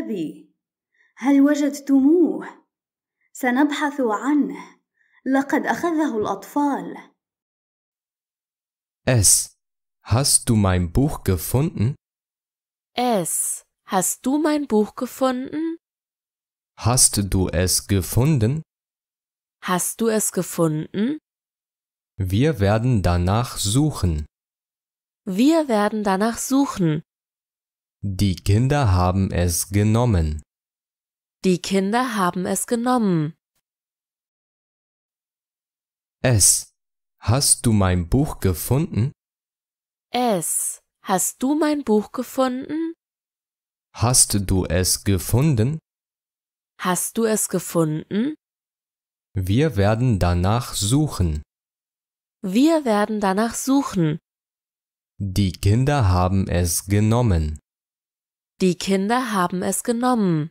كتابي هل وجدتموه سنبحث عنه لقد اخذه الاطفال es hast du mein buch gefunden es hast du mein buch gefunden hast du es gefunden hast du es gefunden wir werden danach suchen wir werden danach suchen die Kinder haben es genommen. Die Kinder haben es genommen. Es. Hast du mein Buch gefunden? Es. Hast du mein Buch gefunden? Hast du es gefunden? Hast du es gefunden? Wir werden danach suchen. Wir werden danach suchen. Die Kinder haben es genommen. Die Kinder haben es genommen.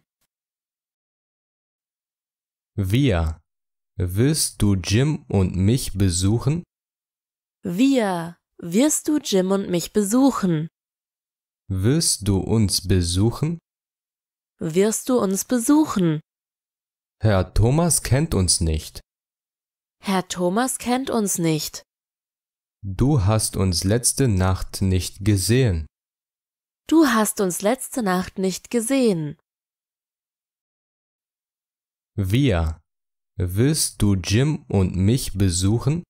Wir. Wirst du Jim und mich besuchen? Wir. Wirst du Jim und mich besuchen? Wirst du uns besuchen? Wirst du uns besuchen? Herr Thomas kennt uns nicht. Herr Thomas kennt uns nicht. Du hast uns letzte Nacht nicht gesehen. Du hast uns letzte Nacht nicht gesehen. Wir. Wirst du Jim und mich besuchen?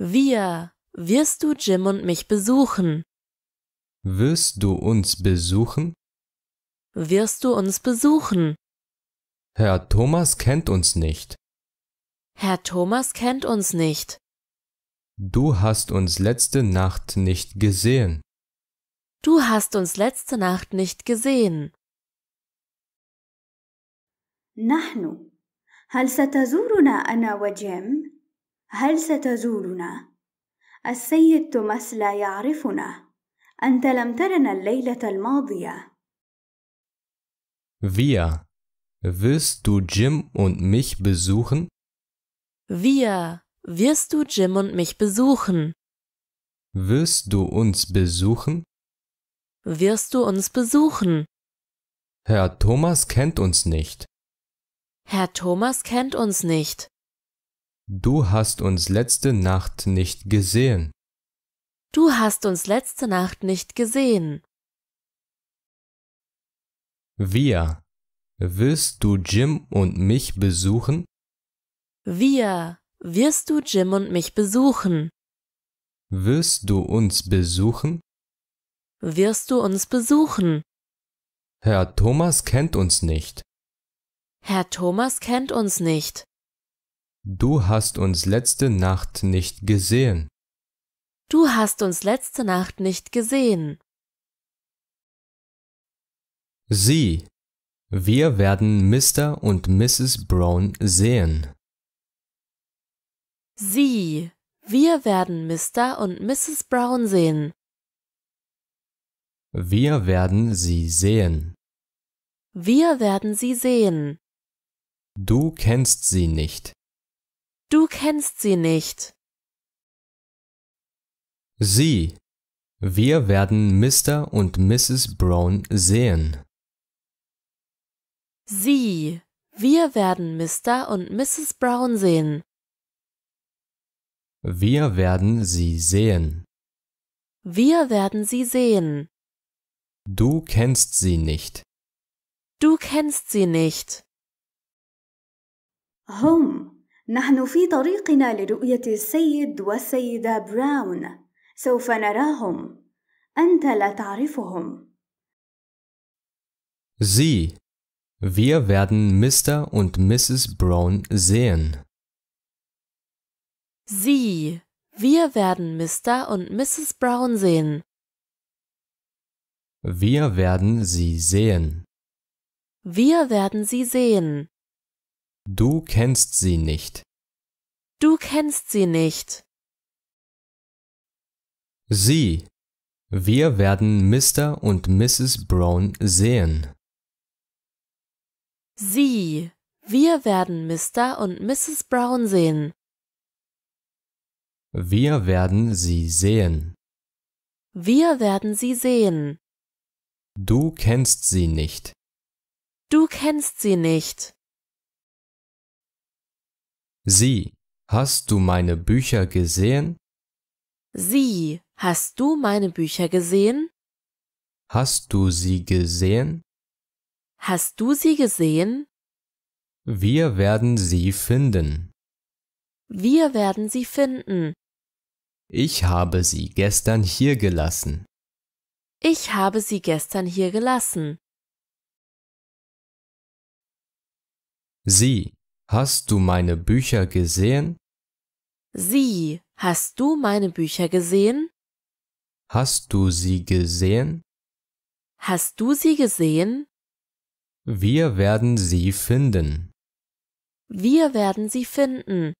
Wir. Wirst du Jim und mich besuchen? Wirst du uns besuchen? Wirst du uns besuchen? Herr Thomas kennt uns nicht. Herr Thomas kennt uns nicht. Du hast uns letzte Nacht nicht gesehen. Du hast uns letzte Nacht nicht gesehen. نحن هل ستزورنا أنا وجيم؟ هل ستزورنا؟ السيد توماس لا يعرفنا. أنت لم ترنا الليلة الماضية. Wir. wirst du Jim und mich besuchen? Wir. Wirst du Jim und mich besuchen? wirst du uns besuchen? wirst du uns besuchen? Herr Thomas kennt uns nicht. Herr Thomas kennt uns nicht. Du hast uns letzte Nacht nicht gesehen. Du hast uns letzte Nacht nicht gesehen. Wir. Wirst du Jim und mich besuchen? Wir. Wirst du Jim und mich besuchen? Wirst du uns besuchen? wirst du uns besuchen? Herr Thomas kennt uns nicht. Herr Thomas kennt uns nicht. Du hast uns letzte Nacht nicht gesehen. Du hast uns letzte Nacht nicht gesehen. Sie. Wir werden Mr. und Mrs. Brown sehen. Sie. Wir werden Mr. und Mrs. Brown sehen. Wir werden sie sehen. Wir werden sie sehen. Du kennst sie nicht. Du kennst sie nicht. Sie. Wir werden Mr. und Mrs. Brown sehen. Sie. Wir werden Mr. und Mrs. Brown sehen. Wir werden sie sehen. Wir werden sie sehen. Du kennst sie nicht. Du kennst sie nicht. هم نحن في طريقنا لرؤية السيد والسيدة براون. سوف نراهم. أنت لا تعرفهم. Sie. Wir werden Mr. und Mrs. Brown sehen. Sie. Wir werden Mr. und Mrs. Brown sehen. Wir werden sie sehen. Wir werden sie sehen. Du kennst sie nicht. Du kennst sie nicht. Sie. Wir werden Mr. und Mrs. Brown sehen. Sie. Wir werden Mr. und Mrs. Brown sehen. Wir werden sie sehen. Wir werden sie sehen. Du kennst sie nicht. Du kennst sie nicht. Sie, hast du meine Bücher gesehen? Sie, hast du meine Bücher gesehen? Hast du sie gesehen? Hast du sie gesehen? Wir werden sie finden. Wir werden sie finden. Ich habe sie gestern hier gelassen. Ich habe sie gestern hier gelassen. Sie, hast du meine Bücher gesehen? Sie, hast du meine Bücher gesehen? Hast du sie gesehen? Hast du sie gesehen? Wir werden sie finden. Wir werden sie finden.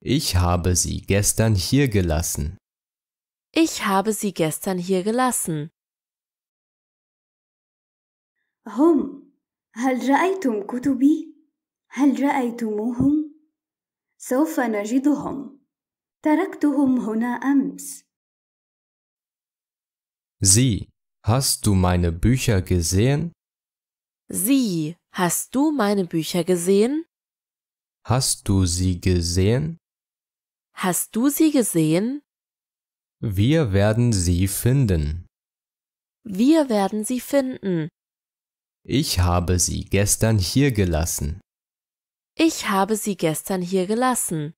Ich habe sie gestern hier gelassen. Ich habe sie gestern hier gelassen. هم هل رأيتم كتبي؟ هل رأيتموهم؟ سوف نجدهم. تركتهم هنا أمس. Sie, hast du meine Bücher gesehen? Sie, hast du meine Bücher gesehen? Hast du sie gesehen? Hast du sie gesehen? Wir werden sie finden. Wir werden sie finden. Ich habe sie gestern hier gelassen. Ich habe sie gestern hier gelassen.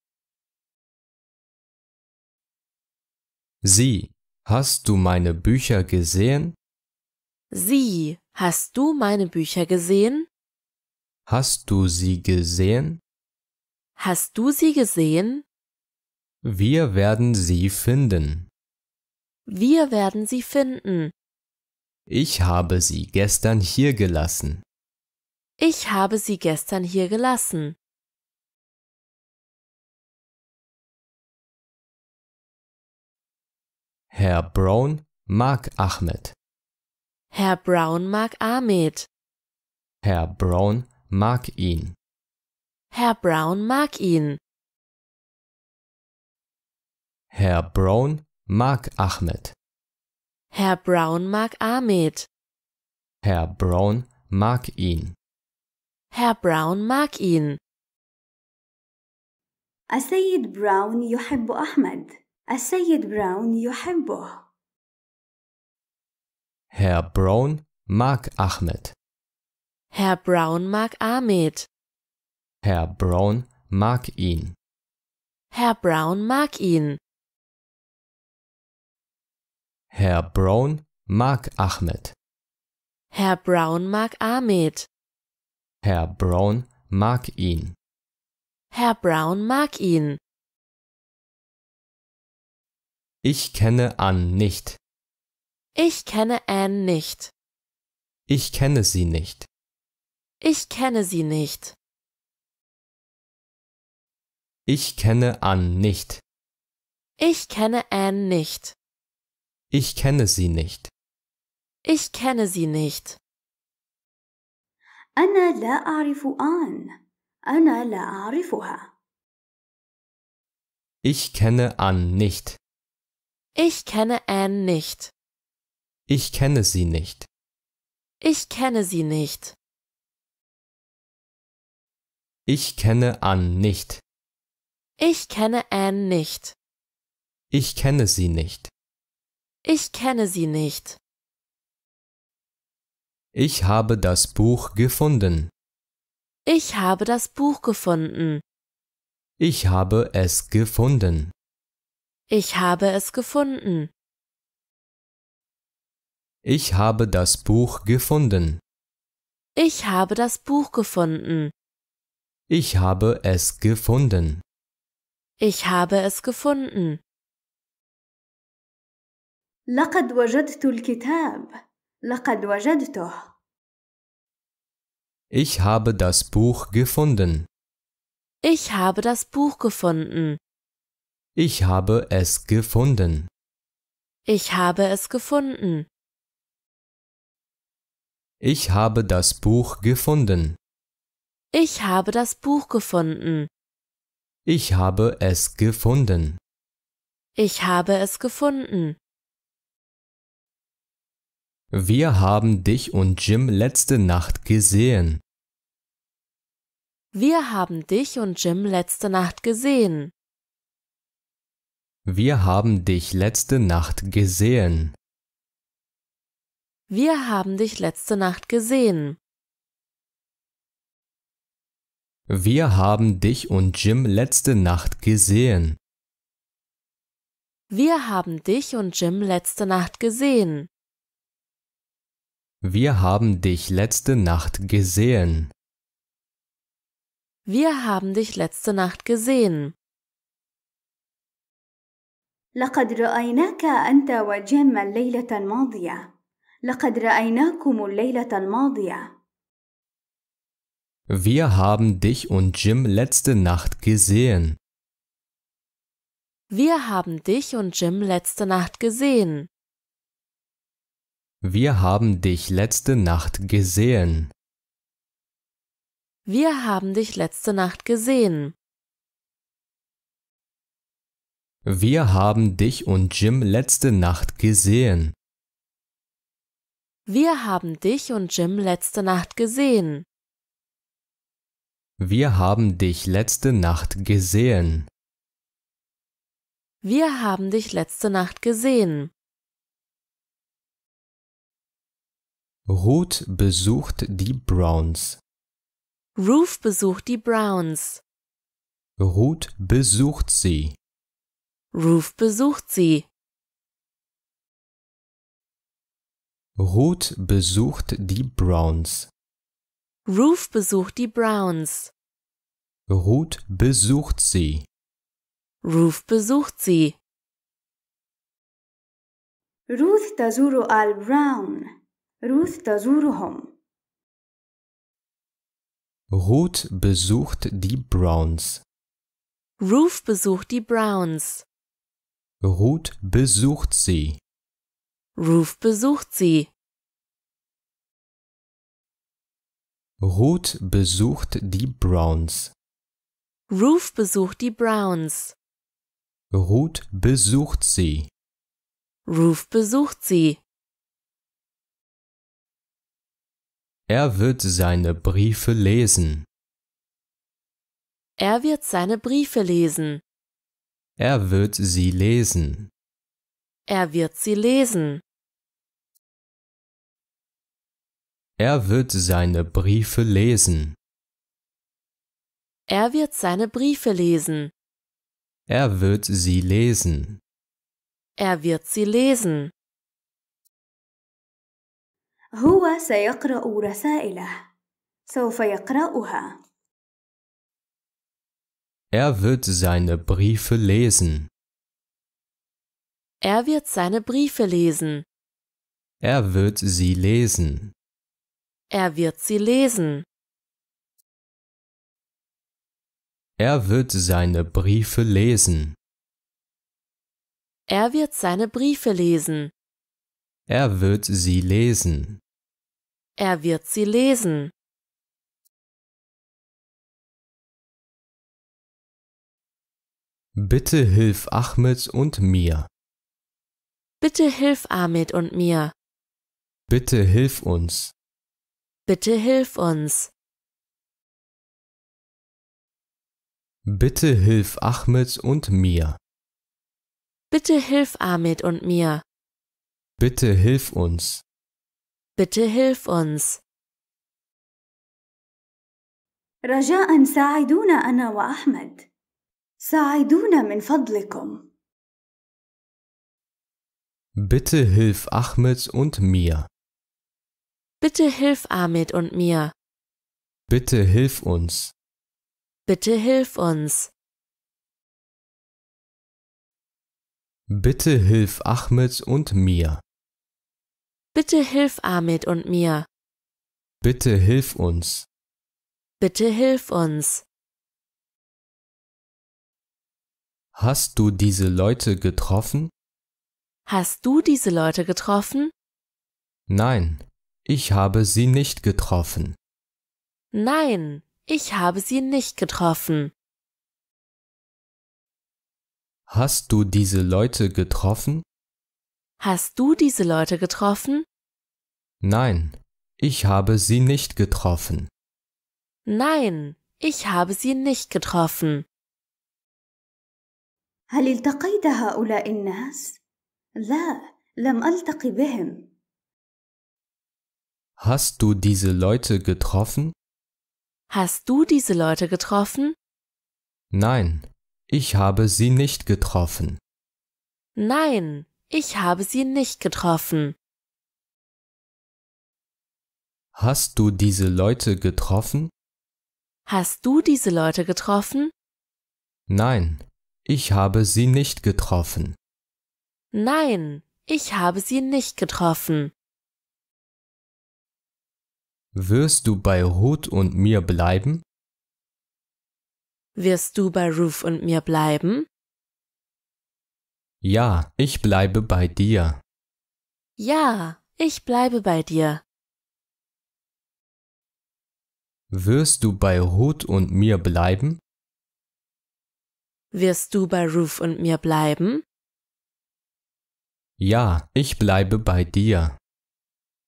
Sie, hast du meine Bücher gesehen? Sie, hast du meine Bücher gesehen? Hast du sie gesehen? Hast du sie gesehen? Wir werden sie finden. Wir werden sie finden. Ich habe sie gestern hier gelassen. Ich habe sie gestern hier gelassen. Herr Brown mag Ahmed. Herr Brown mag Ahmed. Herr Brown mag ihn. Herr Brown mag ihn. Herr Brown mag ihn mag Ahmed. Herr Brown mag Ahmed. Herr Brown mag ihn. Herr Brown mag ihn. السيد براون يحب أحمد. السيد براون يحبه. Herr Brown mag Ahmed. Herr Brown mag Ahmed. Herr Brown mag ihn. Herr Brown mag ihn. Herr Brown mag Ahmed. Herr Brown mag Ahmed. Herr Brown mag ihn. Herr Brown mag ihn. Ich kenne Ann nicht. Ich kenne Ann nicht. Ich kenne sie nicht. Ich kenne sie nicht. Ich kenne Ann nicht. Ich kenne Ann nicht. Ich kenne sie nicht. Ich kenne sie nicht. أنا لا أعرف آن. أنا لا أعرفها. Ich kenne Ann nicht. Ich kenne Ann nicht. Ich kenne sie nicht. Ich kenne sie nicht. Ich kenne Ann nicht. Ich kenne Ann nicht. Ich kenne sie nicht. Ich kenne sie nicht. Ich habe das Buch gefunden. Ich habe das Buch gefunden. Ich habe es gefunden. Ich habe es gefunden. Ich habe das Buch gefunden. Ich habe das Buch gefunden. Ich habe es gefunden. Ich habe es gefunden. لقد وجدت الكتاب. لقد وجدته. Ich habe das Buch gefunden. Ich habe das Buch gefunden. Ich habe es gefunden. Ich habe es gefunden. Ich habe das Buch gefunden. Ich habe das Buch gefunden. Ich habe es gefunden. Ich habe es gefunden. Wir haben dich und Jim letzte Nacht gesehen. Wir haben dich und Jim letzte Nacht gesehen. Wir haben dich letzte Nacht gesehen. Wir haben dich letzte Nacht gesehen. Wir haben dich und Jim letzte Nacht gesehen. Wir haben dich und Jim letzte Nacht gesehen. Wir haben dich letzte Nacht gesehen. Wir haben dich letzte Nacht gesehen. لقد رأيناك أنت وجيم الليلة الماضية. لقد رأيناكم الليلة الماضية. Wir haben dich und Jim letzte Nacht gesehen. Wir haben dich und Jim letzte Nacht gesehen. Wir haben dich letzte Nacht gesehen. Wir haben dich letzte Nacht gesehen. Wir haben dich und Jim letzte Nacht gesehen. Wir haben dich und Jim letzte Nacht gesehen. Wir haben dich letzte Nacht gesehen. Wir haben dich letzte Nacht gesehen. Ruth besucht die Browns. Ruth besucht die Browns. Ruth besucht sie. Ruth besucht sie. Ruth besucht die Browns. Ruth besucht die Browns. Ruth besucht sie. Ruth besucht sie. Ruth تزور Al Brown. Ruth تزورهم. Ruth besucht die Browns. Ruth besucht die Browns. Ruth besucht sie. Ruth besucht sie. Ruth besucht die Browns. Ruth besucht die Browns. Ruth besucht sie. Ruth besucht sie. Er wird seine Briefe lesen. Er wird seine Briefe lesen. Er wird sie lesen. Er wird sie lesen. Er wird seine Briefe lesen. Er wird seine Briefe lesen. Er wird sie lesen. Er wird sie lesen. هو سيقرأ رسائله. سوف يقرأها. Er wird seine Briefe lesen. Er wird seine Briefe lesen. Er wird sie lesen. Er wird sie lesen. Er wird seine Briefe lesen. Er wird seine Briefe lesen. Er wird sie lesen. Er wird sie lesen. Bitte hilf Ahmed und mir. Bitte hilf Ahmed und mir. Bitte hilf uns. Bitte hilf uns. Bitte hilf Ahmed und mir. Bitte hilf Ahmed und mir. Bitte hilf uns. Bitte hilf uns. رجاء ساعدونا أنا وأحمد. ساعدونا من فضلكم. Bitte hilf Ahmed und mir. Bitte hilf Ahmed und mir. Bitte hilf uns. Bitte hilf uns. Bitte hilf Ahmed und mir. Bitte hilf Ahmed und mir. Bitte hilf uns. Bitte hilf uns. Hast du diese Leute getroffen? Hast du diese Leute getroffen? Nein, ich habe sie nicht getroffen. Nein, ich habe sie nicht getroffen. Hast du diese Leute getroffen? Hast du diese Leute getroffen? Nein, ich habe sie nicht getroffen. Nein, ich habe sie nicht getroffen. هل التقيت هؤلاء الناس؟ لا، لم ألتقي بهم. Hast du diese Leute getroffen? Hast du diese Leute getroffen? Nein, ich habe sie nicht getroffen. Nein, ich habe sie nicht getroffen. Hast du diese Leute getroffen? Hast du diese Leute getroffen? Nein, ich habe sie nicht getroffen. Nein, ich habe sie nicht getroffen. Wirst du bei Ruth und mir bleiben? Wirst du bei Ruth und mir bleiben? Ja, ich bleibe bei dir. Ja, ich bleibe bei dir. Wirst du bei Ruth und mir bleiben? Wirst du bei Ruth und mir bleiben? Ja, ich bleibe bei dir.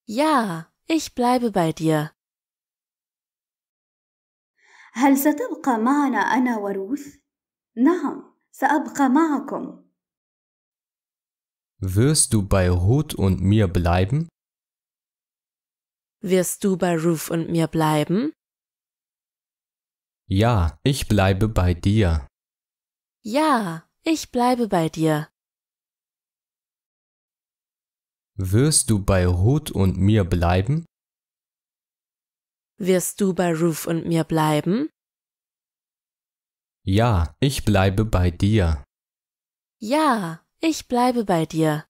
Ja, ich bleibe bei dir. هل ستبقى معنا أنا وروث؟ نعم، سأبقى معكم. Wirst du bei Ruth und mir bleiben? Wirst du bei Ruth und mir bleiben? Ja, ich bleibe bei dir. Ja, ich bleibe bei dir. Wirst du bei Ruth und mir bleiben? Wirst du bei Ruth und mir bleiben? Ja, ich bleibe bei dir. Ja, ich bleibe bei dir.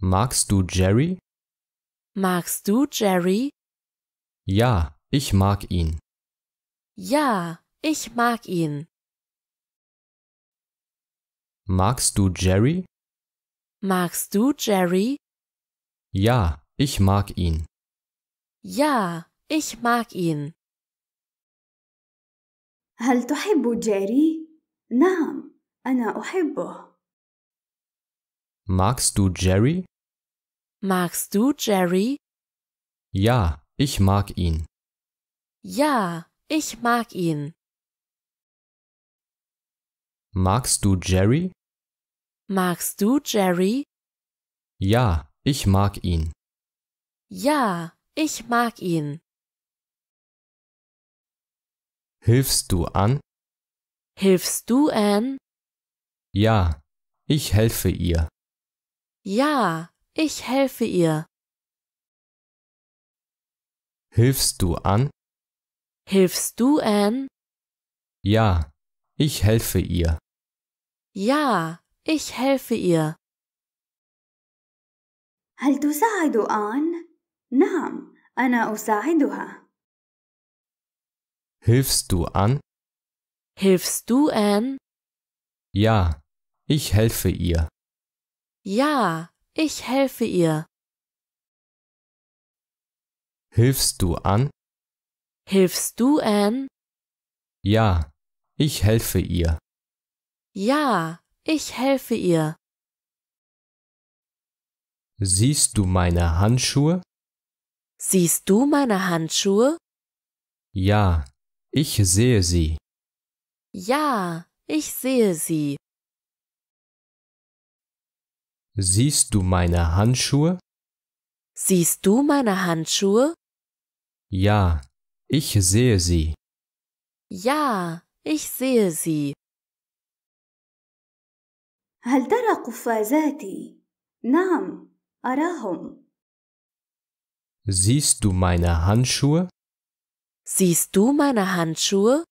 Magst du Jerry? Magst du Jerry? Ja, ich mag ihn. Ja, ich mag ihn. Magst du Jerry? Magst du Jerry? Ja, ich mag ihn. Ja, ich mag ihn. هل تحب جيري؟ نعم أنا أحبه. Magst du Jerry? Magst du Jerry? Ja, ich mag ihn. Ja, ich mag ihn. Magst du Jerry? Magst du Jerry? Ja, ich mag ihn. Ja, ich mag ihn. Hilfst du an? Hilfst du an? Ja, ich helfe ihr. Ja, ich helfe ihr. Hilfst du an? Hilfst du an? Ja, ich helfe ihr. Ja, ich helfe ihr. هل تساعد آن؟ نعم، أنا أساعدها. Hilfst du an? Hilfst du an? Ja, ich helfe ihr. Ja, ich helfe ihr. Hilfst du an? Hilfst du an? Ja, ich helfe ihr. Ja, ich helfe ihr. Siehst du meine Handschuhe? Siehst du meine Handschuhe? Ja, ich sehe sie. Ja, ich sehe sie. Siehst du meine Handschuhe? Siehst du meine Handschuhe? Ja, ich sehe sie. Ja, ich sehe sie. هل ترى قفازاتي؟ نعم، أراهم. Siehst du meine Handschuhe? Siehst du meine Handschuhe?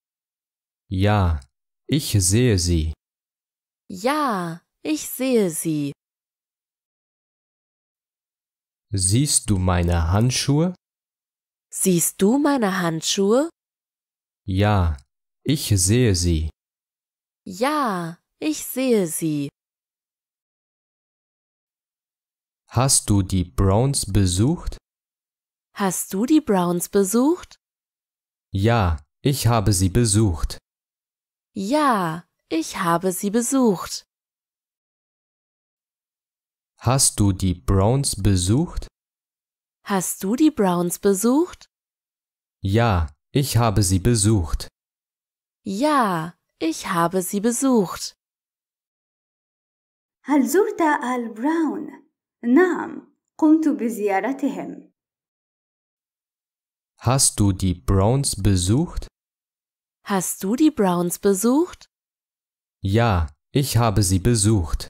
Ja, ich sehe sie. Ja, ich sehe sie. Siehst du meine Handschuhe? Siehst du meine Handschuhe? Ja, ich sehe sie. Ja, ich sehe sie. Hast du die Browns besucht? Hast du die Browns besucht? Ja, ich habe sie besucht. Ja, ich habe sie besucht. Hast du die Browns besucht? Hast du die Browns besucht? Ja, ich habe sie besucht. Ja, ich habe sie besucht. هل زرت آل براون؟ نعم، قمت بزيارتهم. Hast du die Browns besucht? Hast du die Browns besucht? Ja, ich habe sie besucht.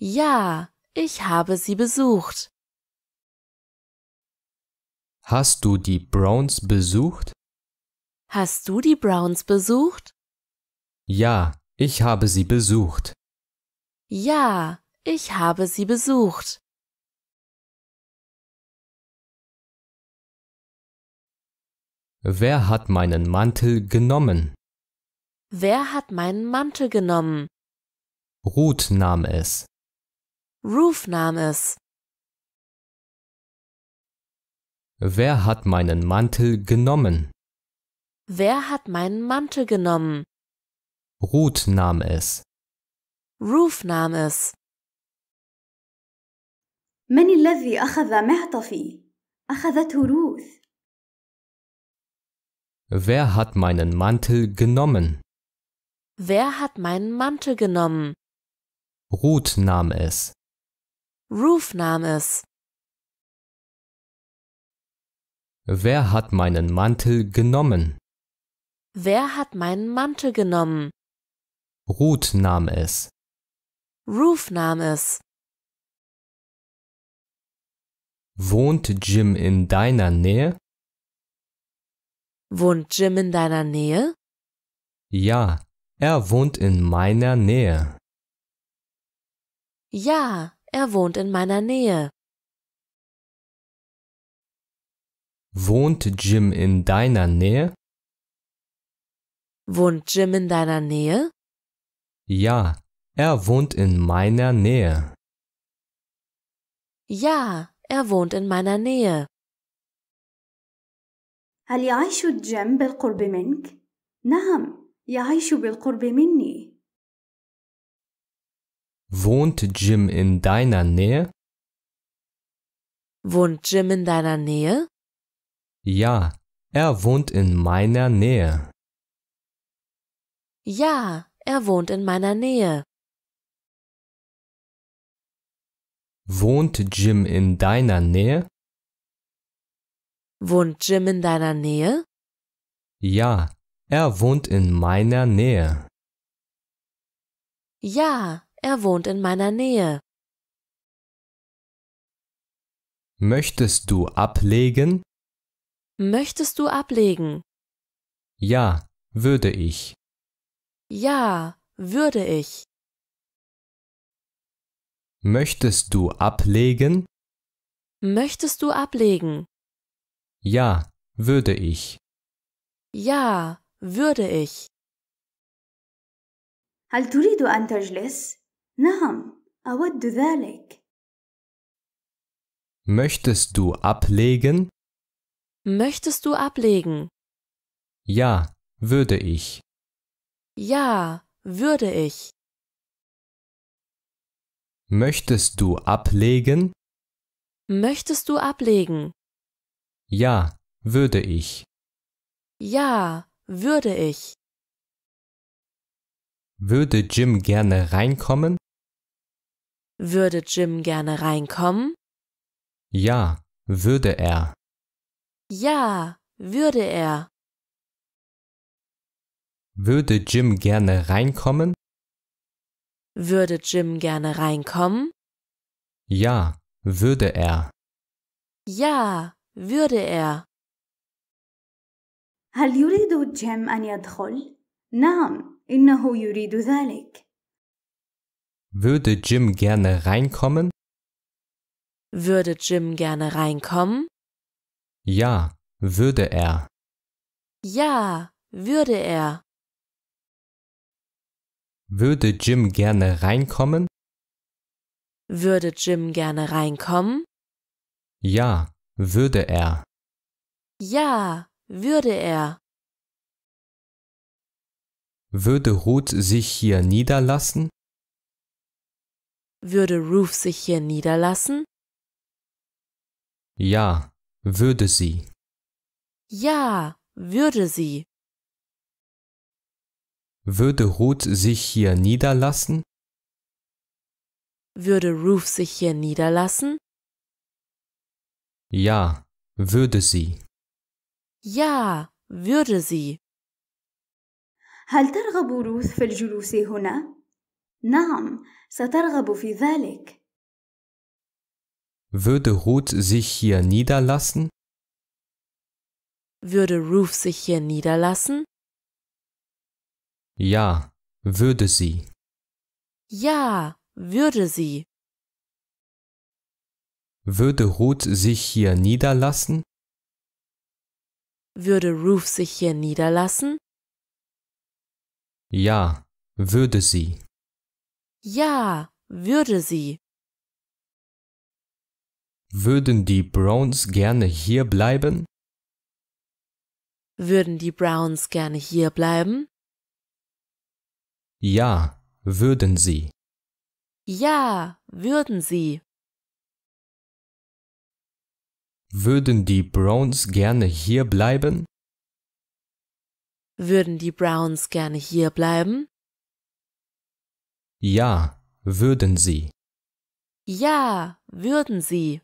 Ja, ich habe sie besucht. Hast du die Browns besucht? Hast du die Browns besucht? Ja, ich habe sie besucht. Ja, ich habe sie besucht. Wer hat meinen Mantel genommen? Wer hat meinen Mantel genommen? Ruth nahm es. Ruth nahm es. Wer hat meinen Mantel genommen? Wer hat meinen Mantel genommen? Ruth nahm es. Ruth nahm es. من الذي أخذ معطفي؟ أخذته روث. Wer hat meinen Mantel genommen? Wer hat meinen Mantel genommen? Ruth nahm es. Ruth nahm es. Wer hat meinen Mantel genommen? Wer hat meinen Mantel genommen? Ruth nahm es. Ruth nahm es. Wohnt Jim in deiner Nähe? Wohnt Jim in deiner Nähe? Ja, er wohnt in meiner Nähe. Ja, er wohnt in meiner Nähe. Wohnt Jim in deiner Nähe? Wohnt Jim in deiner Nähe? Ja, er wohnt in meiner Nähe. Ja, er wohnt in meiner Nähe. هل يعيش جيم بالقرب منك؟ نعم، يعيش بالقرب مني. Wohnt Jim in deiner Nähe? Wohnt Jim in deiner Nähe? Ja, er wohnt in meiner Nähe. Ja, er wohnt in meiner Nähe. Wohnt Jim in deiner Nähe? Wohnt Jim in deiner Nähe? Ja, er wohnt in meiner Nähe. Ja, er wohnt in meiner Nähe. Möchtest du ablegen? Möchtest du ablegen? Ja, würde ich. Ja, würde ich. Möchtest du ablegen? Möchtest du ablegen? Ja, würde ich. Ja, würde ich. هل تريد أن نعم أود ذلك. Möchtest du ablegen? Möchtest du ablegen? Ja, würde ich. Ja, würde ich. Möchtest du ablegen? Möchtest du ablegen? Ja, würde ich. Ja, würde ich. Würde Jim gerne reinkommen? Würde Jim gerne reinkommen? Ja, würde er. Ja, würde er. Würde Jim gerne reinkommen? Würde Jim gerne reinkommen? Ja, würde er. Ja, würde er. هل يريد جيم أن يدخل؟ نعم، إنه يريد ذلك. Würde Jim gerne reinkommen? Würde Jim gerne reinkommen? Ja, würde er. Ja, würde er. Würde Jim gerne reinkommen? Würde Jim gerne reinkommen? Ja, würde er. Ja, würde er. Würde Ruth sich hier niederlassen? Würde Ruth sich hier niederlassen? Ja, würde sie. Ja, würde sie. Würde Ruth sich hier niederlassen? Würde Ruth sich hier niederlassen? Ja, würde sie. Ja, würde sie. هل ترغب روث في الجلوس هنا؟ نعم، سترغب في ذلك. Würde Ruth sich hier niederlassen? Würde Ruth sich hier niederlassen? Ja, würde sie. Ja, würde sie. Würde Ruth sich hier niederlassen? Würde Ruth sich hier niederlassen? Ja, würde sie. Ja, würde sie. Würden die Browns gerne hier bleiben? Würden die Browns gerne hier bleiben? Ja, würden sie. Ja, würden sie. Würden die Browns gerne hier bleiben? Würden die Browns gerne hier bleiben? Ja, würden Sie. Ja, würden Sie.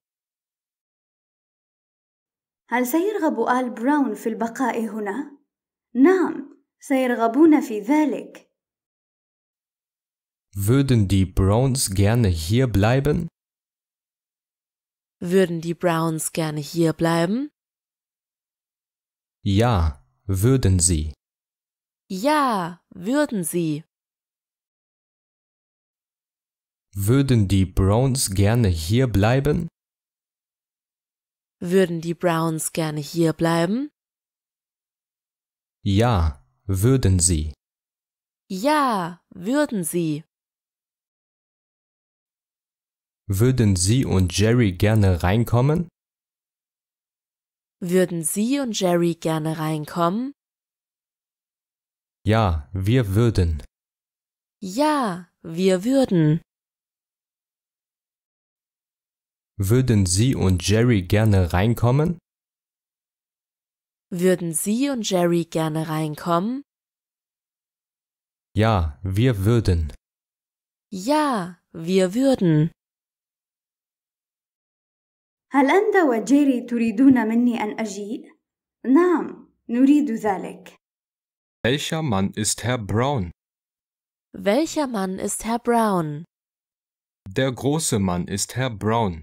هل سيرغب آل براون في البقاء هنا؟ نعم، سيرغبون في ذلك. Würden die Browns gerne hier bleiben? Würden die Browns gerne hier bleiben? Ja, würden sie. Ja, würden sie. Würden die Browns gerne hier bleiben? Würden die Browns gerne hier bleiben? Ja, würden sie. Ja, würden sie. Würden Sie und Jerry gerne reinkommen? Würden Sie und Jerry gerne reinkommen? Ja, wir würden. Ja, wir würden. Würden Sie und Jerry gerne reinkommen? Würden Sie und Jerry gerne reinkommen? Ja, wir würden. Ja, wir würden. هل أنت وجيري تريدون مني أن أجيء؟ نعم، نريد ذلك. Welcher Mann ist Herr Brown? Welcher Mann ist Herr Brown? Der große Mann ist Herr Brown.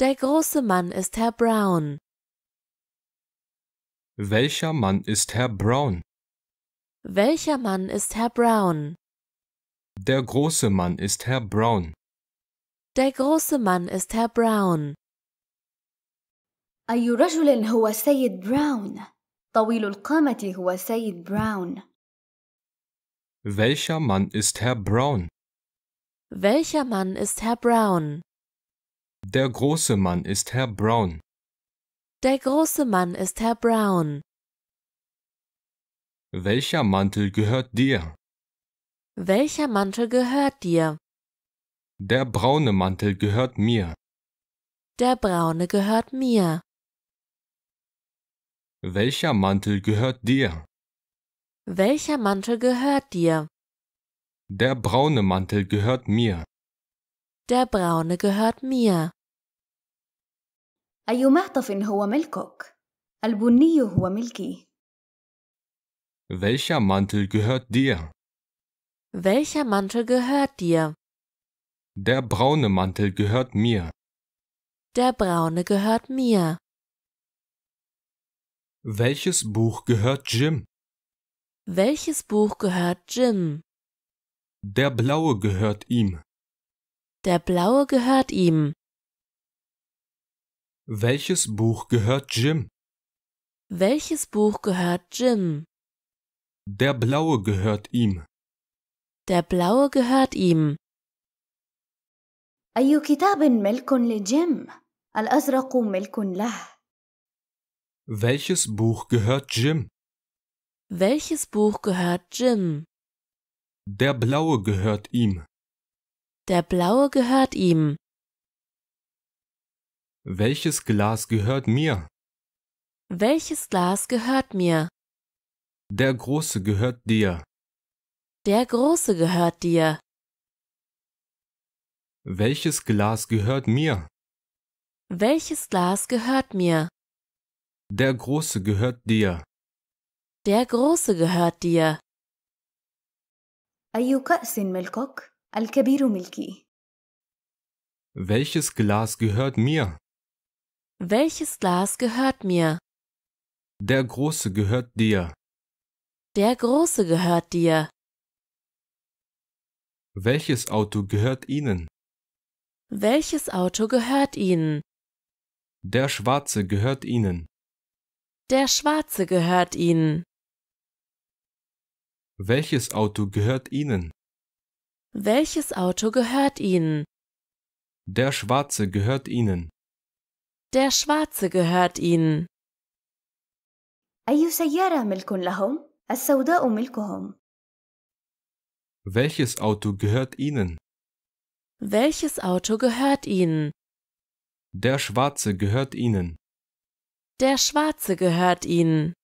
Der große Mann ist Herr Brown. Welcher Mann ist Herr Brown? Welcher Mann ist Herr Brown? Der große Mann ist Herr Brown. Der große Mann ist Herr Brown. أي رجل هو السيد براون؟ طويل القامة هو السيد براون. Welcher Mann ist Herr Brown? Welcher Mann ist Herr Brown? Der große Mann ist Herr Brown. Der große Mann ist Herr Brown. Welcher Mantel gehört dir? Welcher Mantel gehört dir? Der braune Mantel gehört mir. Der braune gehört mir. Welcher Mantel gehört dir? Welcher Mantel gehört dir? Der braune Mantel gehört mir. Der Braune gehört mir. أي معطف هو ملكك؟ البني هو ملكي. Welcher Mantel gehört dir? Welcher Mantel gehört dir? Der braune Mantel gehört mir. Der braune gehört mir. Welches Buch gehört Jim? Welches Buch gehört Jim? Der blaue gehört ihm der blaue gehört ihm. Welches Buch gehört Jim? Welches Buch gehört Jim? Der blaue gehört ihm. Der blaue gehört ihm. أي كتاب ملك لجيم؟ الأزرق ملك له. Welches Buch gehört Jim? Welches Buch gehört Jim? Der blaue gehört ihm der blaue gehört ihm. Welches Glas gehört mir? Welches Glas gehört mir? Der große gehört dir. Der große gehört dir. Welches Glas gehört mir? Welches Glas gehört mir? Der große gehört dir. Der große gehört dir. أي كأس ملكك؟ الكبير ملكي. Welches Glas gehört mir? Welches Glas gehört mir? Der große gehört dir. Der große gehört dir. Welches Auto gehört Ihnen? Welches Auto gehört Ihnen? Der schwarze gehört Ihnen. Der schwarze gehört Ihnen. Welches Auto gehört Ihnen? Welches Auto gehört Ihnen? Der Schwarze gehört Ihnen. Der Schwarze gehört Ihnen. أي سيارة ملك لهم؟ السوداء ملكهم. Welches Auto gehört Ihnen? Welches Auto gehört Ihnen? Der Schwarze gehört Ihnen. Der Schwarze gehört Ihnen.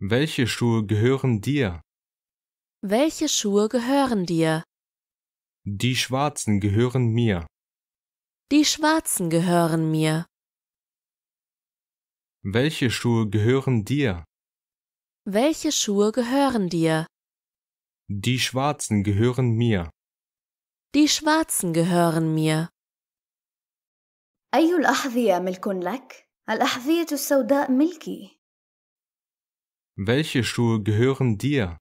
Welche Schuhe gehören dir? Welche Schuhe gehören dir? Die schwarzen gehören mir. Die schwarzen gehören mir. Welche Schuhe gehören dir? Welche Schuhe gehören dir? Die schwarzen gehören mir. Die schwarzen gehören mir. أي الأحذية ملك لك؟ الأحذية السوداء ملكي. Welche Schuhe gehören dir?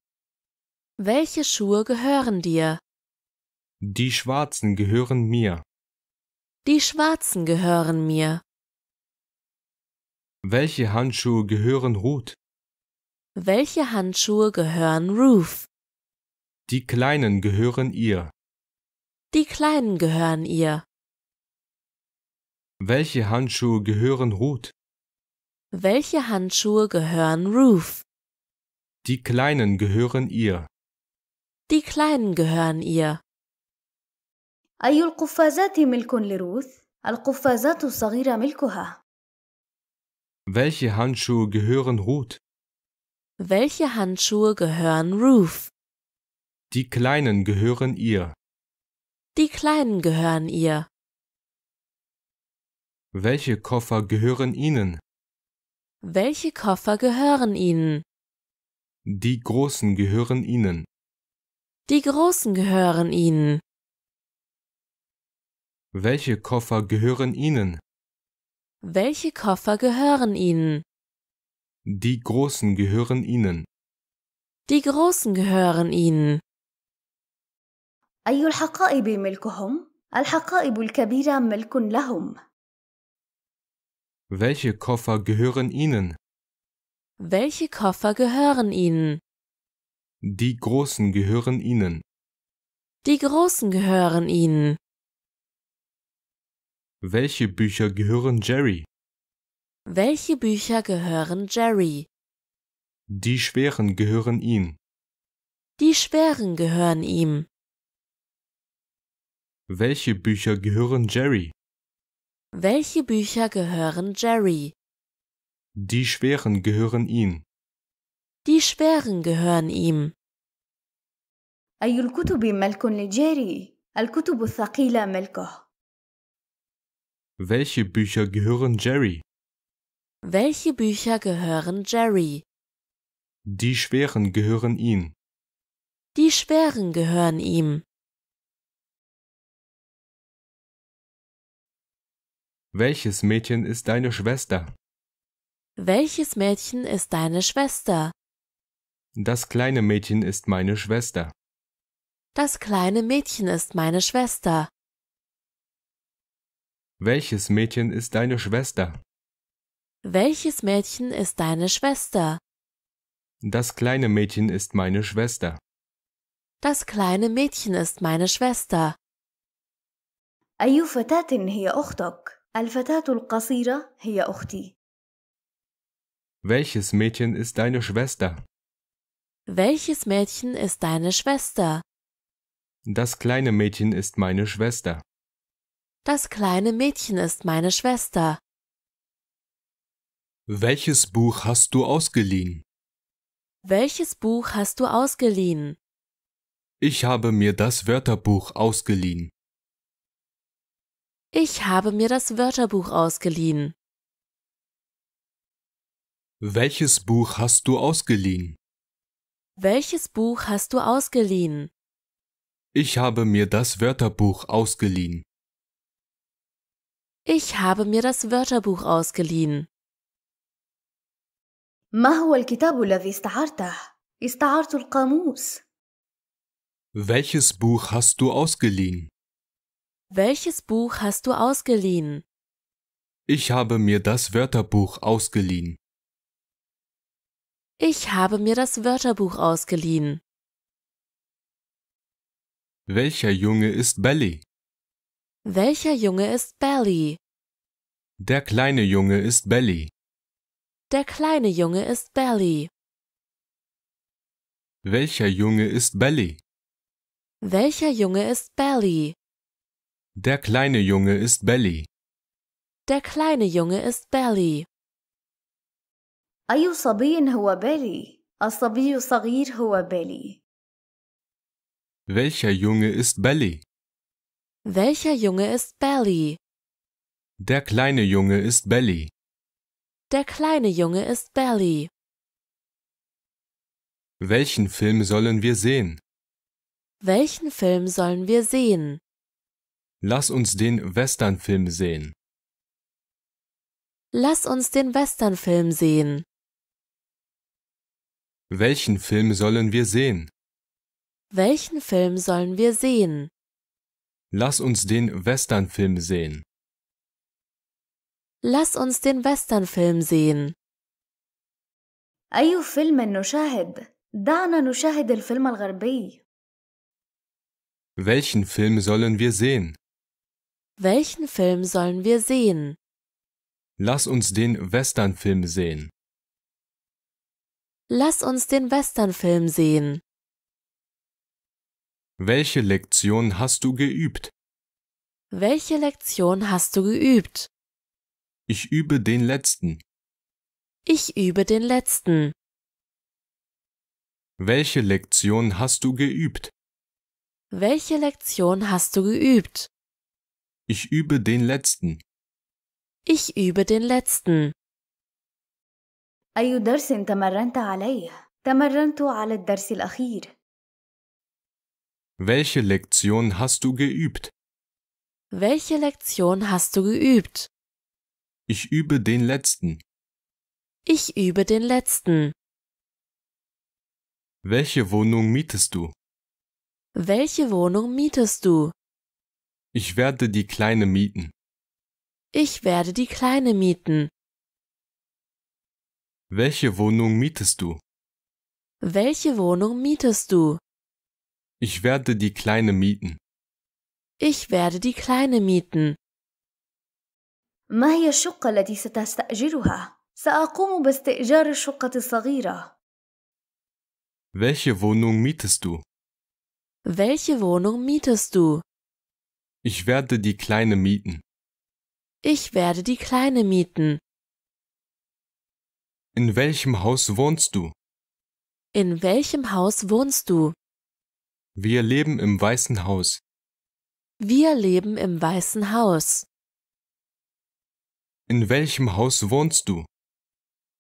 Welche Schuhe gehören dir? Die schwarzen gehören mir. Die schwarzen gehören mir. Welche Handschuhe gehören Ruth? Welche Handschuhe gehören Ruth? Die kleinen gehören ihr. Die kleinen gehören ihr. Welche Handschuhe gehören Ruth? Welche Handschuhe gehören Ruth? Die kleinen gehören ihr. Die Kleinen gehören ihr. Welche Handschuhe gehören Ruth? Welche Handschuhe gehören Ruth? Die Kleinen gehören ihr. Die Kleinen gehören ihr. Welche Koffer gehören Ihnen? Welche Koffer gehören Ihnen? Die Großen gehören Ihnen. Die Großen gehören Ihnen. Welche Koffer gehören Ihnen? Welche Koffer gehören Ihnen? Die Großen gehören Ihnen. Die Großen gehören Ihnen. أي الحقائب ملكهم؟ الحقائب الكبيرة ملك لهم. Welche Koffer gehören Ihnen? Welche Koffer gehören Ihnen? Die Großen gehören Ihnen. Die Großen gehören Ihnen. Welche Bücher gehören Jerry? Welche Bücher gehören Jerry? Die Schweren gehören ihm. Die Schweren gehören ihm. Welche Bücher gehören Jerry? Welche Bücher gehören Jerry? Die Schweren gehören ihm die schweren gehören ihm. Welche Bücher gehören Jerry? Welche Bücher gehören Jerry? Die schweren gehören ihm. Die schweren gehören ihm. Welches Mädchen ist deine Schwester? Welches Mädchen ist deine Schwester? Das kleine Mädchen ist meine Schwester. Das kleine Mädchen ist meine Schwester. Welches Mädchen ist deine Schwester? Welches Mädchen ist deine Schwester? Das kleine Mädchen ist meine Schwester. Das kleine Mädchen ist meine Schwester. أي فتاة هي أختك؟ الفتاة القصيرة هي أختي. Welches Mädchen ist deine Schwester? Welches Mädchen ist deine Schwester? Das kleine Mädchen ist meine Schwester. Das kleine Mädchen ist meine Schwester. Welches Buch hast du ausgeliehen? Welches Buch hast du ausgeliehen? Ich habe mir das Wörterbuch ausgeliehen. Ich habe mir das Wörterbuch ausgeliehen. Welches Buch hast du ausgeliehen? Welches Buch hast du ausgeliehen? Ich habe mir das Wörterbuch ausgeliehen. Ich habe mir das Wörterbuch ausgeliehen. ما هو الكتاب الذي استعرته؟ استعرت القاموس. Welches Buch hast du ausgeliehen? Welches Buch hast du ausgeliehen? Ich habe mir das Wörterbuch ausgeliehen. Ich habe mir das Wörterbuch ausgeliehen. Welcher Junge ist Belly? Welcher Junge ist Belly? Der kleine Junge ist Belly. Der kleine Junge ist Belly. Welcher Junge ist Belly? Welcher Junge ist Belly? Der kleine Junge ist Belly. Der kleine Junge ist Belly. أي صبي هو بالي؟ الصبي الصغير هو بالي. Welcher Junge ist Belly? Welcher Junge ist Belly? Der kleine Junge ist Belly. Der kleine Junge ist Belly. Welchen Film sollen wir sehen? Welchen Film sollen wir sehen? Lass uns den Westernfilm sehen. Lass uns den Westernfilm sehen. Welchen Film sollen wir sehen? Welchen Film sollen wir sehen? Lass uns den Westernfilm sehen. Lass uns den Westernfilm sehen. أي فيلم نشاهد؟ دعنا نشاهد الفيلم الغربي. Welchen Film sollen wir sehen? Welchen Film sollen wir sehen? Lass uns den Westernfilm sehen. Lass uns den Westernfilm sehen. Welche Lektion hast du geübt? Welche Lektion hast du geübt? Ich übe den letzten. Ich übe den letzten. Welche Lektion hast du geübt? Welche Lektion hast du geübt? Ich übe den letzten. Ich übe den letzten. أي درس تمرنت عليه؟ تمرنت على الدرس الأخير. Welche Lektion hast du geübt? Welche Lektion hast du geübt? Ich übe den letzten. Ich übe den letzten. Welche Wohnung mietest du? Welche Wohnung mietest du? Ich werde die kleine mieten. Ich werde die kleine mieten. Welche Wohnung mietest du? Welche Wohnung mietest du? Ich werde die kleine mieten. Ich werde die kleine mieten. ما هي الشقة التي ستستأجرها؟ سأقوم باستئجار الشقة الصغيرة. Welche Wohnung mietest du? Welche Wohnung mietest du? Ich werde die kleine mieten. Ich werde die kleine mieten. In welchem Haus wohnst du? In welchem Haus wohnst du? Wir leben im Weißen Haus. Wir leben im Weißen Haus. In welchem Haus wohnst du?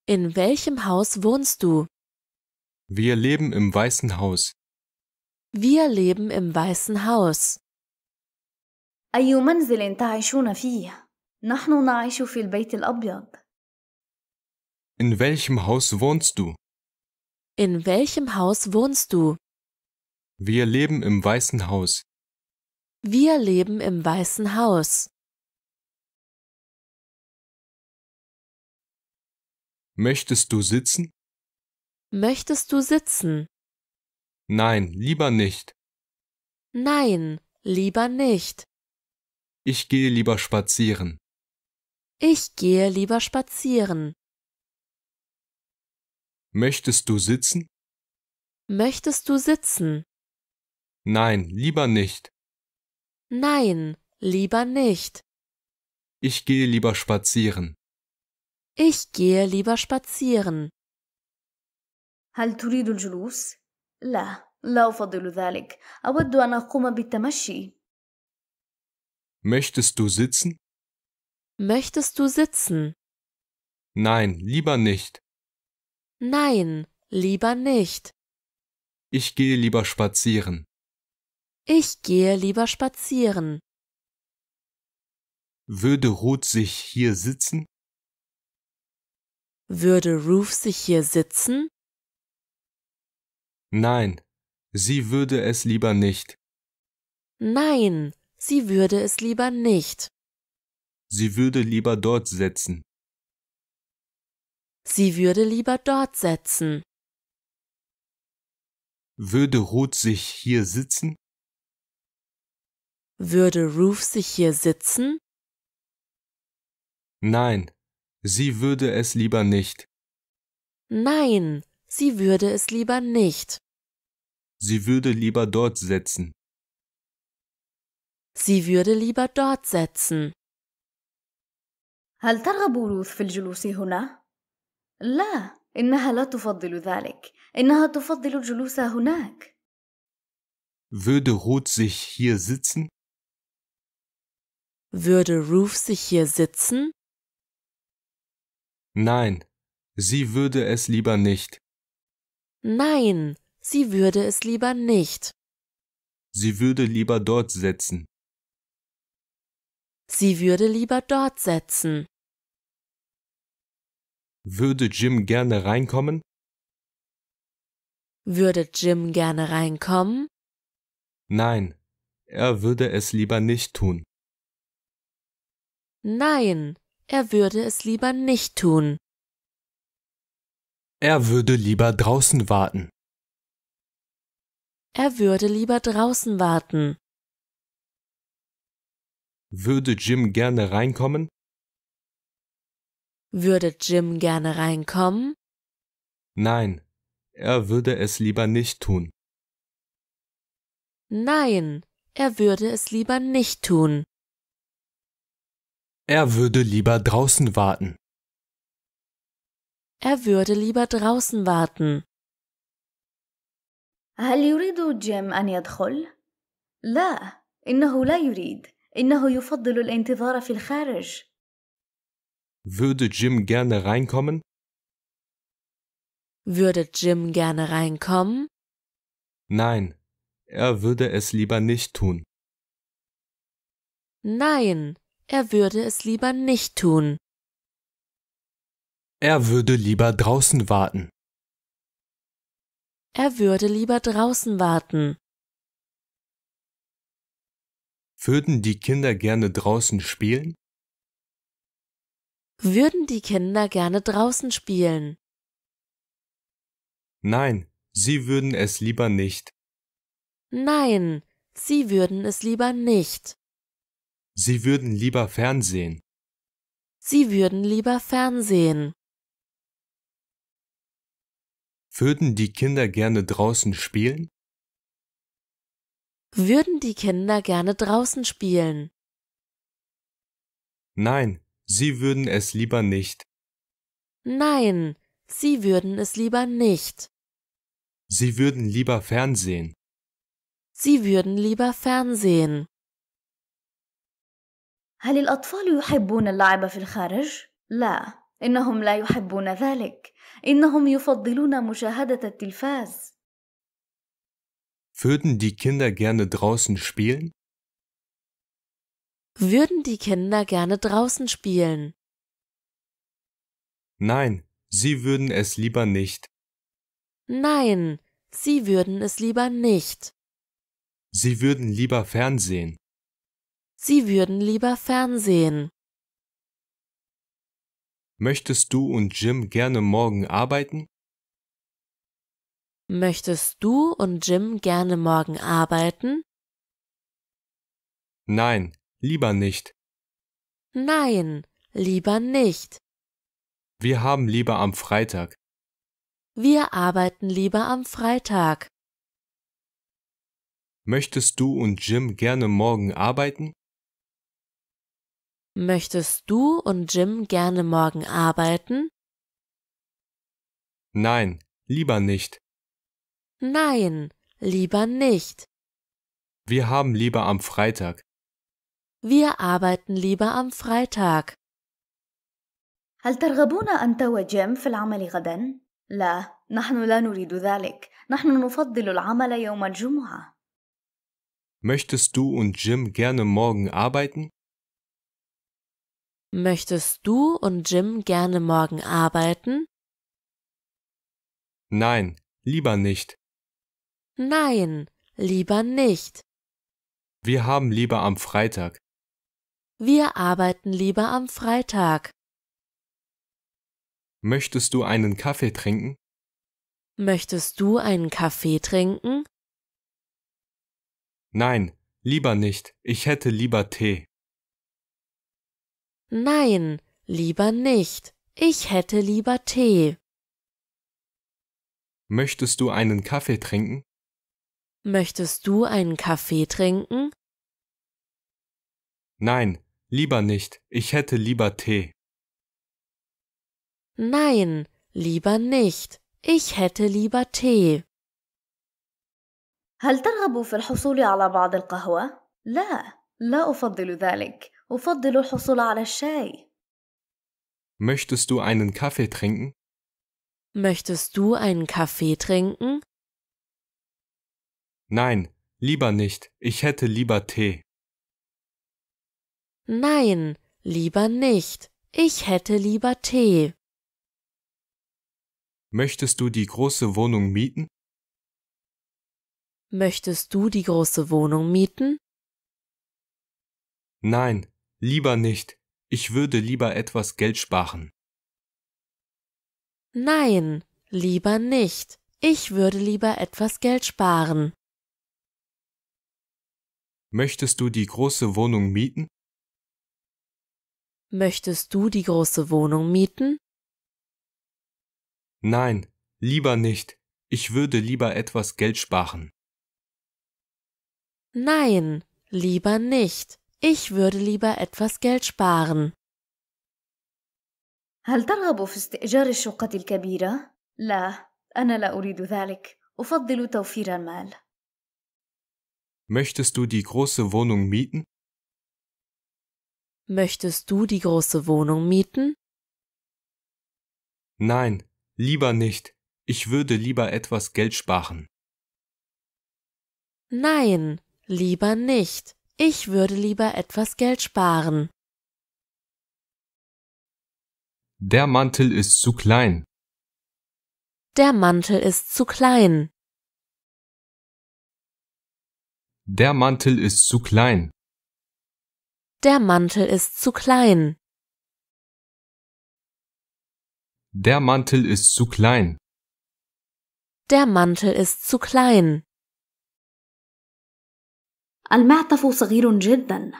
In welchem Haus wohnst du? Wir leben im Weißen Haus. Wir leben im Weißen Haus. أي منزل تعيشون فيه؟ نحن نعيش في البيت الأبيض. In welchem Haus wohnst du? In welchem Haus wohnst du? Wir leben im Weißen Haus. Wir leben im Weißen Haus. Möchtest du sitzen? Möchtest du sitzen? Nein, lieber nicht. Nein, lieber nicht. Ich gehe lieber spazieren. Ich gehe lieber spazieren. Möchtest du sitzen? Möchtest du sitzen? Nein, lieber nicht. Nein, lieber nicht. Ich gehe lieber spazieren. Ich gehe lieber spazieren. هل تريد الجلوس؟ لا، لا أفضل ذلك. أود أن أقوم بالتمشي. Möchtest du sitzen? Möchtest du sitzen? Nein, lieber nicht. Nein, lieber nicht. Ich gehe lieber spazieren. Ich gehe lieber spazieren. Würde Ruth sich hier sitzen? Würde Ruth sich hier sitzen? Nein, sie würde es lieber nicht. Nein, sie würde es lieber nicht. Sie würde lieber dort sitzen. Sie würde lieber dort setzen. Würde Ruth sich hier sitzen? Würde Ruth sich hier sitzen? Nein, sie würde es lieber nicht. Nein, sie würde es lieber nicht. Sie würde lieber dort setzen. Sie würde lieber dort sitzen. هل ترغب روث في الجلوس هنا؟ لا انها لا تفضل ذلك انها تفضل الجلوس هناك würde ruth sich hier sitzen würde ruth sich hier sitzen nein sie würde es lieber nicht nein sie würde es lieber nicht sie würde lieber dort sitzen sie würde lieber dort sitzen würde Jim gerne reinkommen? Würde Jim gerne reinkommen? Nein, er würde es lieber nicht tun. Nein, er würde es lieber nicht tun. Er würde lieber draußen warten. Er würde lieber draußen warten. Würde Jim gerne reinkommen? Würde Jim gerne reinkommen? Nein, er würde es lieber nicht tun. Nein, er würde es lieber nicht tun. Er würde lieber draußen warten. Er würde lieber draußen warten. هل يريد جيم أن يدخل؟ لا، إنه لا يريد. إنه يفضل الانتظار في الخارج. Würde Jim gerne reinkommen? Würde Jim gerne reinkommen? Nein, er würde es lieber nicht tun. Nein, er würde es lieber nicht tun. Er würde lieber draußen warten. Er würde lieber draußen warten. Würden die Kinder gerne draußen spielen? Würden die Kinder gerne draußen spielen? Nein, sie würden es lieber nicht. Nein, sie würden es lieber nicht. Sie würden lieber Fernsehen. Sie würden lieber Fernsehen. Würden die Kinder gerne draußen spielen? Würden die Kinder gerne draußen spielen? Nein, Sie würden es lieber nicht. Nein, Sie würden es lieber nicht. Sie würden lieber Fernsehen. Sie würden lieber Fernsehen. هل الأطفال يحبون اللعب في الخارج؟ لا، إنهم لا يحبون ذلك. إنهم يفضلون مشاهدة التلفاز. Würden die Kinder gerne draußen spielen? Würden die Kinder gerne draußen spielen? Nein, sie würden es lieber nicht. Nein, sie würden es lieber nicht. Sie würden lieber Fernsehen. Sie würden lieber Fernsehen. Möchtest du und Jim gerne morgen arbeiten? Möchtest du und Jim gerne morgen arbeiten? Nein, lieber nicht. Nein, lieber nicht. Wir haben lieber am Freitag. Wir arbeiten lieber am Freitag. Möchtest du und Jim gerne morgen arbeiten? Möchtest du und Jim gerne morgen arbeiten? Nein, lieber nicht. Nein, lieber nicht. Wir haben lieber am Freitag. Wir arbeiten lieber am Freitag. هل ترغبون أنت وجيم في العمل غدا؟ لا، نحن لا نريد ذلك. نحن نفضل العمل يوم الجمعة. Möchtest du und Jim gerne morgen arbeiten? Möchtest du und Jim gerne morgen arbeiten? Nein, lieber nicht. Nein, lieber nicht. Wir haben lieber am Freitag. Wir arbeiten lieber am Freitag. Möchtest du einen Kaffee trinken? Möchtest du einen Kaffee trinken? Nein, lieber nicht. Ich hätte lieber Tee. Nein, lieber nicht. Ich hätte lieber Tee. Möchtest du einen Kaffee trinken? Möchtest du einen Kaffee trinken? Nein, Lieber nicht, ich hätte lieber Tee. Nein, lieber nicht, ich hätte lieber Tee. هل ترغب في الحصول على بعض القهوة؟ لا، لا أفضل ذلك. أفضل الحصول على الشاي. Möchtest du einen Kaffee trinken? Möchtest du einen Kaffee trinken? Nein, lieber nicht. Ich hätte lieber Tee. Nein, lieber nicht. Ich hätte lieber Tee. Möchtest du die große Wohnung mieten? Möchtest du die große Wohnung mieten? Nein, lieber nicht. Ich würde lieber etwas Geld sparen. Nein, lieber nicht. Ich würde lieber etwas Geld sparen. Möchtest du die große Wohnung mieten? Möchtest du die große Wohnung mieten? Nein, lieber nicht. Ich würde lieber etwas Geld sparen. Nein, lieber nicht. Ich würde lieber etwas Geld sparen. هل ترغب في استئجار الشقة الكبيرة؟ لا، أنا لا أريد ذلك. أفضل توفير المال. Möchtest du die große Wohnung mieten? Möchtest du die große Wohnung mieten? Nein, lieber nicht. Ich würde lieber etwas Geld sparen. Nein, lieber nicht. Ich würde lieber etwas Geld sparen. Der Mantel ist zu klein. Der Mantel ist zu klein. Der Mantel ist zu klein. Der Mantel ist zu klein. Der Mantel ist zu klein. Der Mantel ist zu klein. المعطف صغير جدا.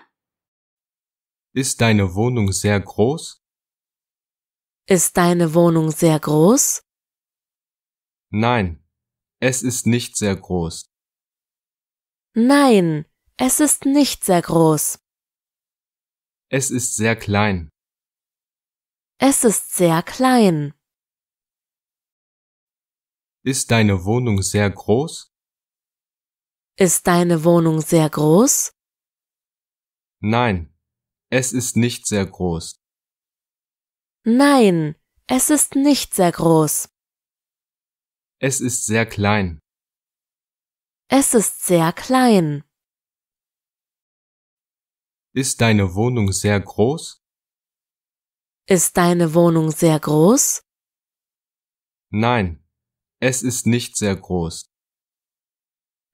Ist deine Wohnung sehr groß? Ist deine Wohnung sehr groß? Nein, es ist nicht sehr groß. Nein, es ist nicht sehr groß. Es ist sehr klein. Es ist sehr klein. Ist deine Wohnung sehr groß? Ist deine Wohnung sehr groß? Nein, es ist nicht sehr groß. Nein, es ist nicht sehr groß. Es ist sehr klein. Es ist sehr klein. Ist deine Wohnung sehr groß? Ist deine Wohnung sehr groß? Nein, es ist nicht sehr groß.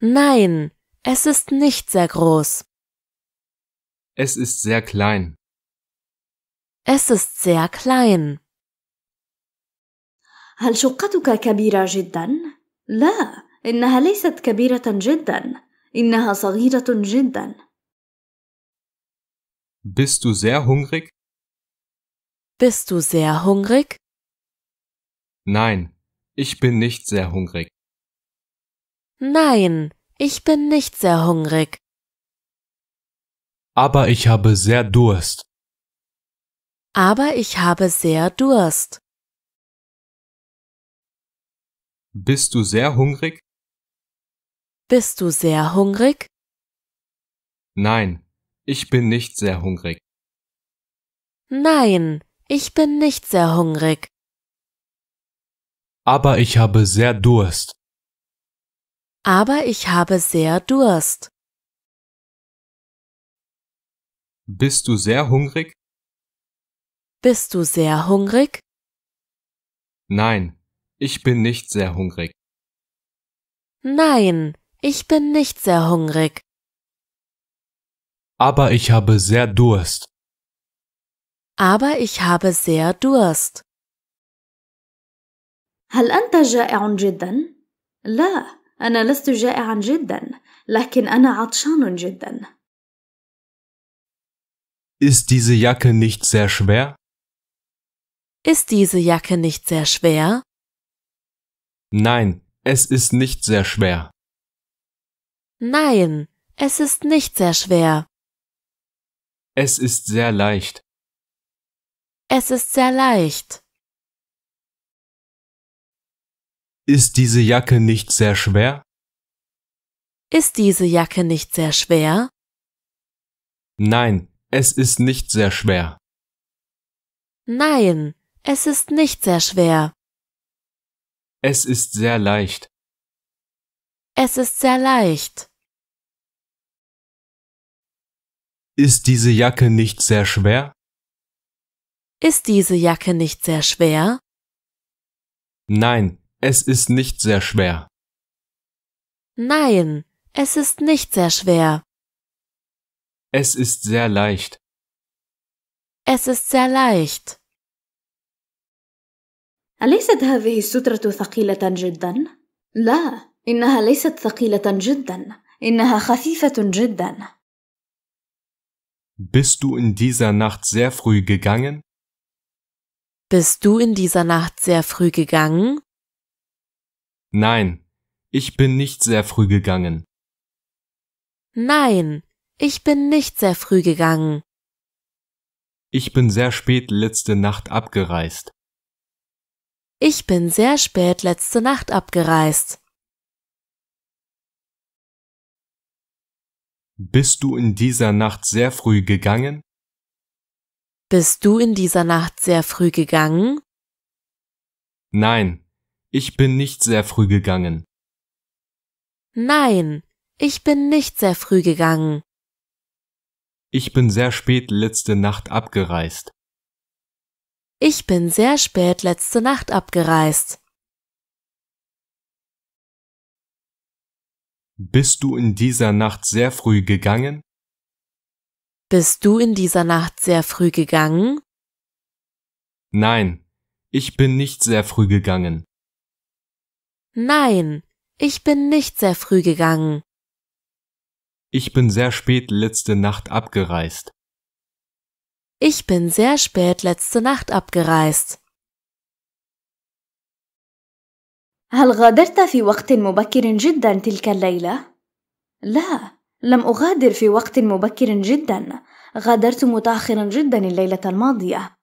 Nein, es ist nicht sehr groß. Es ist sehr klein. Es ist sehr klein. هل شقتك كبيرة جدا؟ لا، إنها ليست كبيرة جدا، إنها صغيرة جدا. Bist du sehr hungrig? Bist du sehr hungrig? Nein, ich bin nicht sehr hungrig. Nein, ich bin nicht sehr hungrig. Aber ich habe sehr Durst. Aber ich habe sehr Durst. Bist du sehr hungrig? Bist du sehr hungrig? Nein, ich bin nicht sehr hungrig. Nein, ich bin nicht sehr hungrig. Aber ich habe sehr Durst. Aber ich habe sehr Durst. Bist du sehr hungrig? Bist du sehr hungrig? Nein, ich bin nicht sehr hungrig. Nein, ich bin nicht sehr hungrig. Aber ich habe sehr Durst. Aber ich habe sehr Durst. هل أنت جائع جدا؟ لا، أنا لست جائعا جدا، لكن أنا عطشان جدا. Ist diese Jacke nicht sehr schwer? Ist diese Jacke nicht sehr schwer? Nein, es ist nicht sehr schwer. Nein, es ist nicht sehr schwer. Es ist sehr leicht. Es ist sehr leicht. Ist diese Jacke nicht sehr schwer? Ist diese Jacke nicht sehr schwer? Nein, es ist nicht sehr schwer. Nein, es ist nicht sehr schwer. Es ist sehr leicht. Es ist sehr leicht. Ist diese Jacke nicht sehr schwer? Ist diese Jacke nicht sehr schwer? Nein, es ist nicht sehr schwer. Nein, es ist nicht sehr schwer. Es ist sehr leicht. Es ist sehr leicht. أليست هذه السترة ثقيلة جدا؟ لا، إنها ليست ثقيلة جدا، إنها خفيفة جدا. Bist du in dieser Nacht sehr früh gegangen? Bist du in dieser Nacht sehr früh gegangen? Nein, ich bin nicht sehr früh gegangen. Nein, ich bin nicht sehr früh gegangen. Ich bin sehr spät letzte Nacht abgereist. Ich bin sehr spät letzte Nacht abgereist. Bist du in dieser Nacht sehr früh gegangen? Bist du in dieser Nacht sehr früh gegangen? Nein, ich bin nicht sehr früh gegangen. Nein, ich bin nicht sehr früh gegangen. Ich bin sehr spät letzte Nacht abgereist. Ich bin sehr spät letzte Nacht abgereist. Bist du in dieser Nacht sehr früh gegangen? Bist du in dieser Nacht sehr früh gegangen? Nein, ich bin nicht sehr früh gegangen. Nein, ich bin nicht sehr früh gegangen. Ich bin sehr spät letzte Nacht abgereist. Ich bin sehr spät letzte Nacht abgereist. هل غادرت في وقت مبكر جدا تلك الليلة؟ لا، لم أغادر في وقت مبكر جدا، غادرت متأخرا جدا الليلة الماضية.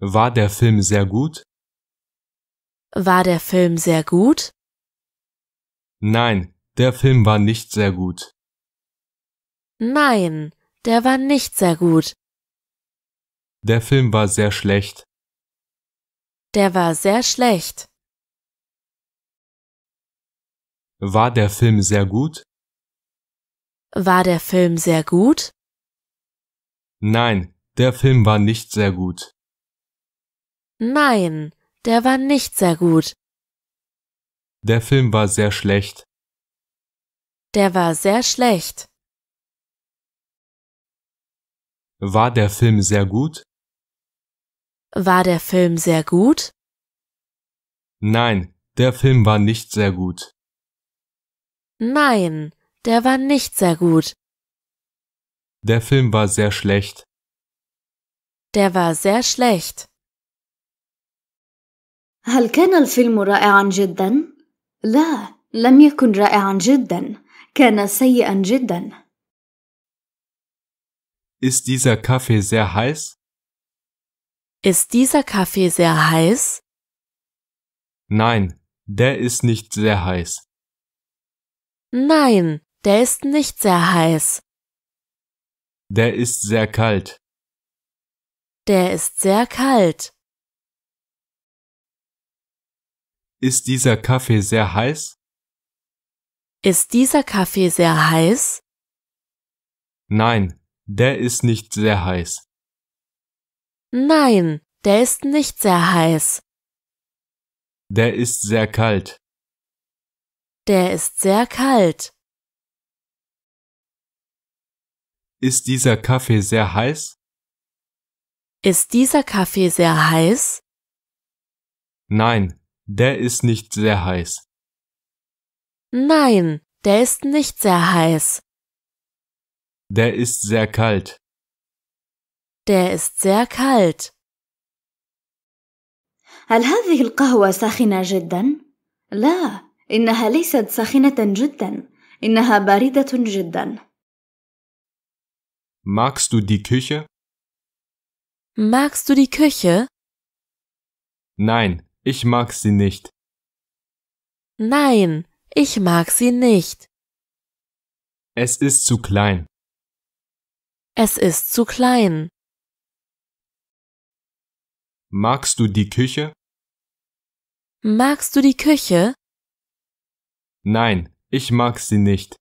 War der Film sehr gut? War der Film sehr gut? Nein, der Film war nicht sehr gut. Nein, der war nicht sehr gut. Der Film war sehr schlecht. Der war sehr schlecht. War der Film sehr gut? War der Film sehr gut? Nein, der Film war nicht sehr gut. Nein, der war nicht sehr gut. Der Film war sehr schlecht. Der war sehr schlecht. War der Film sehr gut? War der Film sehr gut? Nein, der Film war nicht sehr gut. Nein, der war nicht sehr gut. Der Film war sehr schlecht. Der war sehr schlecht. هل كان الفيلم رائعا جدا؟ لا، لم يكن رائعا جدا. كان سيئا جدا. Ist dieser Kaffee sehr heiß? Ist dieser Kaffee sehr heiß? Nein, der ist nicht sehr heiß. Nein, der ist nicht sehr heiß. Der ist sehr kalt. Der ist sehr kalt. Ist dieser Kaffee sehr heiß? Ist dieser Kaffee sehr heiß? Nein, der ist nicht sehr heiß. Nein, der ist nicht sehr heiß. Der ist sehr kalt. Der ist sehr kalt. Ist dieser Kaffee sehr heiß? Ist dieser Kaffee sehr heiß? Nein, der ist nicht sehr heiß. Nein, der ist nicht sehr heiß. Der ist sehr kalt. Der ist sehr kalt. هل هذه القهوة ساخنة جدا؟ لا، إنها ليست ساخنة جدا. إنها باردة جدا. Magst du die Küche? Magst du die Küche? Nein, ich mag sie nicht. Nein, ich mag sie nicht. Es ist zu klein. Es ist zu klein. Magst du die Küche? Magst du die Küche? Nein, ich mag sie nicht.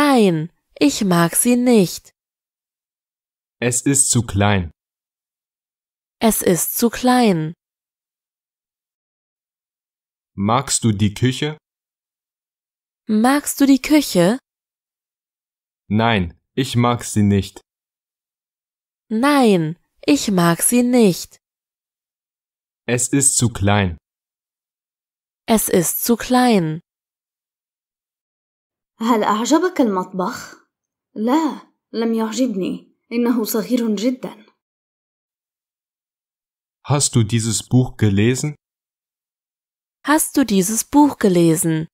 Nein, ich mag sie nicht. Es ist zu klein. Es ist zu klein. Magst du die Küche? Magst du die Küche? Nein, ich mag sie nicht. Nein, ich mag sie nicht. Es ist zu klein. Es ist zu klein. هل أعجبك المطبخ؟ لا، لم يعجبني. إنه صغير جدا. Hast du dieses Buch gelesen? Hast du dieses Buch gelesen?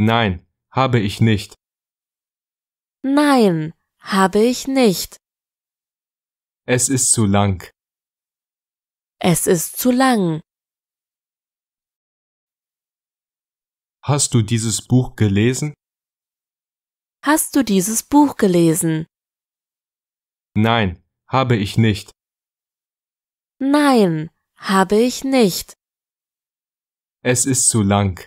Nein, habe ich nicht. Nein, habe ich nicht. Es ist zu lang. Es ist zu lang. Hast du dieses Buch gelesen? Hast du dieses Buch gelesen? Nein, habe ich nicht. Nein, habe ich nicht. Es ist zu lang.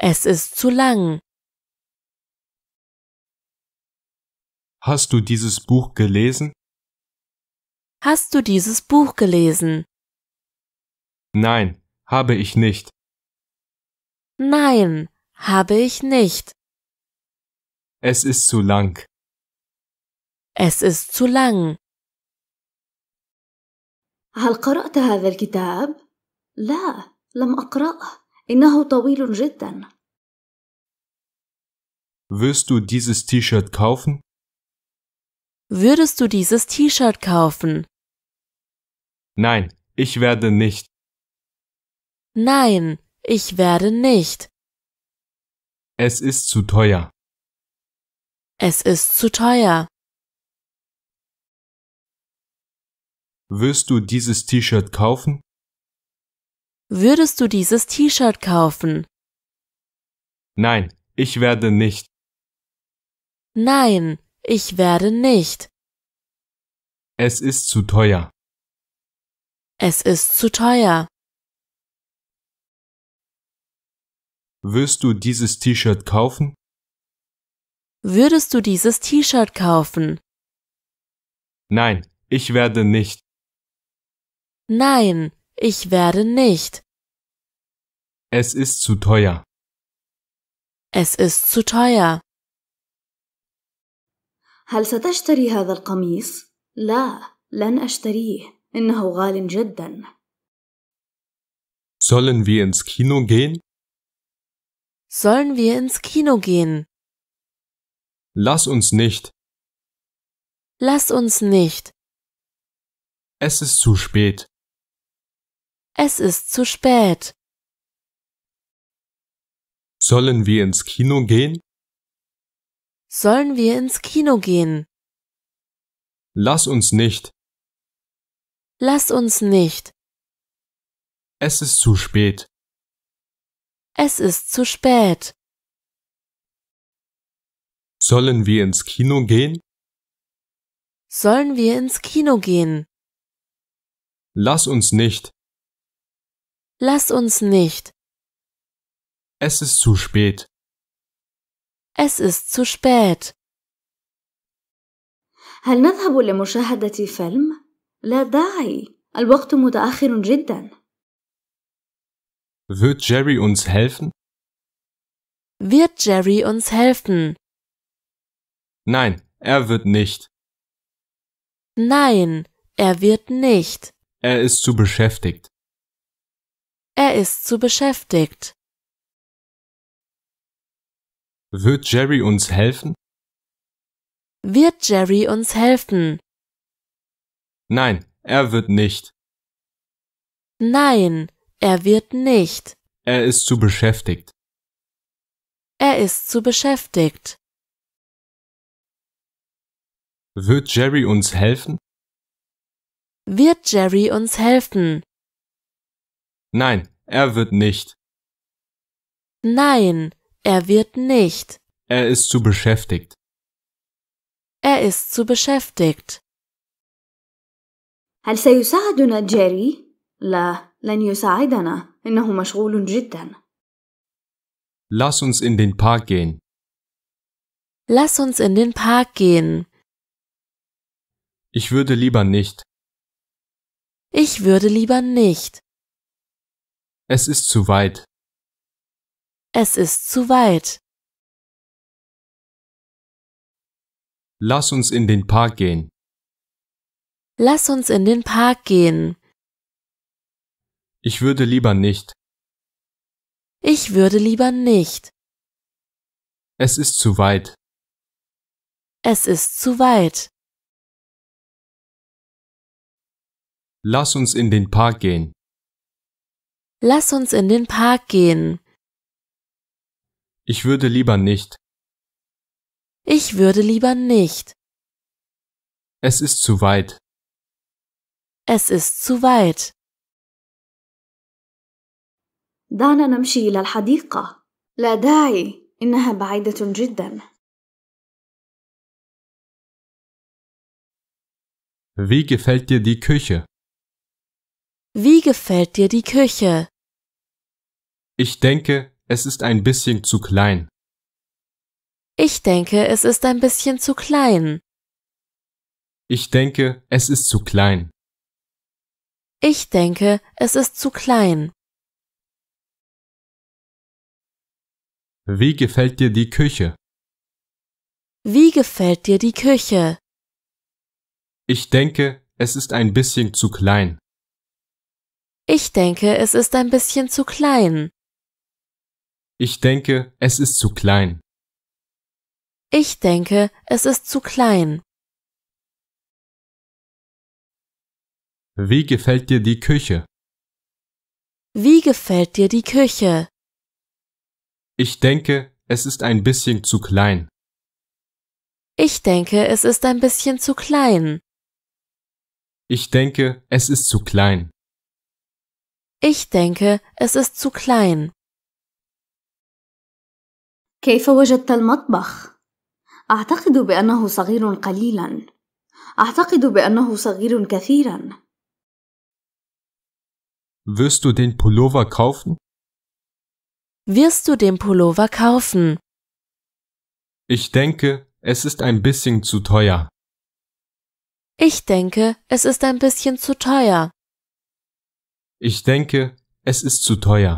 Es ist zu lang. Hast du dieses Buch gelesen? Hast du dieses Buch gelesen? Nein, habe ich nicht. Nein, habe ich nicht. Es ist zu lang. Es ist zu lang. هل قرأت هذا الكتاب؟ لا، لم أقرأه. إنه طويل جدا. Wirst du dieses T-Shirt kaufen? Würdest du dieses T-Shirt kaufen? Nein, ich werde nicht. Nein, ich werde nicht. Es ist zu teuer. Es ist zu teuer. Wirst du dieses T-Shirt kaufen? Würdest du dieses T-Shirt kaufen? Nein, ich werde nicht. Nein, ich werde nicht. Es ist zu teuer. Es ist zu teuer. Wirst du dieses T-Shirt kaufen? Würdest du dieses T-Shirt kaufen? Nein, ich werde nicht. Nein, ich werde nicht. Es ist zu teuer. Es ist zu teuer. هل ستشتري هذا القميص لا لن اشتريه انه غال جدا Sollen wir ins Kino gehen? Sollen wir ins Kino gehen? Lass uns nicht. Lass uns nicht. Es ist zu spät. Es ist zu spät. Sollen wir ins Kino gehen? Sollen wir ins Kino gehen? Lass uns nicht. Lass uns nicht. Es ist zu spät. Es ist zu spät. Sollen wir ins Kino gehen? Sollen wir ins Kino gehen? Lass uns nicht. Lass uns nicht. Es ist zu spät. Es ist zu spät. هل نذهب لمشاهدة فيلم؟ لا داعي. الوقت متأخر جدا. Wird Jerry uns helfen? Wird Jerry uns helfen? Nein, er wird nicht. Nein, er wird nicht. Er ist zu beschäftigt. Er ist zu beschäftigt. Wird Jerry uns helfen? Wird Jerry uns helfen? Nein, er wird nicht. Nein, er wird nicht. Er ist zu beschäftigt. Er ist zu beschäftigt. Wird Jerry uns helfen? Wird Jerry uns helfen? Nein, er wird nicht. Nein, er wird nicht. Er ist zu beschäftigt. Er ist zu beschäftigt. هل سيساعدنا جيري؟ لا، لن يساعدنا. إنه مشغول جدا. Lass uns in den Park gehen. Lass uns in den Park gehen. Ich würde lieber nicht. Ich würde lieber nicht. Es ist zu weit. Es ist zu weit. Lass uns in den Park gehen. Lass uns in den Park gehen. Ich würde lieber nicht. Ich würde lieber nicht. Es ist zu weit. Es ist zu weit. Lass uns in den Park gehen. Lass uns in den Park gehen. Ich würde lieber nicht. Ich würde lieber nicht. Es ist zu weit. Es ist zu weit. دعنا نمشي إلى الحديقة. لا داعي، إنها بعيدة جدا. Wie gefällt dir die Küche? Wie gefällt dir die Küche? Ich denke, es ist ein bisschen zu klein. Ich denke, es ist ein bisschen zu klein. Ich denke, es ist zu klein. Ich denke, es ist zu klein. Wie gefällt dir die Küche? Wie gefällt dir die Küche? Ich denke, es ist ein bisschen zu klein. Ich denke, es ist ein bisschen zu klein. Ich denke, es ist zu klein. Ich denke, es ist zu klein. Wie gefällt dir die Küche? Wie gefällt dir die Küche? Ich denke, es ist ein bisschen zu klein. Ich denke, es ist ein bisschen zu klein. Ich denke, es ist zu klein. Ich denke, es ist zu klein. كيف وجدت المطبخ اعتقد بانه صغير قليلا اعتقد بانه صغير كثيرا wirst du den pullover kaufen wirst du den pullover kaufen ich denke es ist ein bisschen zu teuer ich denke es ist ein bisschen zu teuer ich denke es ist zu teuer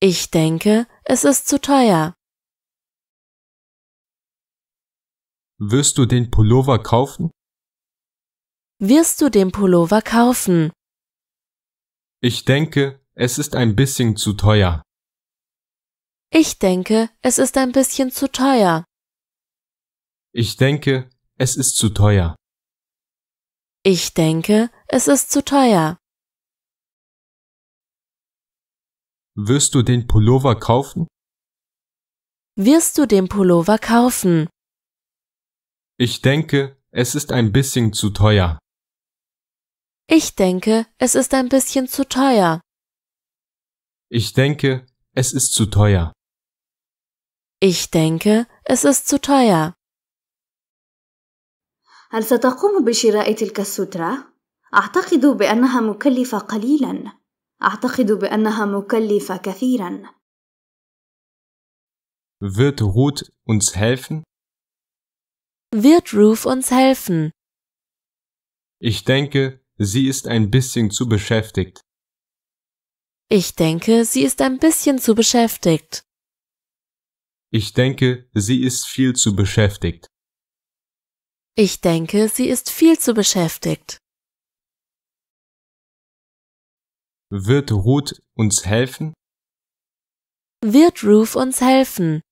ich denke, es ist zu teuer. Wirst du den Pullover kaufen? Wirst du den Pullover kaufen? Ich denke, es ist ein bisschen zu teuer. Ich denke, es ist ein bisschen zu teuer. Ich denke, es ist zu teuer. Ich denke, es ist zu teuer. Wirst du den Pullover kaufen? Wirst du den Pullover kaufen? Ich denke, es ist ein bisschen zu teuer. Ich denke, es ist ein bisschen zu teuer. Ich denke, es ist zu teuer. Ich denke, es ist zu teuer. هل ستقوم بشراء تلك السترة؟ أعتقد بأنها مكلفة قليلا. أعتقد بأنها مكلفة كثيرا. Wird Ruth uns helfen? Wird Ruth uns helfen? Ich denke, sie ist ein bisschen zu beschäftigt. Ich denke, sie ist ein bisschen zu beschäftigt. Ich denke, sie ist viel zu beschäftigt. Ich denke, sie ist viel zu beschäftigt. Wird Ruth uns helfen? Wird Ruth uns helfen?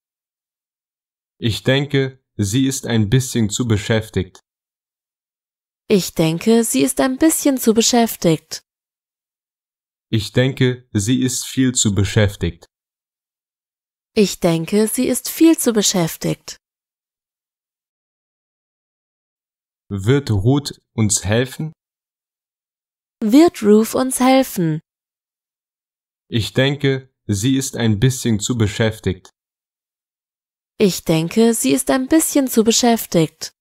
Ich denke, sie ist ein bisschen zu beschäftigt. Ich denke, sie ist ein bisschen zu beschäftigt. Ich denke, sie ist viel zu beschäftigt. Ich denke, sie ist viel zu beschäftigt. Wird Ruth uns helfen? Wird Ruth uns helfen? Ich denke, sie ist ein bisschen zu beschäftigt. Ich denke, sie ist ein bisschen zu beschäftigt.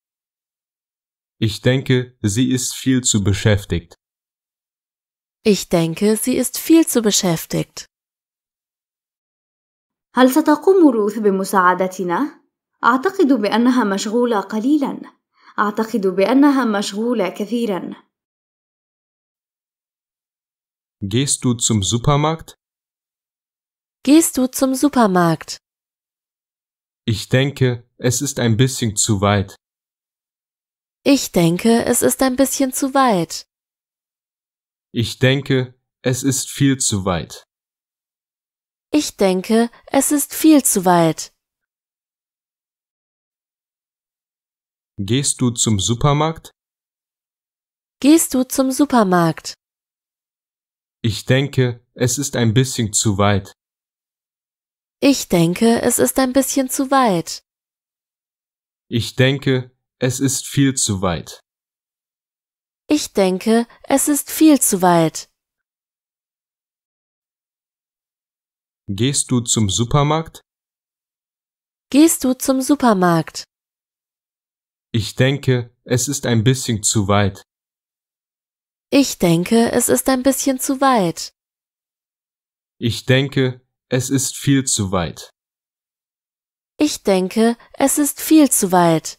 Ich denke, sie ist viel zu beschäftigt. Ich denke, sie ist viel zu beschäftigt. هل ستقوم روث بمساعدتنا؟ أعتقد بأنها مشغولة قليلا. أعتقد بأنها مشغولة كثيرا. Gehst du zum Supermarkt? Gehst du zum Supermarkt? Ich denke, es ist ein bisschen zu weit. Ich denke, es ist ein bisschen zu weit. Ich denke, es ist viel zu weit. Ich denke, es ist viel zu weit. Gehst du zum Supermarkt? Gehst du zum Supermarkt? Ich denke, es ist ein bisschen zu weit. Ich denke, es ist ein bisschen zu weit. Ich denke, es ist viel zu weit. Ich denke, es ist viel zu weit. Gehst du zum Supermarkt? Gehst du zum Supermarkt? Ich denke, es ist ein bisschen zu weit. Ich denke, es ist ein bisschen zu weit. Ich denke, es ist viel zu weit. Ich denke, es ist viel zu weit.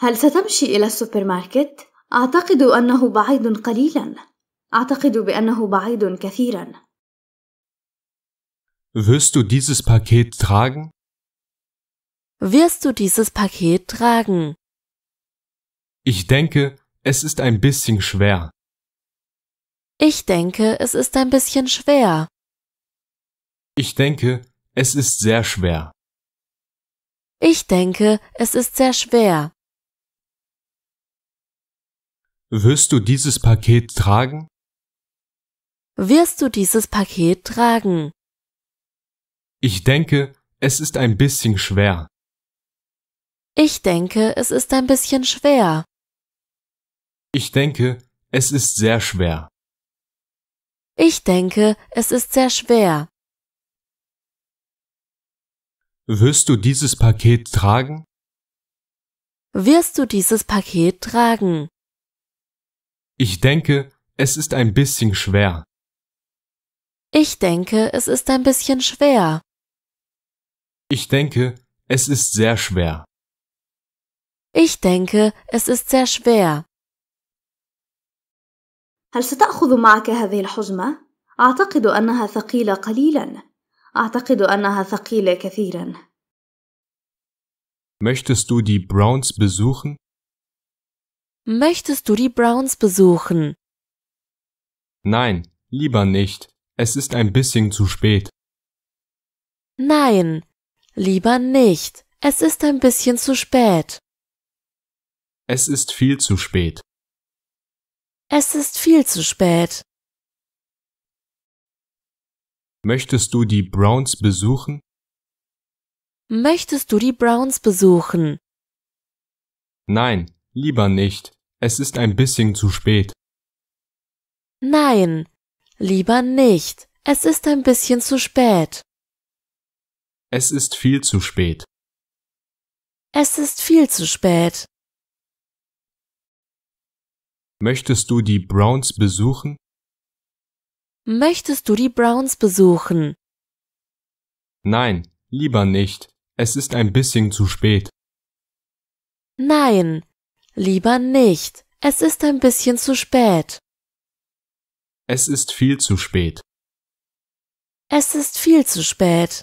هل ستمشي إلى السوبرماركت؟ أعتقد أنه بعيد قليلا. أعتقد بأنه بعيد كثيرا. Wirst du dieses Paket tragen? Wirst du dieses Paket tragen? Ich denke, es ist ein bisschen schwer. Ich denke, es ist ein bisschen schwer. Ich denke, es ist sehr schwer. Ich denke, es ist sehr schwer. Wirst du dieses Paket tragen? Wirst du dieses Paket tragen? Ich denke, es ist ein bisschen schwer. Ich denke, es ist ein bisschen schwer. Ich denke, es ist sehr schwer. Ich denke, es ist sehr schwer. Wirst du dieses Paket tragen? Wirst du dieses Paket tragen? Ich denke, es ist ein bisschen schwer. Ich denke, es ist ein bisschen schwer. Ich denke, es ist sehr schwer. Ich denke, es ist sehr schwer. هل ستأخذ معك هذه الحزمة؟ أعتقد أنها ثقيلة قليلا. أعتقد أنها ثقيلة كثيرا. Möchtest du die Browns besuchen? Möchtest du die Browns besuchen? Nein, lieber nicht. Es ist ein bisschen zu spät. Nein, lieber nicht. Es ist ein bisschen zu spät. Es ist viel zu spät. Es ist viel zu spät. Möchtest du die Browns besuchen? Möchtest du die Browns besuchen? Nein, lieber nicht. Es ist ein bisschen zu spät. Nein, lieber nicht. Es ist ein bisschen zu spät. Es ist viel zu spät. Es ist viel zu spät. Möchtest du die Browns besuchen? Möchtest du die Browns besuchen? Nein, lieber nicht. Es ist ein bisschen zu spät. Nein, lieber nicht. Es ist ein bisschen zu spät. Es ist viel zu spät. Es ist viel zu spät.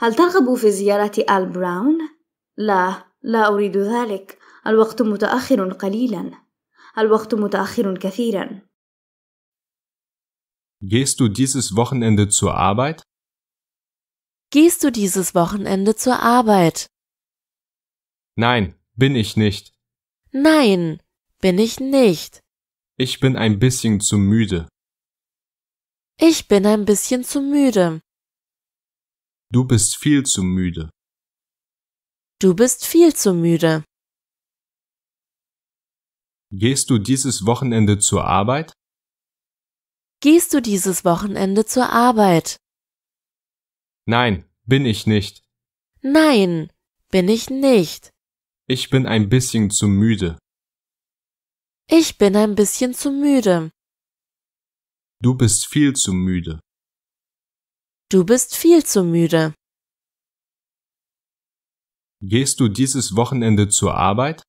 هل ترغب في زيارة آل براون؟ لا، لا أريد ذلك. الوقت متأخر قليلا الوقت متأخر كثيرا Gehst du dieses Wochenende zur Arbeit? Gehst du dieses Wochenende zur Arbeit? Nein, bin ich nicht. Nein, bin ich nicht. Ich bin ein bisschen zu müde. Ich bin ein bisschen zu müde. Du bist viel zu müde. Du bist viel zu müde. Gehst du dieses Wochenende zur Arbeit? Gehst du dieses Wochenende zur Arbeit? Nein, bin ich nicht. Nein, bin ich nicht. Ich bin ein bisschen zu müde. Ich bin ein bisschen zu müde. Du bist viel zu müde. Du bist viel zu müde. Gehst du dieses Wochenende zur Arbeit?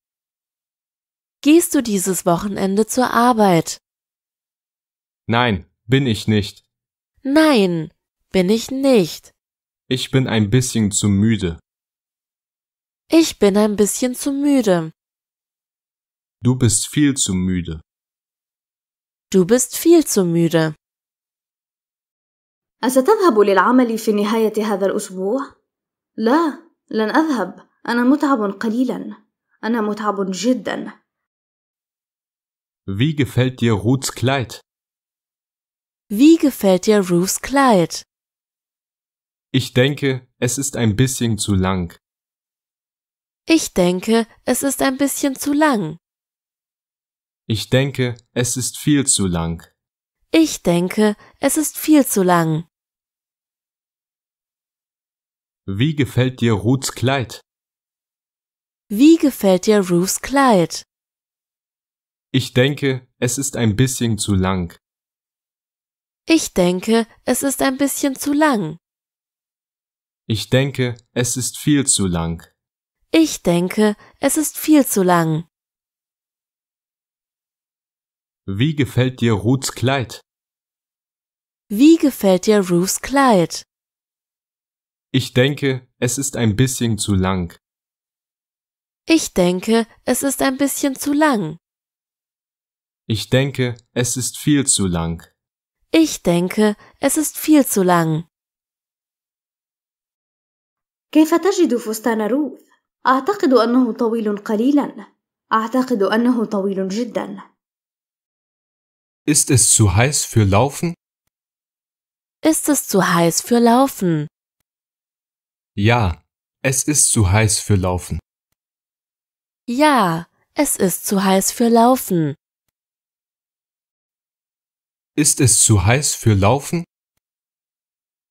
Gehst du dieses Wochenende zur Arbeit? Nein, bin ich nicht. Nein, bin ich nicht. Ich bin ein bisschen zu müde. Ich bin ein bisschen zu müde. Du bist viel zu müde. Du bist viel zu müde. أستذهب للعمل في نهاية هذا الأسبوع؟ لا، لن أذهب. أنا متعب قليلا. أنا متعب جدا. Wie gefällt dir Ruths Kleid? Wie gefällt dir Ruths Kleid? Ich denke, es ist ein bisschen zu lang. Ich denke, es ist ein bisschen zu lang. Ich denke, es ist viel zu lang. Ich denke, es ist viel zu lang. Wie gefällt dir Ruths Kleid? Wie gefällt dir Ruths Kleid? Ich denke, es ist ein bisschen zu lang. Ich denke, es ist ein bisschen zu lang. Ich denke, es ist viel zu lang. Ich denke, es ist viel zu lang. Wie gefällt dir Ruths Kleid? Wie gefällt dir Ruths Kleid? Ich denke, es ist ein bisschen zu lang. Ich denke, es ist ein bisschen zu lang. Ich denke, es ist viel zu lang. Ich denke, es ist viel zu lang. كيف تجد فستان روث؟ أعتقد أنه طويل قليلا. أعتقد أنه طويل جدا. Ist es zu heiß für Laufen? Ist es zu heiß für Laufen? Ja, es ist zu heiß für Laufen. Ja, es ist zu heiß für Laufen. Ist es zu heiß für Laufen?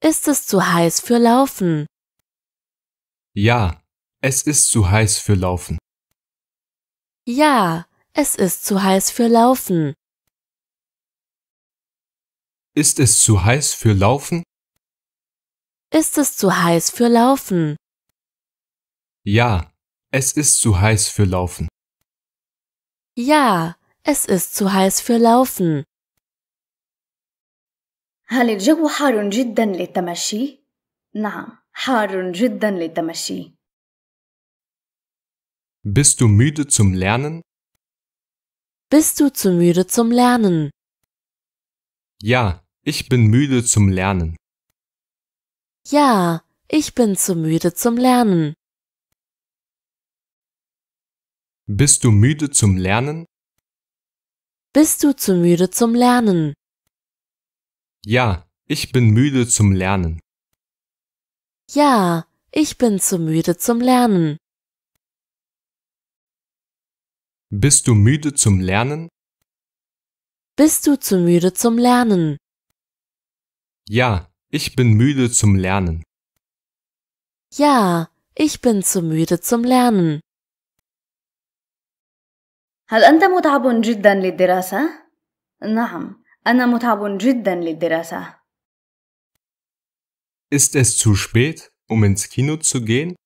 Ist es zu heiß für Laufen? Ja, es ist zu heiß für Laufen. Ja, es ist zu heiß für Laufen. Ist es zu heiß für Laufen? Ist es zu heiß für Laufen? Ja, es ist zu heiß für Laufen. Ja, es ist zu heiß für Laufen. هل الجو حار جدا للتمشي؟ نعم، حار جدا للتمشي. Bist du müde zum Lernen? Bist du zu müde zum Lernen? Ja, ich bin müde zum Lernen. Ja, ich bin zu müde zum Lernen. Bist du müde zum Lernen? Bist du zu müde zum Lernen? Ja, ich bin müde zum Lernen. Ja, ich bin zu müde zum Lernen. Bist du müde zum Lernen? Bist du zu müde zum Lernen? Ja, ich bin müde zum Lernen. Ja, ich bin zu müde zum Lernen. هل أنت متعب جدا للدراسة؟ نعم، أنا متعب جدا للدراسة. Ist es zu spät, um ins Kino zu gehen?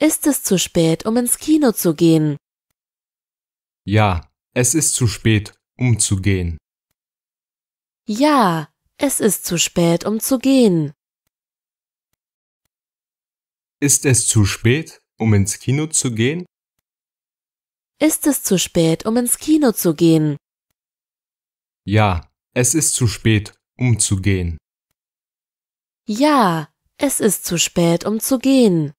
Ist es zu spät, um ins Kino zu gehen? Ja, es ist zu spät, um zu gehen. Ja, es ist zu spät, um zu gehen. Ist es zu spät, um ins Kino zu gehen? Ist es zu spät, um ins Kino zu gehen? Ja, es ist zu spät, um zu gehen. Ja, es ist zu spät, um zu gehen.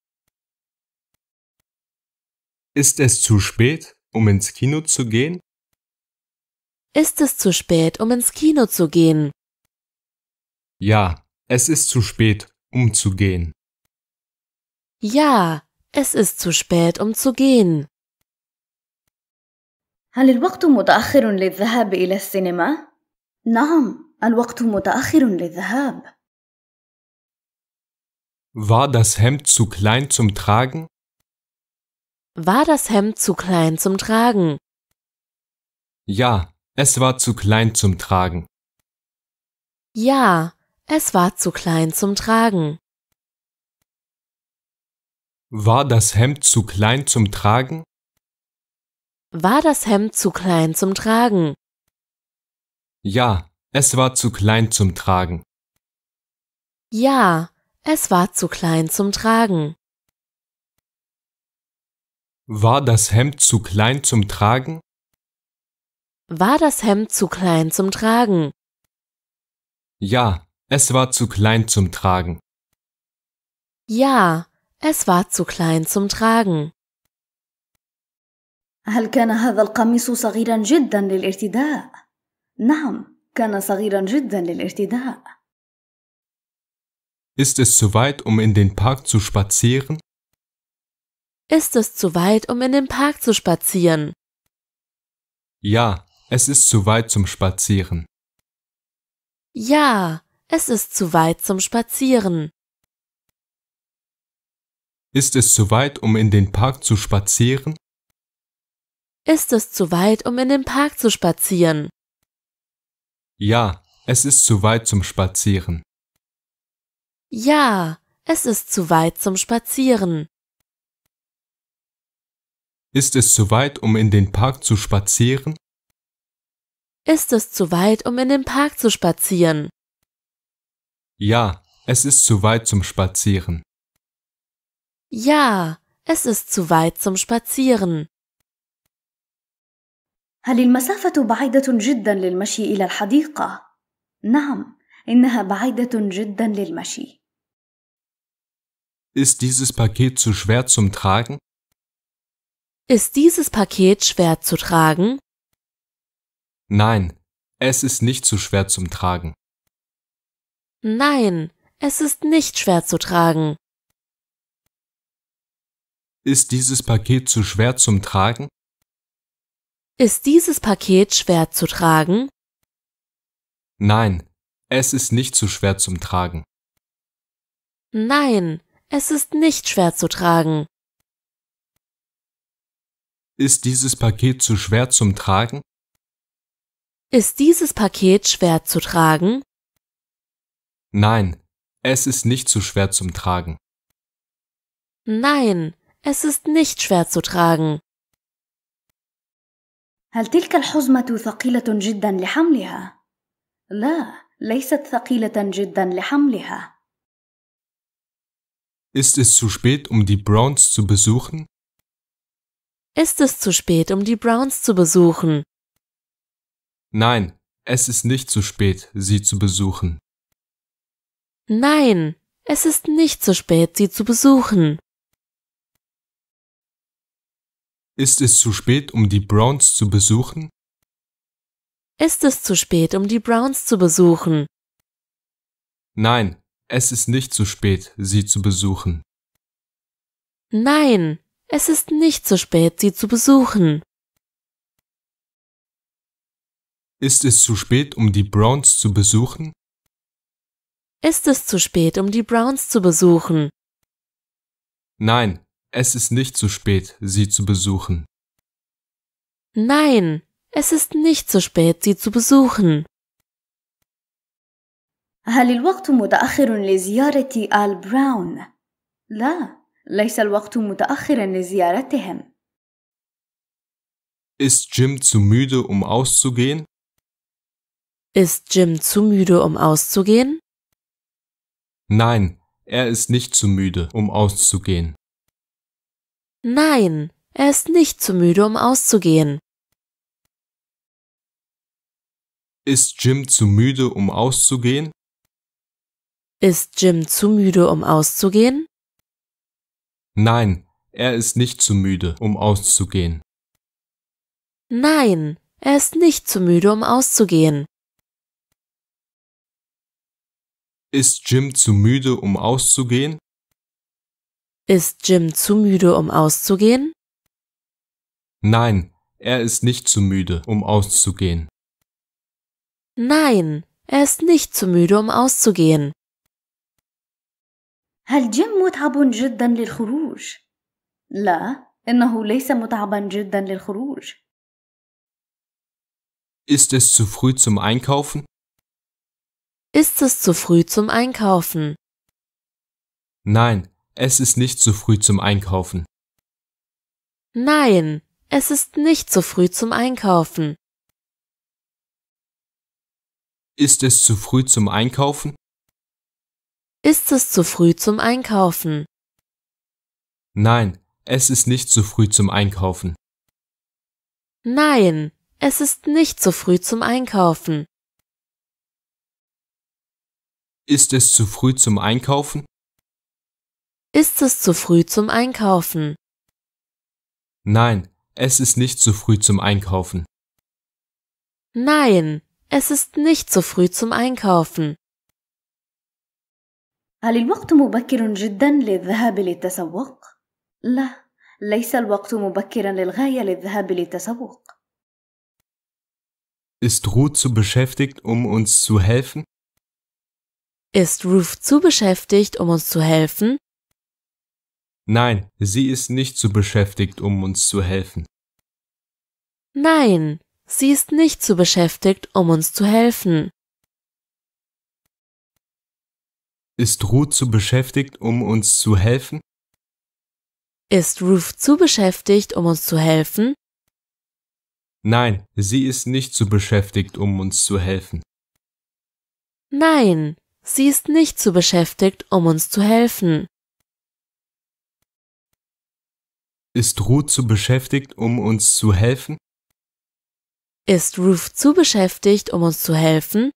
Ist es zu spät, um ins Kino zu gehen? Ist es zu spät, um ins Kino zu gehen? Ja, es ist zu spät, um zu gehen. Ja, es ist zu spät, um zu gehen. هل الوقت متأخر للذهاب إلى السينما؟ نعم، الوقت متأخر للذهاب. War das Hemd zu klein zum Tragen? War das Hemd zu klein zum Tragen? Ja, es war zu klein zum Tragen. Ja, es war zu klein zum Tragen. War das Hemd zu klein zum Tragen? War das Hemd zu klein zum Tragen? Ja, es war zu klein zum Tragen. Ja, es war zu klein zum Tragen. War das Hemd zu klein zum Tragen? War das Hemd zu klein zum Tragen? Ja, es war zu klein zum Tragen. Ja, es war zu klein zum Tragen. هل كان هذا القميص صغيرا جدا للارتداء نعم كان صغيرا جدا للارتداء Ist es zu weit, um in den Park zu spazieren? Ist es zu weit, um in den Park zu spazieren? Ja, es ist zu weit zum Spazieren. Ja, es ist zu weit zum Spazieren. Ist es zu weit, um in den Park zu spazieren? Ist es zu weit, um in den Park zu spazieren? Ja, es ist zu weit zum Spazieren. Ja, es ist zu weit zum Spazieren. Ist es zu weit, um in den Park zu spazieren? Ist es zu weit, um in den Park zu spazieren? Ja, es ist zu weit zum Spazieren. Ja, es ist zu weit zum Spazieren. هل المسافة بعيدة جدا للمشي إلى الحديقة؟ نعم، إنها بعيدة جدا للمشي. Ist dieses Paket zu schwer zum Tragen? Ist dieses Paket schwer zu tragen? Nein, es ist nicht zu schwer zum Tragen. Nein, es ist nicht schwer zu tragen. Ist dieses Paket zu schwer zum Tragen? Ist dieses Paket schwer zu tragen? Nein, es ist nicht zu schwer zum Tragen. Nein, es ist nicht schwer zu tragen. Ist dieses Paket zu schwer zum Tragen? Ist dieses Paket schwer zu tragen? Nein, es ist nicht zu schwer zum Tragen. Nein, es ist nicht schwer zu tragen. هل تلك الحزمة ثقيلة جدا لحملها؟ لا، ليست ثقيلة جدا لحملها. Ist es zu spät, um die Browns zu besuchen? Ist es zu spät, um die Browns zu besuchen? Nein, es ist nicht zu spät, sie zu besuchen. Nein, es ist nicht zu spät, sie zu besuchen. Ist es zu spät, um die Browns zu besuchen? Ist es zu spät, um die Browns zu besuchen? Nein, es ist nicht zu spät, sie zu besuchen. Nein, es ist nicht zu spät, sie zu besuchen. Ist es zu spät, um die Browns zu besuchen? Ist es zu spät, um die Browns zu besuchen? Nein, es ist nicht zu spät, sie zu besuchen. Nein, es ist nicht zu spät, sie zu besuchen. هل الوقت متأخر لزيارة آل براون؟ لا، ليس الوقت متأخرا لزيارتهم. Ist Jim zu müde, um auszugehen? Ist Jim zu müde, um auszugehen? Nein, er ist nicht zu müde, um auszugehen. Nein, er ist nicht zu müde, um auszugehen. Ist Jim zu müde, um auszugehen? Ist Jim zu müde, um auszugehen? Nein, er ist nicht zu müde, um auszugehen. Nein, er ist nicht zu müde, um auszugehen. Ist Jim zu müde, um auszugehen? Ist Jim zu müde, um auszugehen? Nein, er ist nicht zu müde, um auszugehen. Nein, er ist nicht zu müde, um auszugehen. هل جيم متعب جدا للخروج؟ لا، إنه ليس متعبا جدا للخروج. Ist es zu früh zum Einkaufen? Ist es zu früh zum Einkaufen? Nein, es ist nicht zu früh zum Einkaufen. Nein, es ist nicht zu früh zum Einkaufen. Ist es zu früh zum Einkaufen? Ist es zu früh zum Einkaufen? Nein, es ist nicht zu früh zum Einkaufen. Nein, es ist nicht zu früh zum Einkaufen. Ist es zu früh zum Einkaufen? Ist es zu früh zum Einkaufen? Nein, es ist nicht zu früh zum Einkaufen. Nein, es ist nicht zu früh zum Einkaufen. هل الوقت مبكر جدا للذهاب للتسوق؟ لا، ليس الوقت مبكرا للغاية للذهاب للتسوق. Ist Ruth zu beschäftigt, um uns zu helfen? Ist Ruth zu beschäftigt, um uns zu helfen? Nein, sie ist nicht zu so beschäftigt, um uns zu helfen. Nein, sie ist nicht zu so beschäftigt, um uns zu helfen. Ist Ruth zu beschäftigt, um uns zu helfen? Ist Ruth zu beschäftigt, um uns zu helfen? Nein, sie ist nicht zu so beschäftigt, um uns zu helfen. Nein, sie ist nicht zu beschäftigt, um uns zu helfen. Ist Ruth zu beschäftigt, um uns zu helfen? Ist Ruth zu beschäftigt, um uns zu helfen?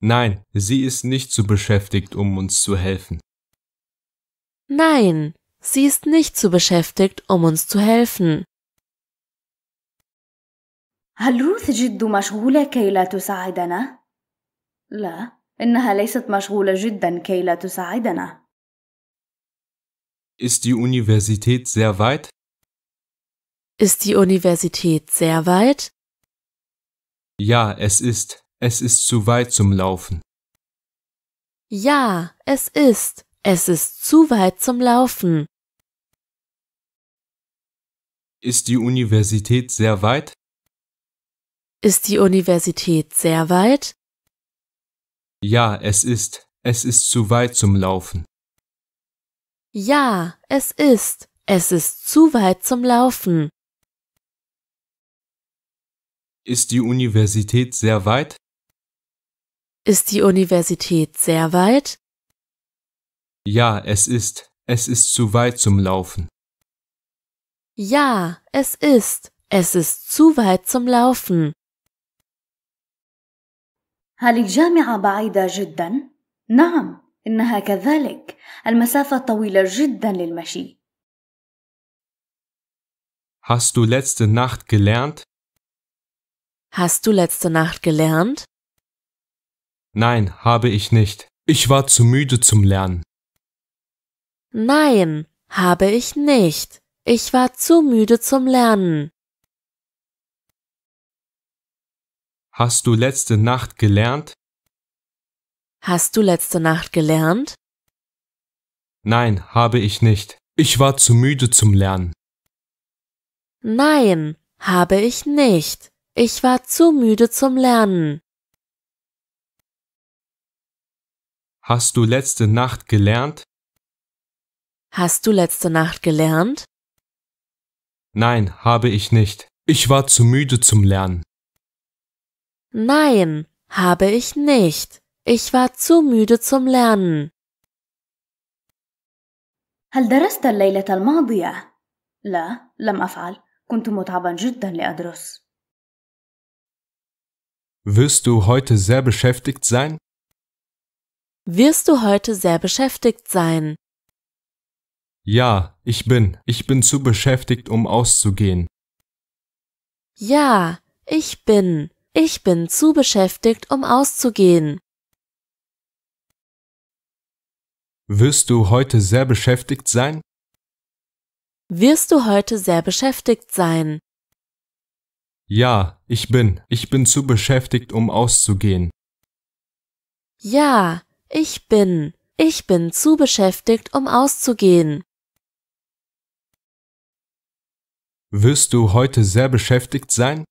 Nein, sie ist nicht zu beschäftigt, um uns zu helfen. Nein, sie ist nicht zu beschäftigt, um uns zu helfen. هل روث جد مشغولة كي لا تساعدنا؟ لا، إنها ليست مشغولة جدا كي لا تساعدنا. Ist die Universität sehr weit? Ist die Universität sehr weit? Ja, es ist. Es ist zu weit zum Laufen. Ja, es ist. Es ist zu weit zum Laufen. Ist die Universität sehr weit? Ist die Universität sehr weit? Ja, es ist. Es ist zu weit zum Laufen. Ja, es ist. Es ist zu weit zum Laufen. Ist die Universität sehr weit? Ist die Universität sehr weit? Ja, es ist. Es ist zu weit zum Laufen. Ja, es ist. Es ist zu weit zum Laufen. هل الجامعة بعيدة جدا؟ نعم، إنها كذلك المسافة طويلة جدا للمشي. Hast du letzte Nacht gelernt? Hast du letzte Nacht gelernt? Nein, habe ich nicht. Ich war zu müde zum Lernen. Nein, habe ich nicht. Ich war zu müde zum Lernen. Hast du letzte Nacht gelernt? Hast du letzte Nacht gelernt? Nein, habe ich nicht. Ich war zu müde zum Lernen. Nein, habe ich nicht. Ich war zu müde zum Lernen. Hast du letzte Nacht gelernt? Hast du letzte Nacht gelernt? Nein, habe ich nicht. Ich war zu müde zum Lernen. Nein, habe ich nicht. Ich war zu müde zum Lernen. هل درست الليلة الماضية؟ لا، لم أفعل. كنت متعبا جدا لأدرس. Wirst du heute sehr beschäftigt sein? Wirst du heute sehr beschäftigt sein? Ja, ich bin. Ich bin zu beschäftigt, um auszugehen. Ja, ich bin. Ich bin zu beschäftigt, um auszugehen. Wirst du heute sehr beschäftigt sein? Wirst du heute sehr beschäftigt sein? Ja, ich bin. Ich bin zu beschäftigt, um auszugehen. Ja, ich bin. Ich bin zu beschäftigt, um auszugehen. Wirst du heute sehr beschäftigt sein?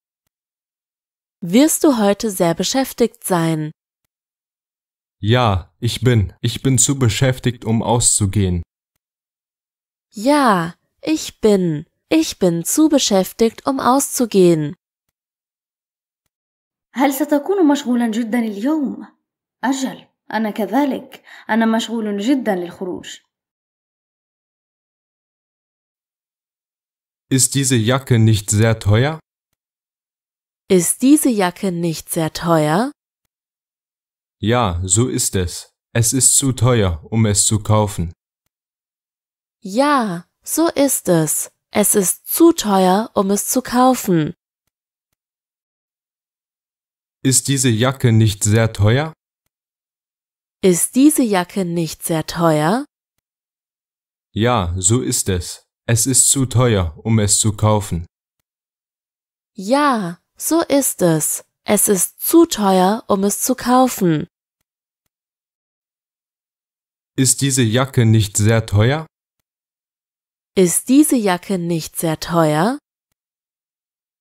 Wirst du heute sehr beschäftigt sein? Ja, ich bin. Ich bin zu beschäftigt, um auszugehen. Ja, ich bin. Ich bin zu beschäftigt, um auszugehen. هل ستكون مشغولا جدا اليوم؟ أجل، أنا كذلك. أنا مشغول جدا للخروج. Ist diese Jacke nicht sehr teuer? Ist diese Jacke nicht sehr teuer? Ja, so ist es. Es ist zu teuer, um es zu kaufen. Ja, so ist es. Es ist zu teuer, um es zu kaufen. Ist diese Jacke nicht sehr teuer? Ist diese Jacke nicht sehr teuer? Ja, so ist es. Es ist zu teuer, um es zu kaufen. Ja, so ist es. Es ist zu teuer, um es zu kaufen. Ist diese Jacke nicht sehr teuer? Ist diese Jacke nicht sehr teuer?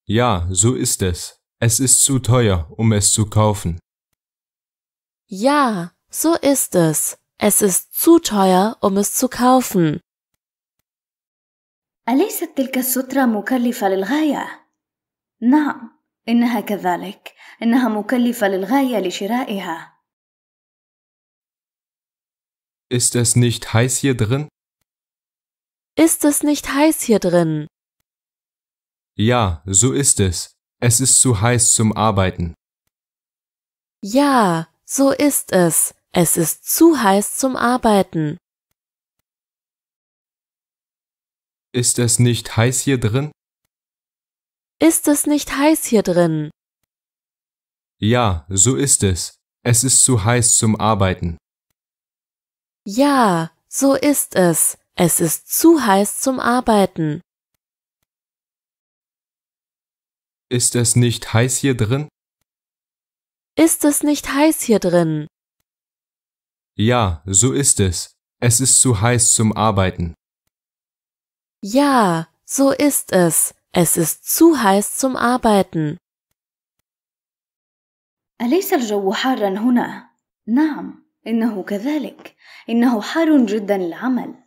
Ja, so ist es. Es ist zu teuer, um es zu kaufen. Ja, so ist es. Es ist zu teuer, um es zu kaufen. أليست تلك السترة مكلفة للغاية؟ نعم، إنها كذلك. إنها مكلفة للغاية لشرائها. Ist es nicht heiß hier drin? Ist es nicht heiß hier drin? Ja, so ist es. Es ist zu heiß zum Arbeiten. Ja, so ist es. Es ist zu heiß zum Arbeiten. Ist es nicht heiß hier drin? Ist es nicht heiß hier drin? Ja, so ist es. Es ist zu heiß zum Arbeiten. Ja, so ist es. Es ist zu heiß zum Arbeiten. Ist es nicht heiß hier drin? Ist es nicht heiß hier drin? Ja, so ist es. Es ist zu heiß zum Arbeiten. Ja, so ist es. Es ist zu heiß zum Arbeiten. أليس الجو حارا هنا؟ نعم، إنه كذلك. إنه حار جدا للعمل.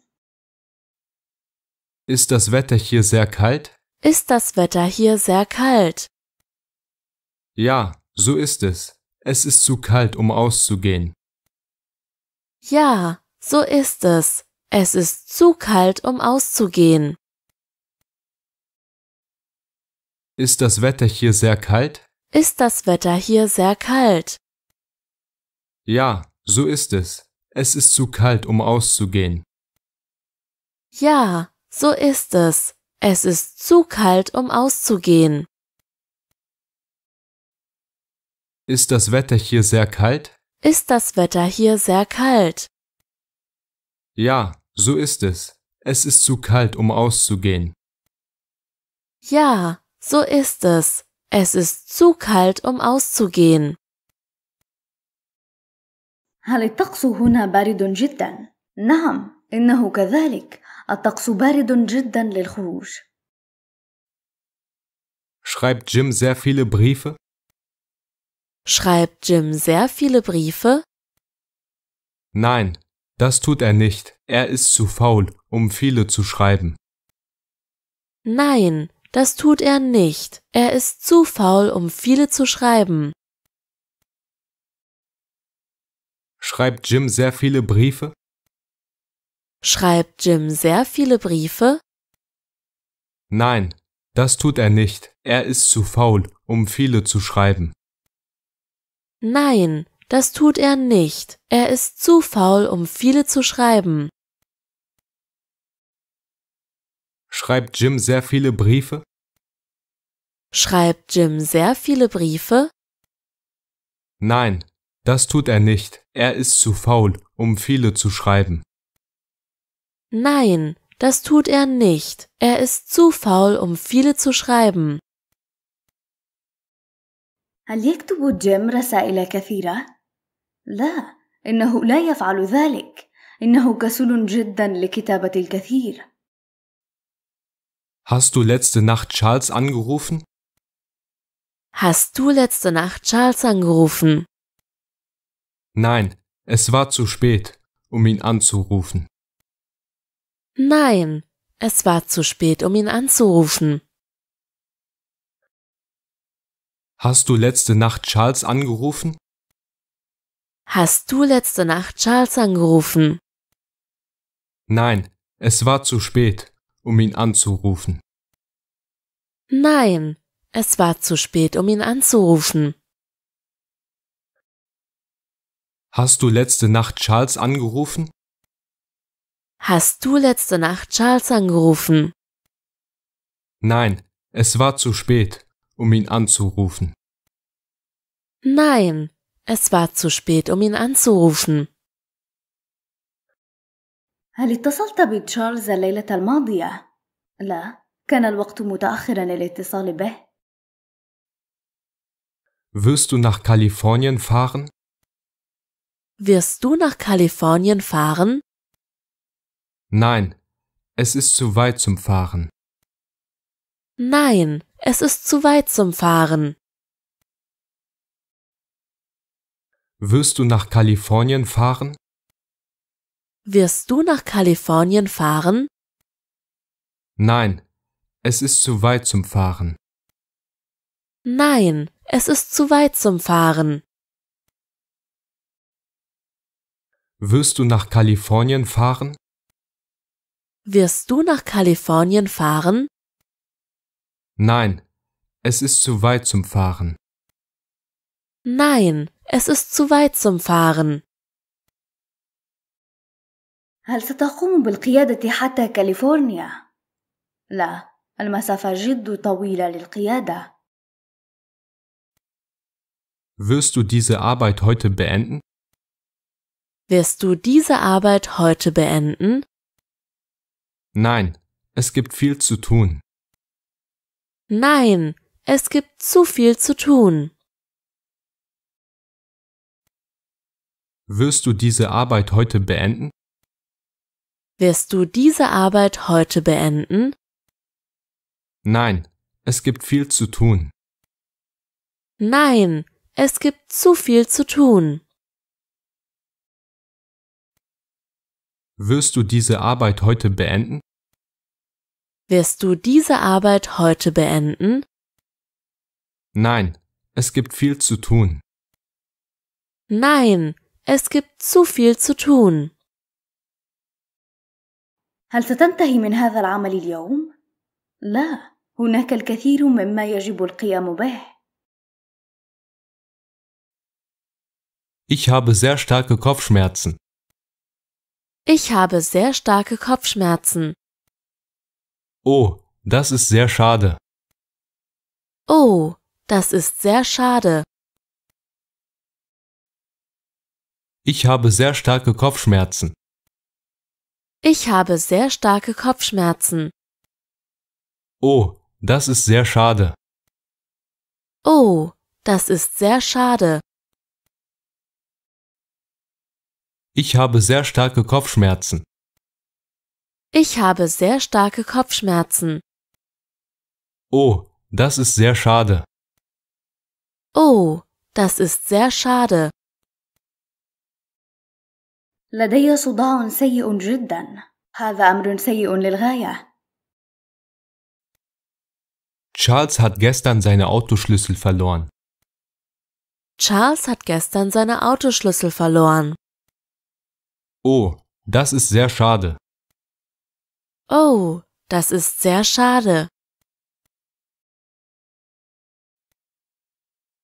Ist das Wetter hier sehr kalt? Ist das Wetter hier sehr kalt? Ja, so ist es. Es ist zu kalt, um auszugehen. Ja, so ist es. Es ist zu kalt, um auszugehen. Ist das Wetter hier sehr kalt? Ist das Wetter hier sehr kalt? Ja, so ist es. Es ist zu kalt, um auszugehen. Ja, so ist es. Es ist zu kalt, um auszugehen. Ist das Wetter hier sehr kalt? Ist das Wetter hier sehr kalt? Ja, so ist es. Es ist zu kalt, um auszugehen. Ja, so ist es. Es ist zu kalt, um auszugehen. هل الطقس هنا بارد جدا نعم انه كذلك الطقس بارد جدا للخروج Schreibt Jim sehr viele Briefe? Schreibt Jim sehr viele Briefe? Nein, das tut er nicht. Er ist zu faul, um viele zu schreiben. Nein, das tut er nicht. Er ist zu faul, um viele zu schreiben. Schreibt Jim sehr viele Briefe? Schreibt Jim sehr viele Briefe? Nein, das tut er nicht. Er ist zu faul, um viele zu schreiben. Nein, das tut er nicht. Er ist zu faul, um viele zu schreiben. Schreibt Jim sehr viele Briefe? Schreibt Jim sehr viele Briefe? Nein, das tut er nicht. Er ist zu faul, um viele zu schreiben. Nein, das tut er nicht. Er ist zu faul, um viele zu schreiben. هل يكتب جيم رسائل كثيرة؟ لا، إنه لا يفعل ذلك. إنه كسول جدا لكتابة الكثير. Hast du letzte Nacht Charles angerufen? Hast du letzte Nacht Charles angerufen? Nein, es war zu spät, um ihn anzurufen. Nein, es war zu spät, um ihn anzurufen. Hast du letzte Nacht Charles angerufen? Hast du letzte Nacht Charles angerufen? Nein, es war zu spät, um ihn anzurufen. Nein, es war zu spät, um ihn anzurufen. Hast du letzte Nacht Charles angerufen? Hast du letzte Nacht Charles angerufen? Nein, es war zu spät, um ihn anzurufen. Nein, es war zu spät, um ihn anzurufen. هل اتصلت بتشارلز الليلة الماضية؟ لا، كان الوقت متأخرا للاتصال به. Wirst du nach Kalifornien fahren? Wirst du nach Kalifornien fahren? Nein, es ist zu weit zum Fahren. Nein, es ist zu weit zum Fahren. Wirst du nach Kalifornien fahren? Wirst du nach Kalifornien fahren? Nein, es ist zu weit zum Fahren. Nein, es ist zu weit zum Fahren. Wirst du nach Kalifornien fahren? Wirst du nach Kalifornien fahren? Nein, es ist zu weit zum Fahren. Nein, es ist zu weit zum Fahren. هل ستقوم بالقيادة حتى كاليفورنيا؟ لا، المسافة جد طويلة للقيادة. Wirst du diese Arbeit heute beenden? Wirst du diese Arbeit heute beenden? Nein, es gibt viel zu tun. Nein, es gibt zu viel zu tun. Wirst du diese Arbeit heute beenden? Wirst du diese Arbeit heute beenden? Nein, es gibt viel zu tun. Nein, es gibt zu viel zu tun. Wirst du diese Arbeit heute beenden? Wirst du diese Arbeit heute beenden? Nein, es gibt viel zu tun. Nein, es gibt zu viel zu tun. هل ستنتهي من هذا العمل اليوم؟ لا، هناك الكثير مما يجب القيام به. Ich habe sehr starke Kopfschmerzen. Ich habe sehr starke Kopfschmerzen. Oh, das ist sehr schade. Oh, das ist sehr schade. Ich habe sehr starke Kopfschmerzen. Ich habe sehr starke Kopfschmerzen. Oh, das ist sehr schade. Oh, das ist sehr schade. Ich habe sehr starke Kopfschmerzen. Ich habe sehr starke Kopfschmerzen. Oh, das ist sehr schade. Oh, das ist sehr schade. لدي صداع سيء جدا. هذا أمر سيء للغاية. Charles hat gestern seine Autoschlüssel verloren. Charles hat gestern seine Autoschlüssel verloren. Oh, das ist sehr schade. Oh, das ist sehr schade.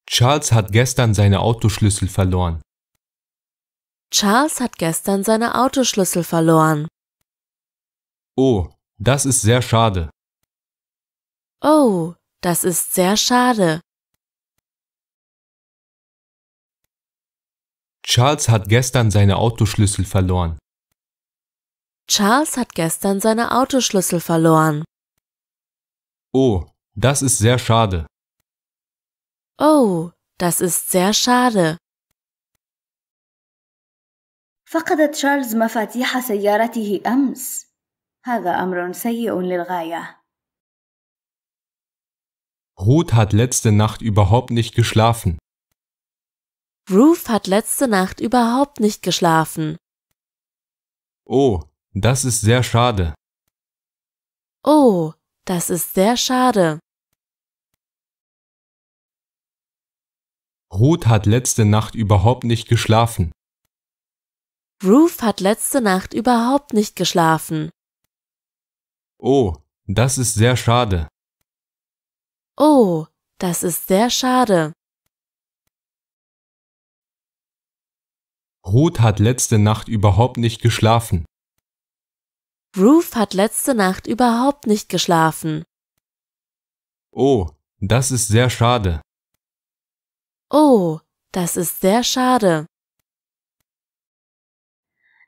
Charles hat gestern seine Autoschlüssel verloren. Charles hat gestern seine Autoschlüssel verloren. Oh, das ist sehr schade. Oh, das ist sehr schade. Charles hat gestern seine Autoschlüssel verloren. Charles hat gestern seine Autoschlüssel verloren. Oh, das ist sehr schade. Oh, das ist sehr schade. فقد تشارلز مفاتيح سيارته أمس. هذا أمر سيء للغاية. Ruth hat letzte Nacht überhaupt nicht geschlafen. Ruth hat letzte Nacht überhaupt nicht geschlafen. Oh, das ist sehr schade. Oh, das ist sehr schade. Ruth hat letzte Nacht überhaupt nicht geschlafen. Ruth hat letzte Nacht überhaupt nicht geschlafen. Oh, das ist sehr schade. Oh, das ist sehr schade. Ruth hat letzte Nacht überhaupt nicht geschlafen. Ruth hat letzte Nacht überhaupt nicht geschlafen. Oh, das ist sehr schade. Oh, das ist sehr schade.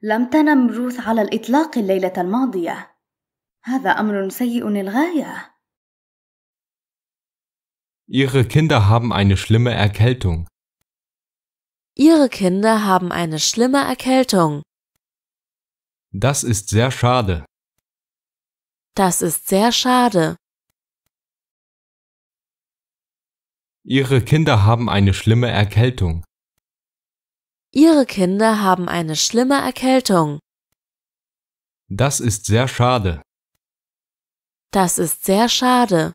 لم تنم روث على الإطلاق الليلة الماضية. هذا أمر سيء للغاية. Ihre Kinder haben eine schlimme Erkältung. Ihre Kinder haben eine schlimme Erkältung. Das ist sehr schade. Das ist sehr schade. Ihre Kinder haben eine schlimme Erkältung. Ihre Kinder haben eine schlimme Erkältung. Das ist sehr schade. Das ist sehr schade.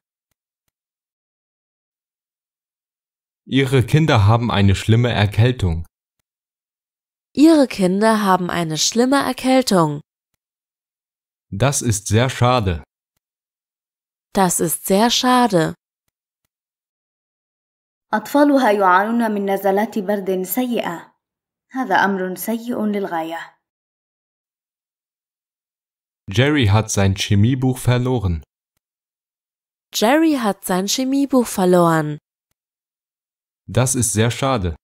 Ihre Kinder haben eine schlimme Erkältung. Ihre Kinder haben eine schlimme Erkältung. Das ist sehr schade. Das ist sehr schade. أطفالها يعانون من نزلات برد سيئة. هذا أمر سيء للغاية. Jerry hat sein Chemiebuch verloren. Jerry hat sein Chemiebuch verloren. Das ist sehr schade.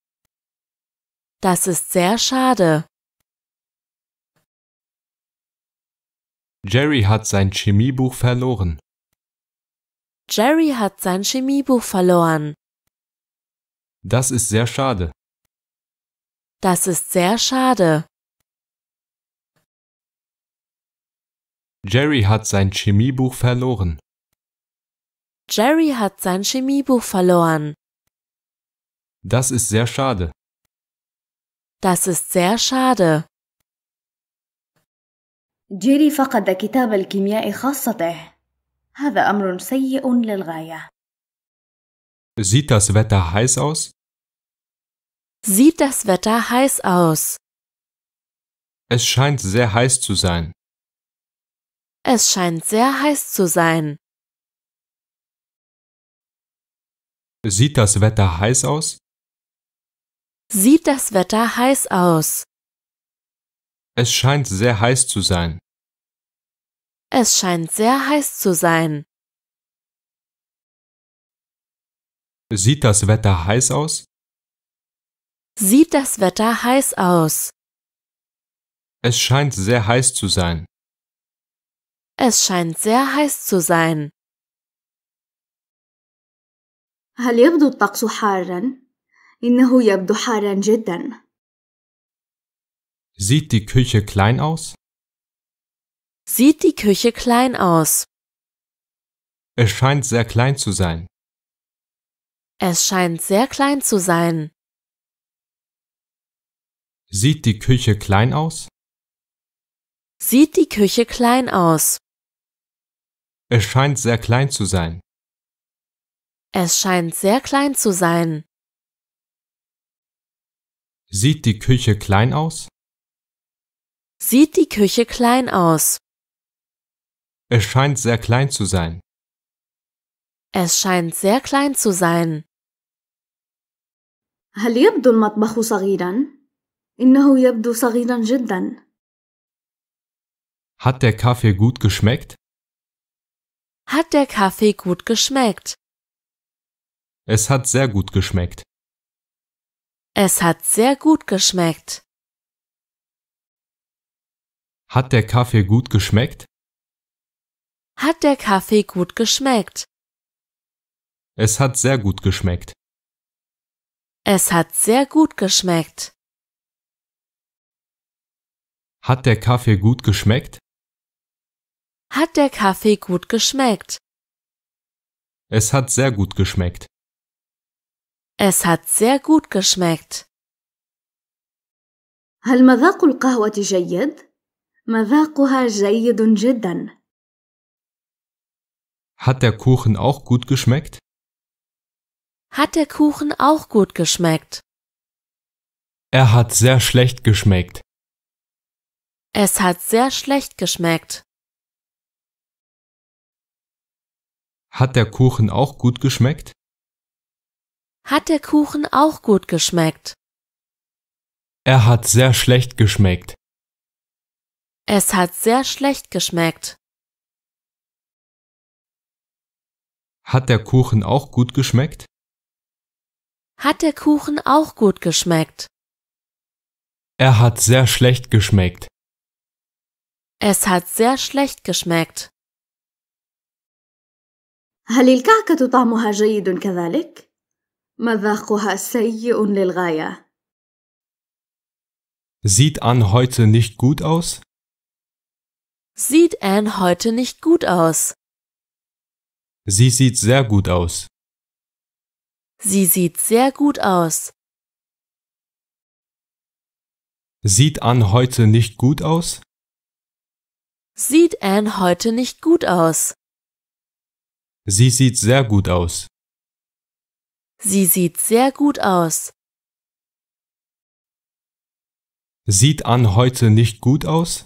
Das ist sehr schade. Jerry hat sein Chemiebuch verloren. Jerry hat sein Chemiebuch verloren. Das ist sehr schade. Das ist sehr schade. Jerry hat sein Chemiebuch verloren. Jerry hat sein Chemiebuch verloren. Das ist sehr schade. Das ist sehr schade. جيري فقد كتاب الكيمياء خاصته. هذا أمر سيء للغاية. Sieht das Wetter heiß aus? Sieht das Wetter heiß aus? Es scheint sehr heiß zu sein. Es scheint sehr heiß zu sein. Sieht das Wetter heiß aus? sieht das Wetter heiß aus. Es scheint sehr heiß zu sein. Es scheint sehr heiß zu sein. Sieht das Wetter heiß aus? Sieht das Wetter heiß aus? Es scheint sehr heiß zu sein. Es scheint sehr heiß zu sein. هل يبدو الطقس حارا؟ إنه يبدو حارا جدا. Sieht die Küche klein aus? Sieht die Küche klein aus? Es scheint sehr klein zu sein. Es scheint sehr klein zu sein. Sieht die Küche klein aus? Sieht die Küche klein aus? Es scheint sehr klein zu sein. Es scheint sehr klein zu sein. Sieht die Küche klein aus? Sieht die Küche klein aus? Es scheint sehr klein zu sein. Es scheint sehr klein zu sein. هل يبدو المطبخ صغيرا؟ إنه يبدو صغيرا جدا. Hat der Kaffee gut geschmeckt? Hat der Kaffee gut geschmeckt? Es hat sehr gut geschmeckt. Es hat sehr gut geschmeckt. Hat der Kaffee gut geschmeckt? Hat der Kaffee gut geschmeckt? Es hat sehr gut geschmeckt. Es hat sehr gut geschmeckt. Hat der Kaffee gut geschmeckt? Hat der Kaffee gut geschmeckt? Es hat sehr gut geschmeckt. Es hat sehr gut geschmeckt. هل مذاق القهوة جيد؟ مذاقها جيد جدا. Hat der Kuchen auch gut geschmeckt? Hat der Kuchen auch gut geschmeckt? Er hat sehr schlecht geschmeckt. Es hat sehr schlecht geschmeckt. Hat der Kuchen auch gut geschmeckt? hat der Kuchen auch gut geschmeckt? Er hat sehr schlecht geschmeckt. Es hat sehr schlecht geschmeckt. Hat der Kuchen auch gut geschmeckt? Hat der Kuchen auch gut geschmeckt? Er hat sehr schlecht geschmeckt. Es hat sehr schlecht geschmeckt. هل الكعكة طعمها جيد كذلك؟ مذاقها سيء للغاية. Sieht Ann heute nicht gut aus? Sieht Ann heute nicht gut aus? Sie sieht sehr gut aus. Sie sieht sehr gut aus. Sieht Ann heute nicht gut aus? Sieht Ann heute nicht gut aus? Sie sieht sehr gut aus. Sie sieht sehr gut aus. Sieht Ann heute nicht gut aus?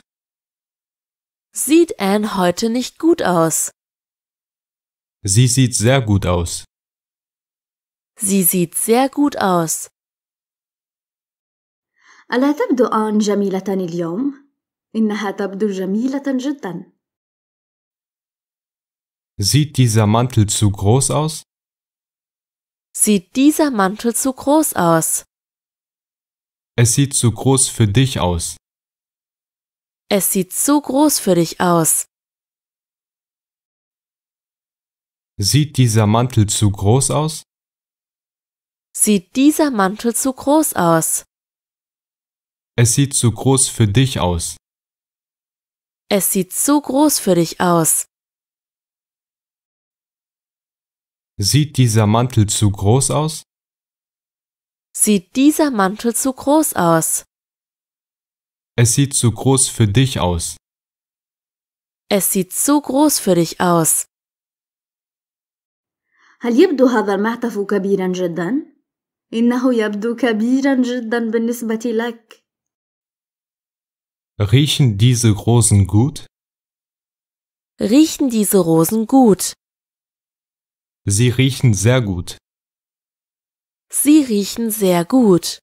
Sieht Ann heute nicht gut aus? Sie sieht sehr gut aus. Sie sieht sehr gut aus. ألا تبدو آن جميلة اليوم؟ إنها تبدو جميلة جدا. Sieht dieser Mantel zu groß aus? Sieht dieser Mantel zu groß aus? Es sieht zu groß für dich aus. Es sieht zu groß für dich aus. Sieht dieser Mantel zu groß aus? Sieht dieser Mantel zu groß aus? Es sieht zu groß für dich aus. Es sieht zu groß für dich aus. Sieht dieser Mantel zu groß aus? Sieht dieser Mantel zu groß aus? Es sieht zu groß für dich aus. Es sieht zu groß für dich aus. هل يبدو هذا المعطف كبيرا جدا؟ إنه يبدو كبيرا جدا بالنسبة لك. Riechen diese Rosen gut? Riechen diese Rosen gut? Sie riechen sehr gut. Sie riechen sehr gut.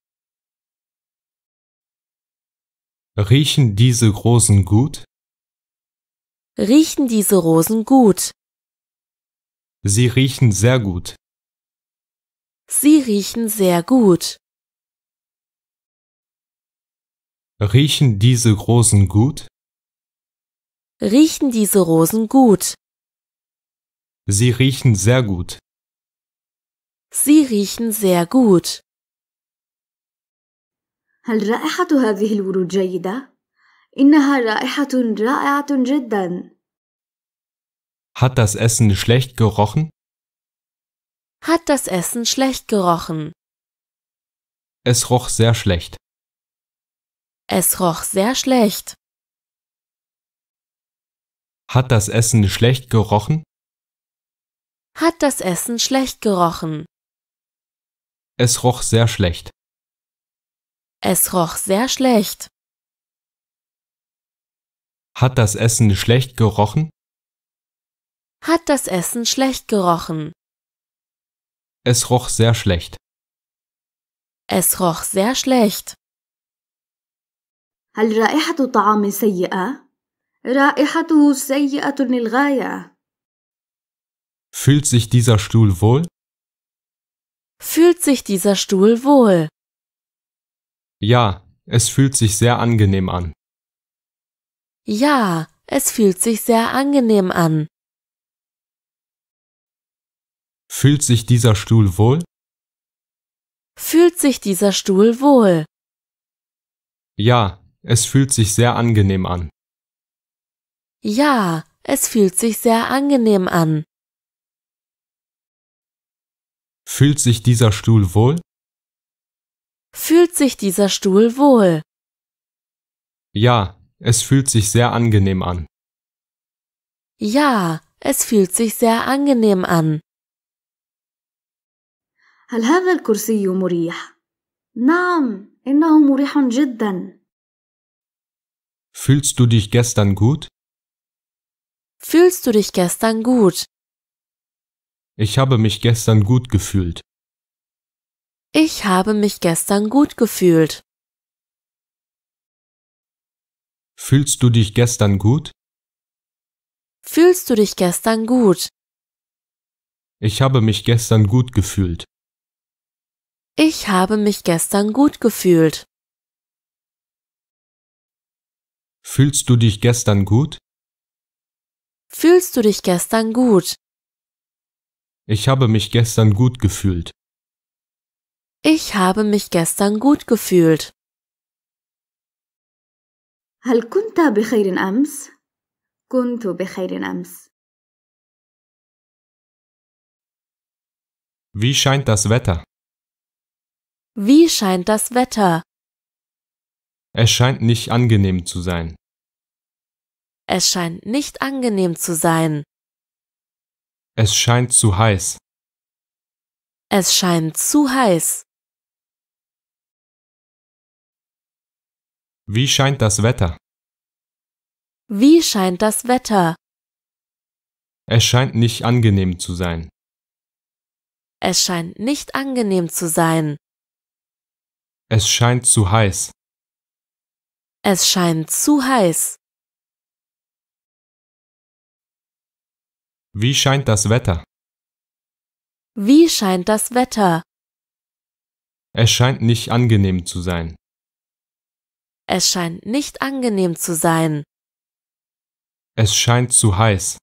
Riechen diese Rosen gut? Riechen diese Rosen gut? Sie riechen sehr gut. Sie riechen sehr gut. Riechen diese Rosen gut? Riechen diese Rosen gut? Sie riechen sehr gut. Sie riechen sehr gut. هل رائحة هذه الورود جيدة؟ إنها رائحة رائعة جدا. Hat das Essen schlecht gerochen? Hat das Essen schlecht gerochen? Es roch sehr schlecht. Es roch sehr schlecht. Hat das Essen schlecht gerochen? hat das Essen schlecht gerochen. Es roch sehr schlecht. Es roch sehr schlecht. Hat das Essen schlecht gerochen? Hat das Essen schlecht gerochen? Es roch sehr schlecht. Es roch sehr schlecht. هل رائحة طعام سيئة؟ رائحته سيئة للغاية. Fühlt sich dieser Stuhl wohl? Fühlt sich dieser Stuhl wohl? Ja, es fühlt sich sehr angenehm an. Ja, es fühlt sich sehr angenehm an. Fühlt sich dieser Stuhl wohl? Fühlt sich dieser Stuhl wohl? Ja, es fühlt sich sehr angenehm an. Ja, es fühlt sich sehr angenehm an. Fühlt sich dieser Stuhl wohl? Fühlt sich dieser Stuhl wohl? Ja, es fühlt sich sehr angenehm an. Ja, es fühlt sich sehr angenehm an. هل هذا الكرسي مريح؟ نعم، إنه مريح جدا. Fühlst du dich gestern gut? Fühlst du dich gestern gut? Ich habe mich gestern gut gefühlt. Ich habe mich gestern gut gefühlt. Fühlst du dich gestern gut? Fühlst du dich gestern gut? Ich habe mich gestern gut gefühlt. Ich habe mich gestern gut gefühlt. Fühlst du dich gestern gut? Fühlst du dich gestern gut? Ich habe mich gestern gut gefühlt. Ich habe mich gestern gut gefühlt. هل كنت بخير أمس؟ كنت بخير أمس. Wie scheint das Wetter? Wie scheint das Wetter? Es scheint nicht angenehm zu sein. Es scheint nicht angenehm zu sein. Es scheint zu heiß. Es scheint zu heiß. Wie scheint das Wetter? Wie scheint das Wetter? Es scheint nicht angenehm zu sein. Es scheint nicht angenehm zu sein. Es scheint zu heiß. Es scheint zu heiß. Wie scheint das Wetter? Wie scheint das Wetter? Es scheint nicht angenehm zu sein. Es scheint nicht angenehm zu sein. Es scheint zu heiß.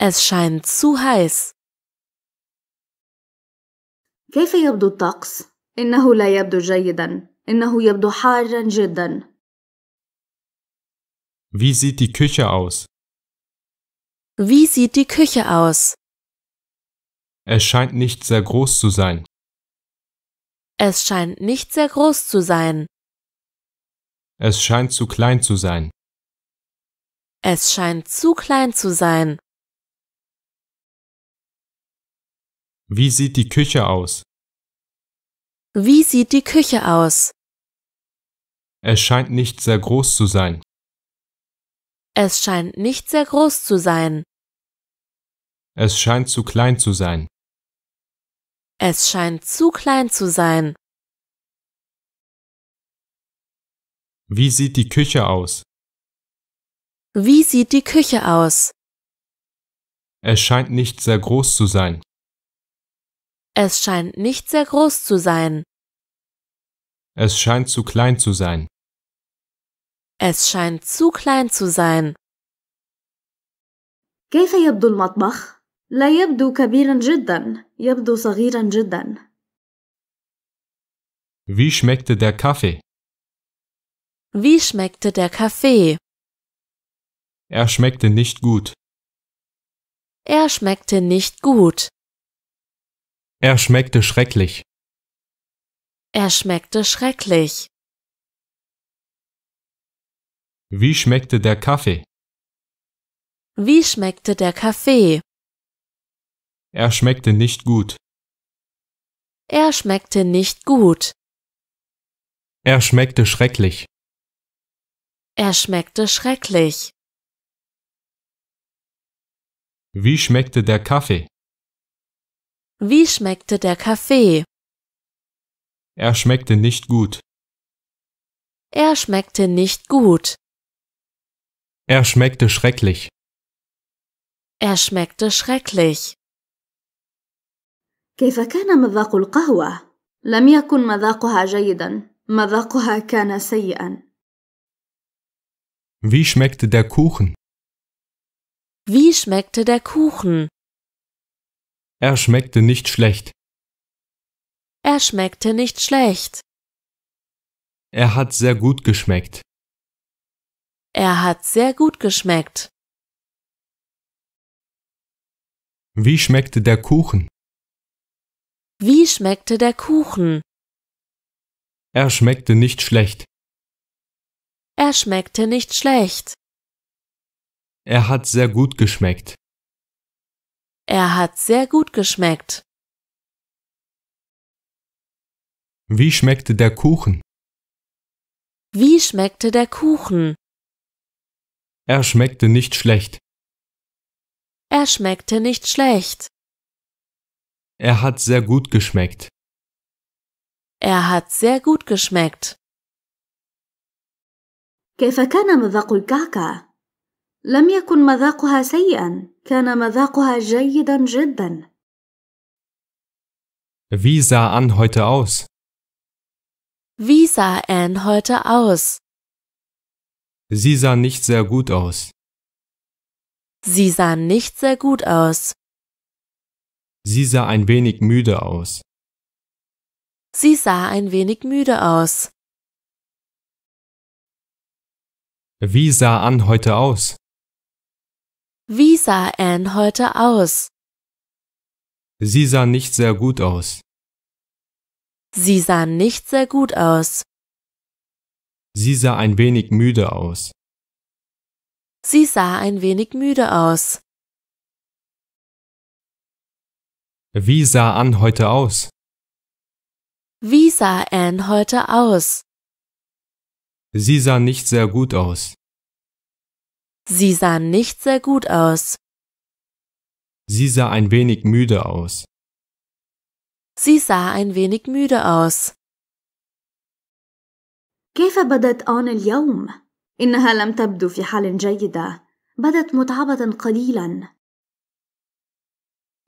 Es scheint zu heiß. كيف يبدو الطقس؟ إنه لا يبدو جيدا. إنه يبدو حارا جدا. Wie sieht die Küche aus? Wie sieht die Küche aus? Es scheint nicht sehr groß zu sein. Es scheint nicht sehr groß zu sein. Es scheint zu klein zu sein. Es scheint zu klein zu sein. Wie sieht die Küche aus? Wie sieht die Küche aus? Es scheint nicht sehr groß zu sein. Es scheint nicht sehr groß zu sein. Es scheint zu klein zu sein. Es scheint zu klein zu sein. Wie sieht die Küche aus? Wie sieht die Küche aus? Es scheint nicht sehr groß zu sein. Es scheint nicht sehr groß zu sein. Es scheint zu klein zu sein. Es scheint zu klein zu sein. كيف يبدو المطبخ؟ لا يبدو كبيرا جدا، يبدو صغيرا جدا. Wie schmeckte der Kaffee? Wie schmeckte der Kaffee? Er schmeckte nicht gut. Er schmeckte nicht gut. Er schmeckte schrecklich. Er schmeckte schrecklich. Wie schmeckte der Kaffee? Wie schmeckte der Kaffee? Er schmeckte nicht gut. Er schmeckte nicht gut. Er schmeckte schrecklich. Er schmeckte schrecklich. Wie schmeckte der Kaffee? Wie schmeckte der Kaffee? Er schmeckte nicht gut. Er schmeckte nicht gut. Er schmeckte schrecklich. Er schmeckte schrecklich. كيف كان مذاق القهوة؟ لم يكن مذاقها جيدا. مذاقها كان سيئا. Wie schmeckte der Kuchen? Wie schmeckte der Kuchen? Er schmeckte nicht schlecht. Er schmeckte nicht schlecht. Er hat sehr gut geschmeckt. Er hat sehr gut geschmeckt. Wie schmeckte der Kuchen? Wie schmeckte der Kuchen? Er schmeckte nicht schlecht. Er schmeckte nicht schlecht. Er hat sehr gut geschmeckt. Er hat sehr gut geschmeckt. Wie schmeckte der Kuchen? Wie schmeckte der Kuchen? Er schmeckte nicht schlecht. Er schmeckte nicht schlecht. Er hat sehr gut geschmeckt. Er hat sehr gut geschmeckt. كيف كان مذاق الكعكة؟ لم يكن مذاقها سيئا، كان مذاقها جيدا جدا. Wie sah Ann heute aus? Wie sah Ann heute aus? Sie sah nicht sehr gut aus. Sie sah nicht sehr gut aus. Sie sah ein wenig müde aus. Sie sah ein wenig müde aus. Wie sah Ann heute aus? Wie sah Ann heute aus? Sie sah nicht sehr gut aus. Sie sah nicht sehr gut aus. Sie sah ein wenig müde aus. Sie sah ein wenig müde aus. Wie sah Ann heute aus? Wie sah Ann heute aus? Sie sah nicht sehr gut aus. Sie sah nicht sehr gut aus. Sie sah ein wenig müde aus. Sie sah ein wenig müde aus. كيف بدت آن اليوم؟ إنها لم تبدو في حال جيدة، بدت متعبة قليلاً.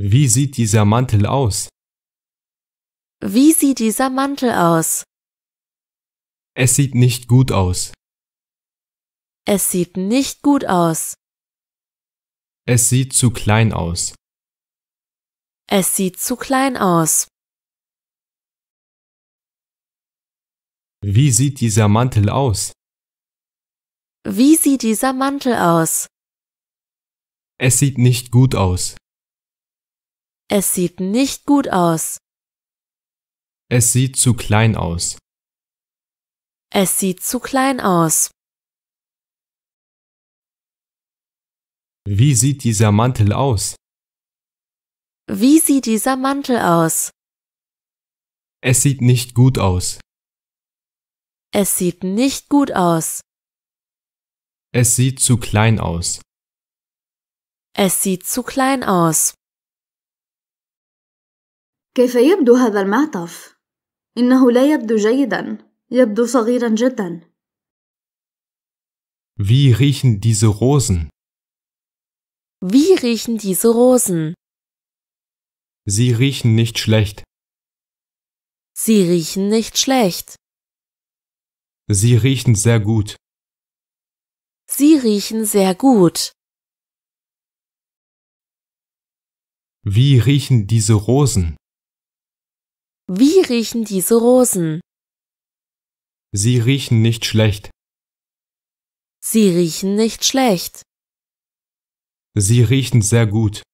Wie sieht dieser Mantel aus? Wie sieht dieser Mantel aus? Es sieht nicht gut aus. Es sieht nicht gut aus. Es sieht zu klein aus. Es sieht zu klein aus. Wie sieht dieser Mantel aus? Wie sieht dieser Mantel aus? Es sieht nicht gut aus. Es sieht nicht gut aus. Es sieht zu klein aus. Es sieht zu klein aus. Wie sieht dieser Mantel aus? Wie sieht dieser Mantel aus? Es sieht nicht gut aus. Es sieht nicht gut aus. Es sieht zu klein aus. Es sieht zu klein aus. كيف يبدو هذا المعطف؟ إنه لا يبدو جيدا. يبدو صغيرا جدا. Wie riechen diese Rosen? Wie riechen diese Rosen? Sie riechen nicht schlecht. Sie riechen nicht schlecht. Sie riechen sehr gut. Sie riechen sehr gut. Wie riechen diese Rosen? Wie riechen diese Rosen? Sie riechen nicht schlecht. Sie riechen nicht schlecht. Sie riechen sehr gut.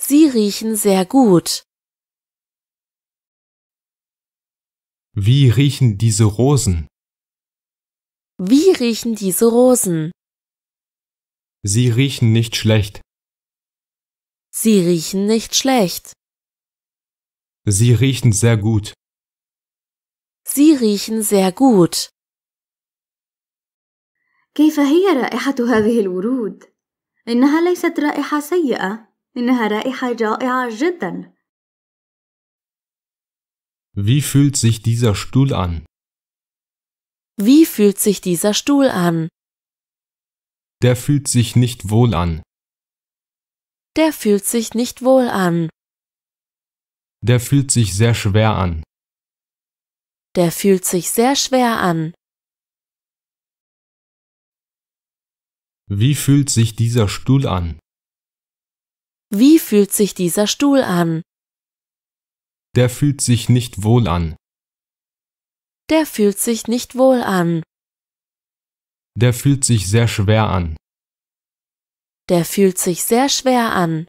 Sie riechen sehr gut. Wie riechen diese Rosen? Wie riechen diese Rosen? Sie riechen nicht schlecht. Sie riechen nicht schlecht. Sie riechen sehr gut. Sie riechen sehr gut. كيف هي رائحة هذه الورود؟ إنها ليست رائحة سيئة، إنها رائحة رائعة جداً. Wie fühlt sich dieser Stuhl an? Wie fühlt sich dieser Stuhl an? Der fühlt sich nicht wohl an. Der fühlt sich nicht wohl an. Der fühlt sich sehr schwer an. Der fühlt sich sehr schwer an. Wie fühlt sich dieser Stuhl an? Wie fühlt sich dieser Stuhl an? Der fühlt sich nicht wohl an. Der fühlt sich nicht wohl an. Der fühlt sich sehr schwer an. Der fühlt sich sehr schwer an.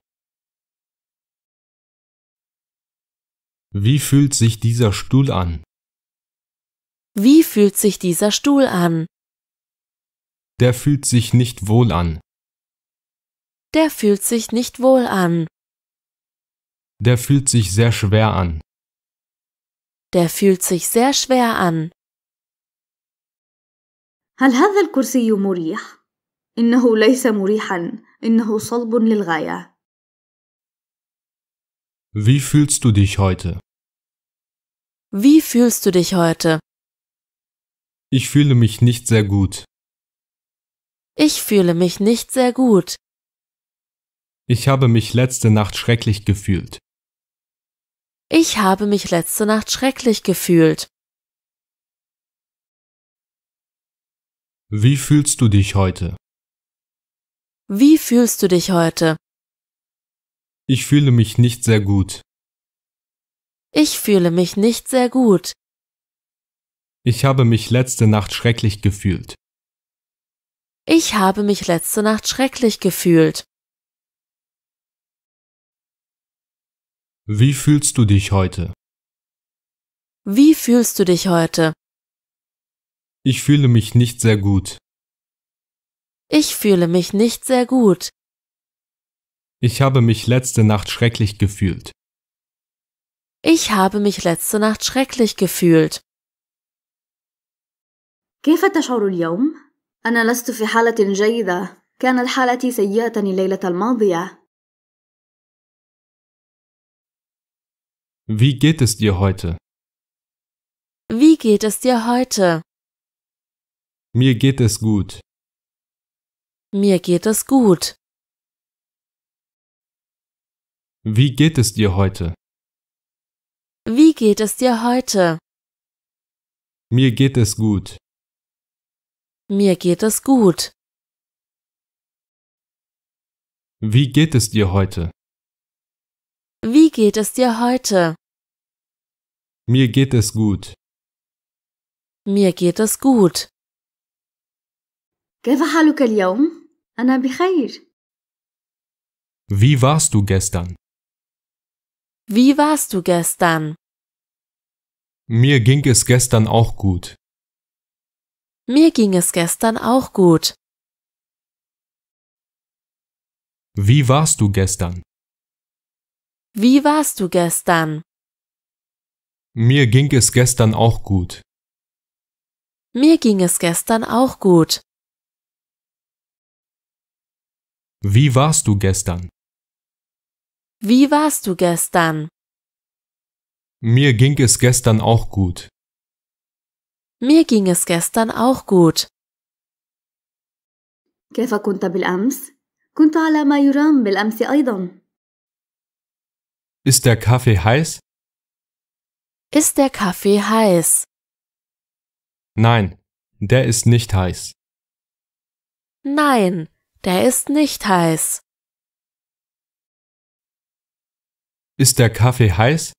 Wie fühlt sich dieser Stuhl an? Wie fühlt sich dieser Stuhl an? Der fühlt sich nicht wohl an. Der fühlt sich nicht wohl an. Der fühlt sich sehr schwer an. Der fühlt sich sehr schwer an. هل هذا الكرسي مريح؟ إنه ليس مريحا، إنه صلب للغاية. Wie fühlst du dich heute? Wie fühlst du dich heute? Ich fühle mich nicht sehr gut. Ich fühle mich nicht sehr gut. Ich habe mich letzte Nacht schrecklich gefühlt. Ich habe mich letzte Nacht schrecklich gefühlt. Wie fühlst du dich heute? Wie fühlst du dich heute? Ich fühle mich nicht sehr gut. Ich fühle mich nicht sehr gut. Ich habe mich letzte Nacht schrecklich gefühlt. Ich habe mich letzte Nacht schrecklich gefühlt. Wie fühlst du dich heute? Wie fühlst du dich heute? Ich fühle mich nicht sehr gut. Ich fühle mich nicht sehr gut. Ich habe mich letzte Nacht schrecklich gefühlt. Ich habe mich letzte Nacht schrecklich gefühlt. كيف تشعر اليوم؟ أنا لست في حالة جيدة. كانت حالتي سيئة الليلة الماضية. Wie geht es dir heute? Wie geht es dir heute? Mir geht es gut. Mir geht es gut. Wie geht es dir heute? Wie geht es dir heute? Mir geht es gut. Mir geht es gut. Wie geht es dir heute? Wie geht es dir heute? Mir geht es gut. Mir geht es gut. Wie warst du gestern? Wie warst du gestern? Mir ging es gestern auch gut. Mir ging es gestern auch gut. Wie warst du gestern? Wie warst du gestern? Mir ging es gestern auch gut. Mir ging es gestern auch gut. Wie warst du gestern? Wie warst du gestern? Mir ging es gestern auch gut. Mir ging es gestern auch gut. كيف كنت بالأمس؟ كنت على ما يرام بالأمس أيضاً. Ist der Kaffee heiß? Ist der Kaffee heiß? Nein, der ist nicht heiß. Nein, der ist nicht heiß. Ist der Kaffee heiß?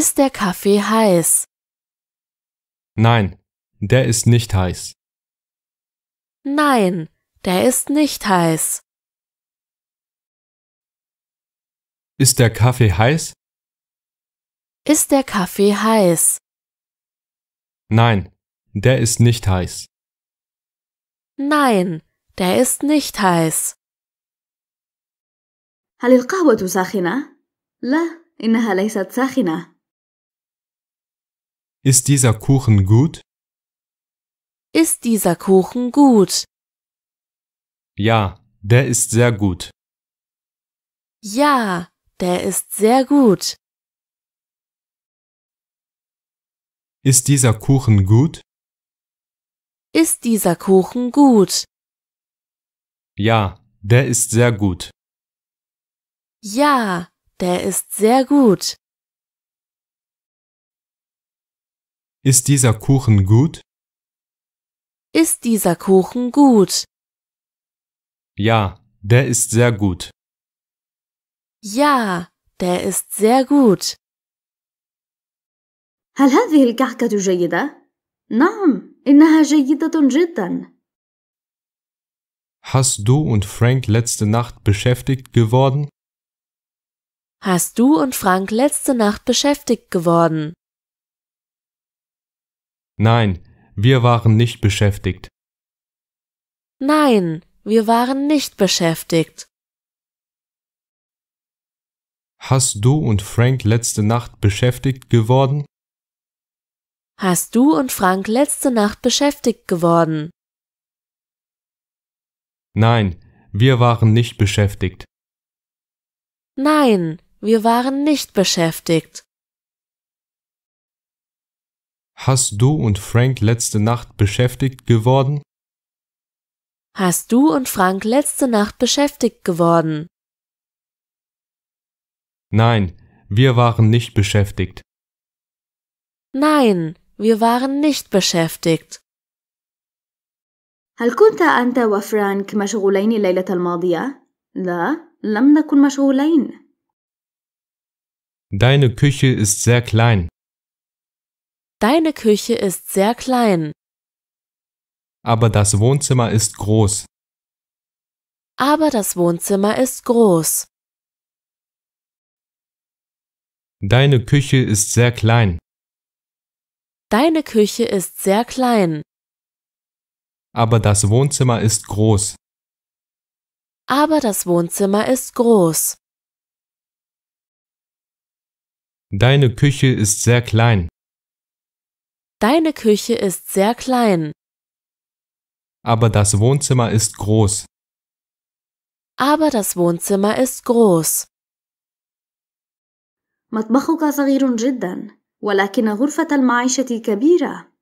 Ist der Kaffee heiß? Nein, der ist nicht heiß. Nein, der ist nicht heiß. Ist der Kaffee heiß? Ist der Kaffee heiß? Nein, der ist nicht heiß. Nein, der ist nicht heiß. هل القهوة ساخنة؟ لا، إنها ليست ساخنة. Ist dieser Kuchen gut? Ist dieser Kuchen gut? Ja, der ist sehr gut. Ja, der ist sehr gut. Ist dieser Kuchen gut? Ist dieser Kuchen gut? Ja, der ist sehr gut. Ja, der ist sehr gut. Ist dieser Kuchen gut? Ist dieser Kuchen gut? Ja, der ist sehr gut. Ja, der ist sehr gut. هل هذه الكعكة جيدة؟ نعم، إنها جيدة جدا. Hast du und Frank letzte Nacht beschäftigt geworden? Hast du und Frank letzte Nacht beschäftigt geworden? Nein, wir waren nicht beschäftigt. Nein, wir waren nicht beschäftigt. Hast du und Frank letzte Nacht beschäftigt geworden? Hast du und Frank letzte Nacht beschäftigt geworden? Nein, wir waren nicht beschäftigt. Nein, wir waren nicht beschäftigt. Hast du und Frank letzte Nacht beschäftigt geworden? Hast du und Frank letzte Nacht beschäftigt geworden? Nein, wir waren nicht beschäftigt. Nein, wir waren nicht beschäftigt. هل كنت أنت وفرانك مشغولين الليلة الماضية؟ لا، لم نكن مشغولين. Deine Küche ist sehr klein. Deine Küche ist sehr klein. Aber das Wohnzimmer ist groß. Aber das Wohnzimmer ist groß. Deine Küche ist sehr klein. Deine Küche ist sehr klein. Aber das Wohnzimmer ist groß. Aber das Wohnzimmer ist groß. Deine Küche ist sehr klein. Deine Küche ist sehr klein. Aber das Wohnzimmer ist groß. Aber das Wohnzimmer ist groß. مطبخك صغير جدا ولكن غرفة المعيشة كبيرة.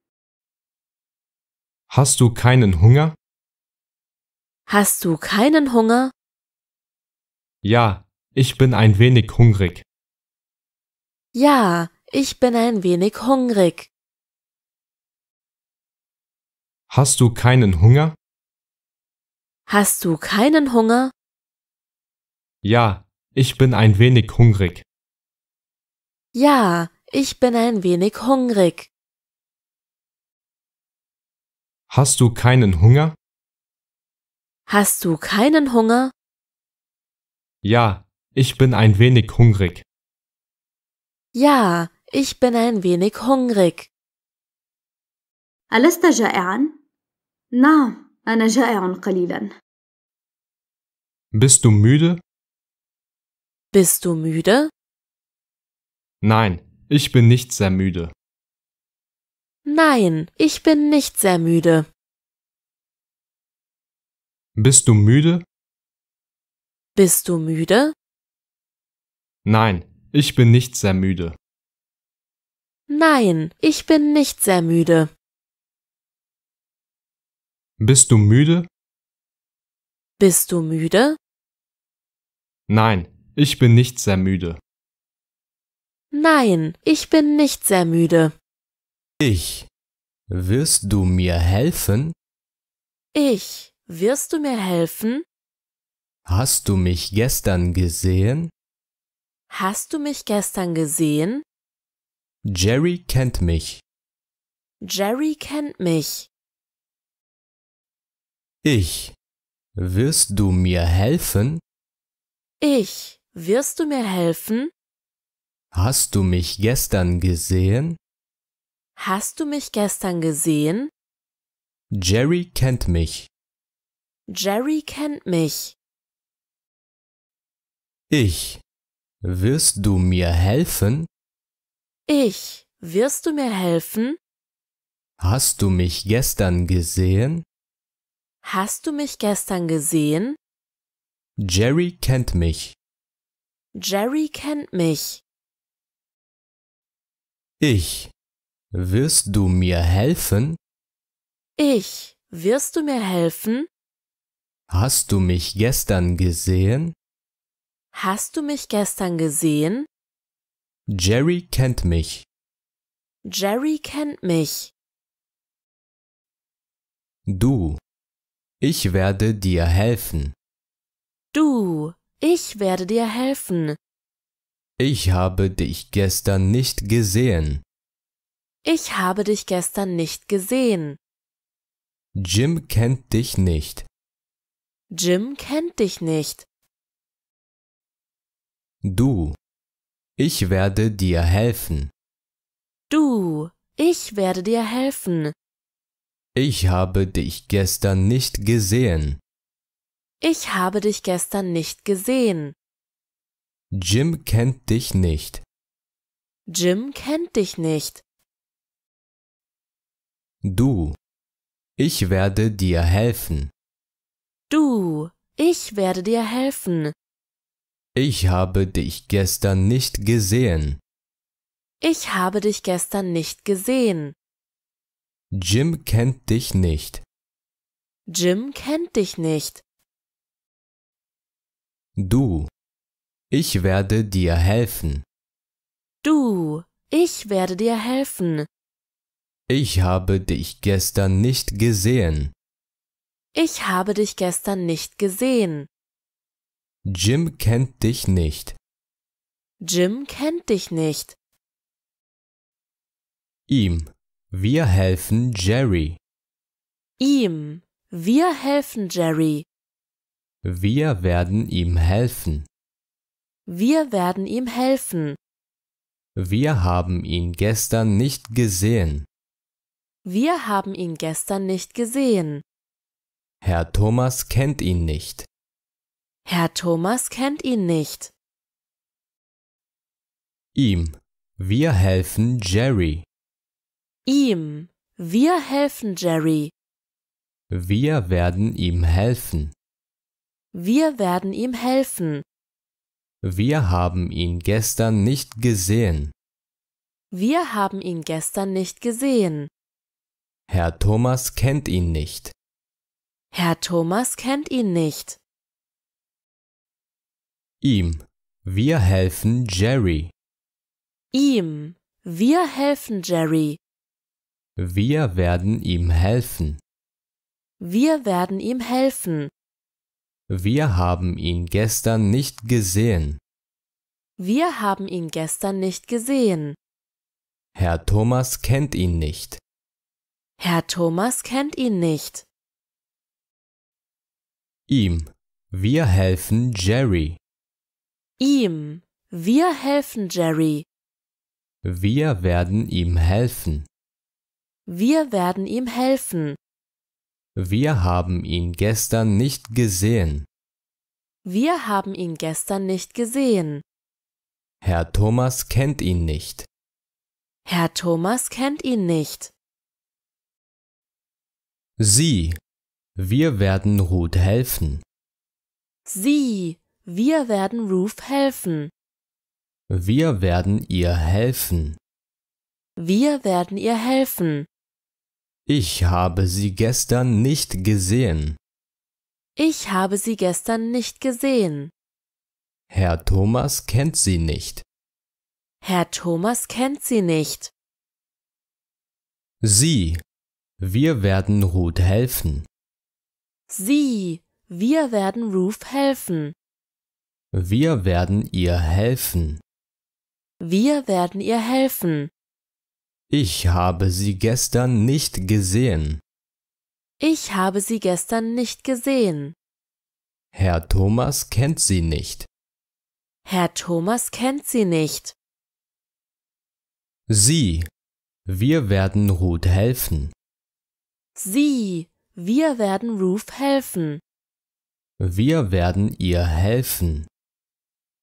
Hast du keinen Hunger? Hast du keinen Hunger? Ja, ich bin ein wenig hungrig. Ja, ich bin ein wenig hungrig. Hast du keinen Hunger? Hast du keinen Hunger? Ja, ich bin ein wenig hungrig. Ja, ich bin ein wenig hungrig. Hast du keinen Hunger? Hast du keinen Hunger? Ja, ich bin ein wenig hungrig. Ja, ich bin ein wenig hungrig. ألست جائعا؟ نعم، أنا جائع قليلا. Bist du müde? Bist du müde? Nein, ich bin nicht sehr müde. Nein, ich bin nicht sehr müde. Bist du müde? Bist du müde? Nein, ich bin nicht sehr müde. Nein, ich bin nicht sehr müde. Bist du müde? Bist du müde? Nein, ich bin nicht sehr müde. Nein, ich bin nicht sehr müde. Ich. Wirst du mir helfen? Ich. Wirst du mir helfen? Hast du mich gestern gesehen? Hast du mich gestern gesehen? Jerry kennt mich. Jerry kennt mich. Ich. Wirst du mir helfen? Ich. Wirst du mir helfen? Hast du mich gestern gesehen? Hast du mich gestern gesehen? Jerry kennt mich. Jerry kennt mich. Ich. Wirst du mir helfen? Ich. Wirst du mir helfen? Hast du mich gestern gesehen? Hast du mich gestern gesehen? Jerry kennt mich. Jerry kennt mich. Ich. Wirst du mir helfen? Ich. Wirst du mir helfen? Hast du mich gestern gesehen? Hast du mich gestern gesehen? Jerry kennt mich. Jerry kennt mich. Du. Ich werde dir helfen. Du. Ich werde dir helfen. Ich habe dich gestern nicht gesehen. Ich habe dich gestern nicht gesehen. Jim kennt dich nicht. Jim kennt dich nicht. Du. Ich werde dir helfen. Du. Ich werde dir helfen. Ich habe dich gestern nicht gesehen. Ich habe dich gestern nicht gesehen. Jim kennt dich nicht. Jim kennt dich nicht. Du. Ich werde dir helfen. Du. Ich werde dir helfen. Ich habe dich gestern nicht gesehen. Ich habe dich gestern nicht gesehen. Jim kennt dich nicht. Jim kennt dich nicht. Du. Ich werde dir helfen. Du, ich werde dir helfen. Ich habe dich gestern nicht gesehen. Ich habe dich gestern nicht gesehen. Jim kennt dich nicht. Jim kennt dich nicht. Ihm. Wir helfen Jerry. Ihm. Wir helfen Jerry. Wir werden ihm helfen. Wir werden ihm helfen. Wir haben ihn gestern nicht gesehen. Wir haben ihn gestern nicht gesehen. Herr Thomas kennt ihn nicht. Herr Thomas kennt ihn nicht. Ihm. Wir helfen Jerry. Ihm. Wir helfen Jerry. Wir werden ihm helfen. Wir werden ihm helfen. Wir haben ihn gestern nicht gesehen. Wir haben ihn gestern nicht gesehen. Herr Thomas kennt ihn nicht. Herr Thomas kennt ihn nicht. Ihm. Wir helfen Jerry. Ihm. Wir helfen Jerry. Wir werden ihm helfen. Wir werden ihm helfen. Wir haben ihn gestern nicht gesehen. Wir haben ihn gestern nicht gesehen. Herr Thomas kennt ihn nicht. Herr Thomas kennt ihn nicht. Ihm. Wir helfen Jerry. Ihm. Wir helfen Jerry. Wir werden ihm helfen. Wir werden ihm helfen. Wir haben ihn gestern nicht gesehen. Wir haben ihn gestern nicht gesehen. Herr Thomas kennt ihn nicht. Herr Thomas kennt ihn nicht. Sie. Wir werden Ruth helfen. Sie. Wir werden Ruth helfen. Wir werden ihr helfen. Wir werden ihr helfen. Ich habe sie gestern nicht gesehen. Ich habe sie gestern nicht gesehen. Herr Thomas kennt sie nicht. Herr Thomas kennt sie nicht. Sie. Wir werden Ruth helfen. Sie. Wir werden Ruth helfen. Wir werden ihr helfen. Wir werden ihr helfen. Ich habe sie gestern nicht gesehen. Ich habe sie gestern nicht gesehen. Herr Thomas kennt sie nicht. Herr Thomas kennt sie nicht. Sie. Wir werden Ruth helfen. Sie. Wir werden Ruth helfen. Wir werden ihr helfen.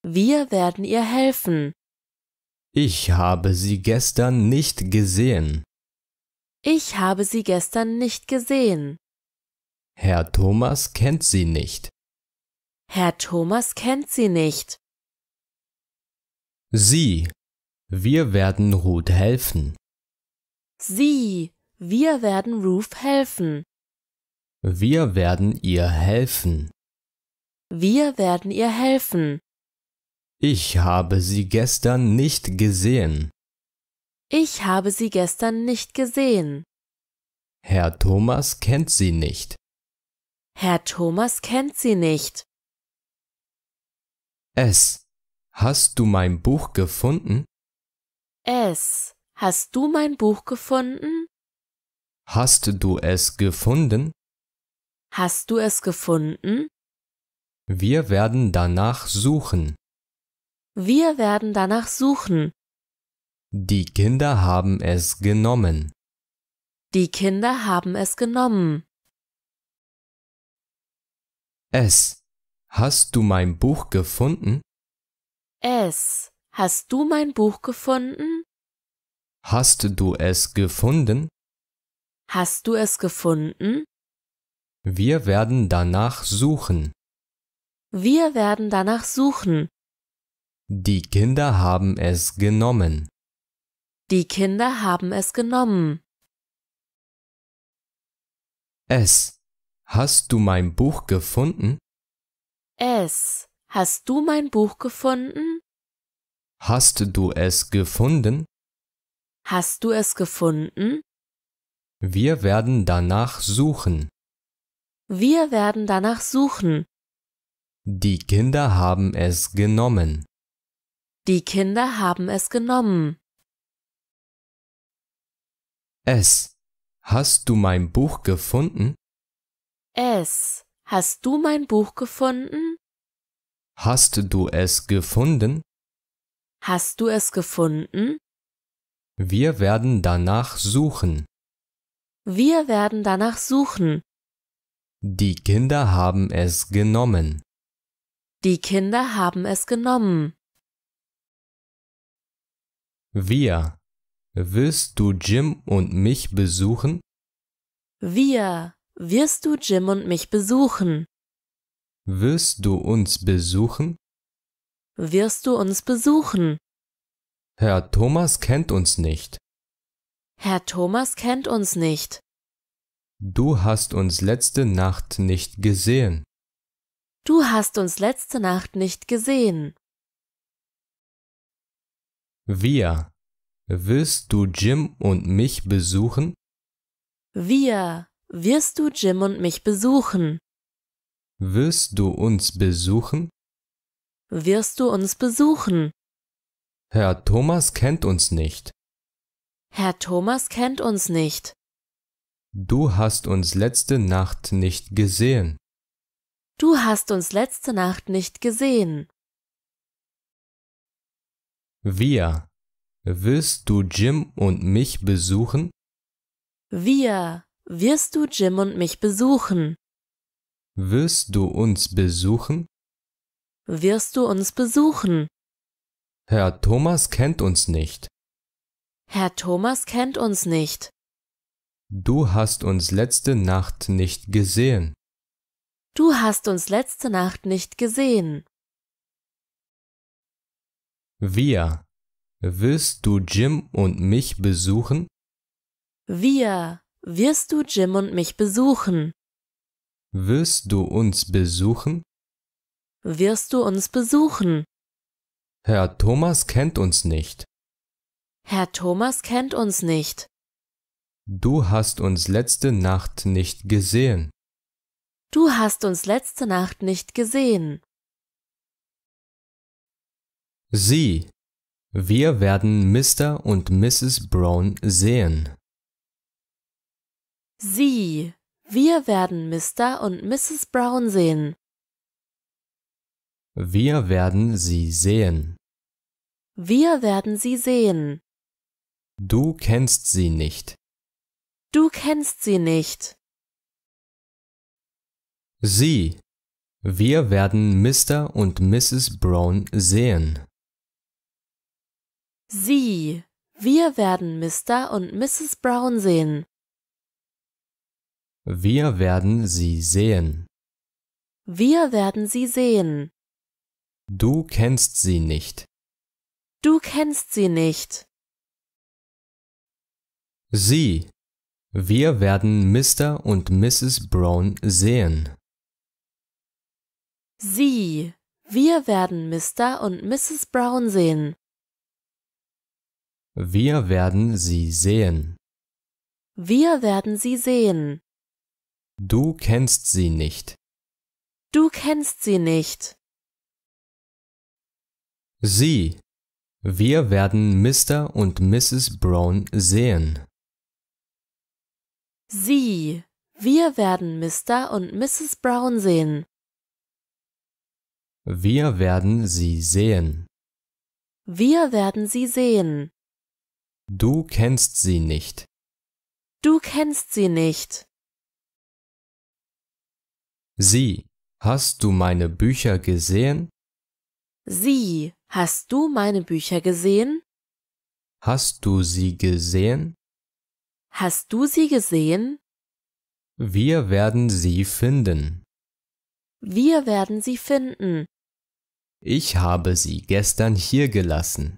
Wir werden ihr helfen. Ich habe sie gestern nicht gesehen. Ich habe sie gestern nicht gesehen. Herr Thomas kennt sie nicht. Herr Thomas kennt sie nicht. Sie. Wir werden Ruth helfen. Sie. Wir werden Ruth helfen. Wir werden ihr helfen. Wir werden ihr helfen. Ich habe sie gestern nicht gesehen. Ich habe sie gestern nicht gesehen. Herr Thomas kennt sie nicht. Herr Thomas kennt sie nicht. Es. Hast du mein Buch gefunden? Es. Hast du mein Buch gefunden? Hast du es gefunden? Hast du es gefunden? Wir werden danach suchen. Wir werden danach suchen. Die Kinder haben es genommen. Die Kinder haben es genommen. Es. Hast du mein Buch gefunden? Es. Hast du mein Buch gefunden? Hast du es gefunden? Hast du es gefunden? Wir werden danach suchen. Wir werden danach suchen. Die Kinder haben es genommen. Die Kinder haben es genommen. Es. Hast du mein Buch gefunden? Es. Hast du mein Buch gefunden? Hast du es gefunden? Hast du es gefunden? Wir werden danach suchen. Wir werden danach suchen. Die Kinder haben es genommen. Die Kinder haben es genommen. Es. Hast du mein Buch gefunden? Es. Hast du mein Buch gefunden? Hast du es gefunden? Hast du es gefunden? Wir werden danach suchen. Wir werden danach suchen. Die Kinder haben es genommen. Die Kinder haben es genommen. Wir. Wirst du Jim und mich besuchen? Wir. Wirst du Jim und mich besuchen? Wirst du uns besuchen? Wirst du uns besuchen? Herr Thomas kennt uns nicht. Herr Thomas kennt uns nicht. Du hast uns letzte Nacht nicht gesehen. Du hast uns letzte Nacht nicht gesehen. Wir. Willst du Jim und mich besuchen? Wir. Wirst du Jim und mich besuchen? Willst du uns besuchen? Wirst du uns besuchen? Herr Thomas kennt uns nicht. Herr Thomas kennt uns nicht. Du hast uns letzte Nacht nicht gesehen. Du hast uns letzte Nacht nicht gesehen. Wir. Wirst du Jim und mich besuchen? Wir. Wirst du Jim und mich besuchen? Wirst du uns besuchen? Wirst du uns besuchen? Herr Thomas kennt uns nicht. Herr Thomas kennt uns nicht. Du hast uns letzte Nacht nicht gesehen. Du hast uns letzte Nacht nicht gesehen. Wir. Willst du Jim und mich besuchen? Wir. Wirst du Jim und mich besuchen? Willst du uns besuchen? Wirst du uns besuchen? Herr Thomas kennt uns nicht. Herr Thomas kennt uns nicht. Du hast uns letzte Nacht nicht gesehen. Du hast uns letzte Nacht nicht gesehen. Sie. Wir werden Mr. und Mrs. Brown sehen. Sie. Wir werden Mr. und Mrs. Brown sehen. Wir werden sie sehen. Wir werden sie sehen. Du kennst sie nicht. Du kennst sie nicht. Sie. Wir werden Mr. und Mrs. Brown sehen. Sie. Wir werden Mr. und Mrs. Brown sehen. Wir werden sie sehen. Wir werden sie sehen. Du kennst sie nicht. Du kennst sie nicht. Sie. Wir werden Mr. und Mrs. Brown sehen. Sie. Wir werden Mr. und Mrs. Brown sehen. Wir werden sie sehen. Wir werden sie sehen. Du kennst sie nicht. Du kennst sie nicht. Sie. Wir werden Mr. und Mrs. Brown sehen. Sie. Wir werden Mr. und Mrs. Brown sehen. Wir werden sie sehen. Wir werden sie sehen. Du kennst sie nicht. Du kennst sie nicht. Sie, hast du meine Bücher gesehen? Sie, hast du meine Bücher gesehen? Hast du sie gesehen? Hast du sie gesehen? Wir werden sie finden. Wir werden sie finden. Ich habe sie gestern hier gelassen.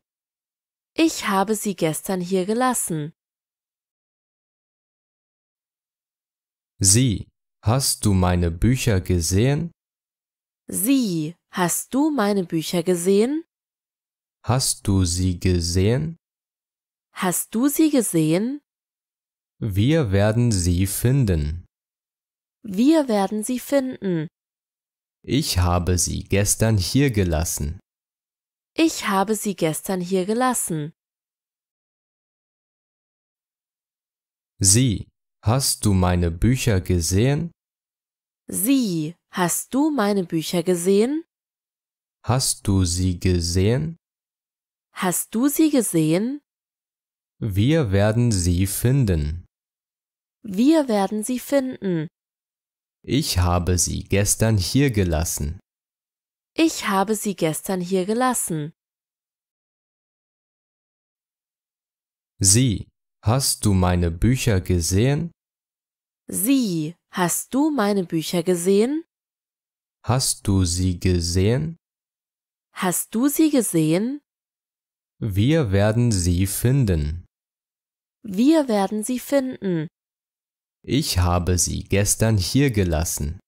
Ich habe sie gestern hier gelassen. Sie, hast du meine Bücher gesehen? Sie, hast du meine Bücher gesehen? Hast du sie gesehen? Hast du sie gesehen? Wir werden sie finden. Wir werden sie finden. Ich habe sie gestern hier gelassen. Ich habe sie gestern hier gelassen. Sie, hast du meine Bücher gesehen? Sie, hast du meine Bücher gesehen? Hast du sie gesehen? Hast du sie gesehen? Wir werden sie finden. Wir werden sie finden. Ich habe sie gestern hier gelassen. Ich habe sie gestern hier gelassen. Sie, hast du meine Bücher gesehen? Sie, hast du meine Bücher gesehen? Hast du sie gesehen? Hast du sie gesehen? Wir werden sie finden. Wir werden sie finden. Ich habe sie gestern hier gelassen.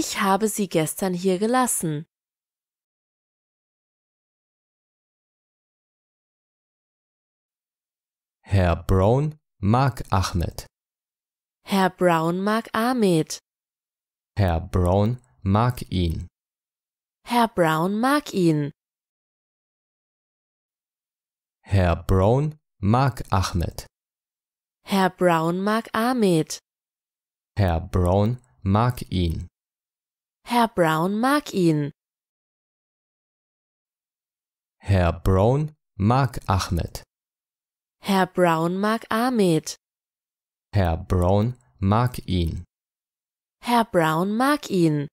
Ich habe sie gestern hier gelassen. Herr Brown mag Ahmed. Herr Brown mag Ahmed. Herr Brown mag ihn. Herr Brown mag ihn. Herr Brown mag Ahmed. Herr Brown mag Ahmed. Herr Brown mag ihn. Herr Brown mag ihn. Herr Brown mag Ahmed. Herr Brown mag Ahmed. Herr Brown mag ihn. Herr Brown mag ihn.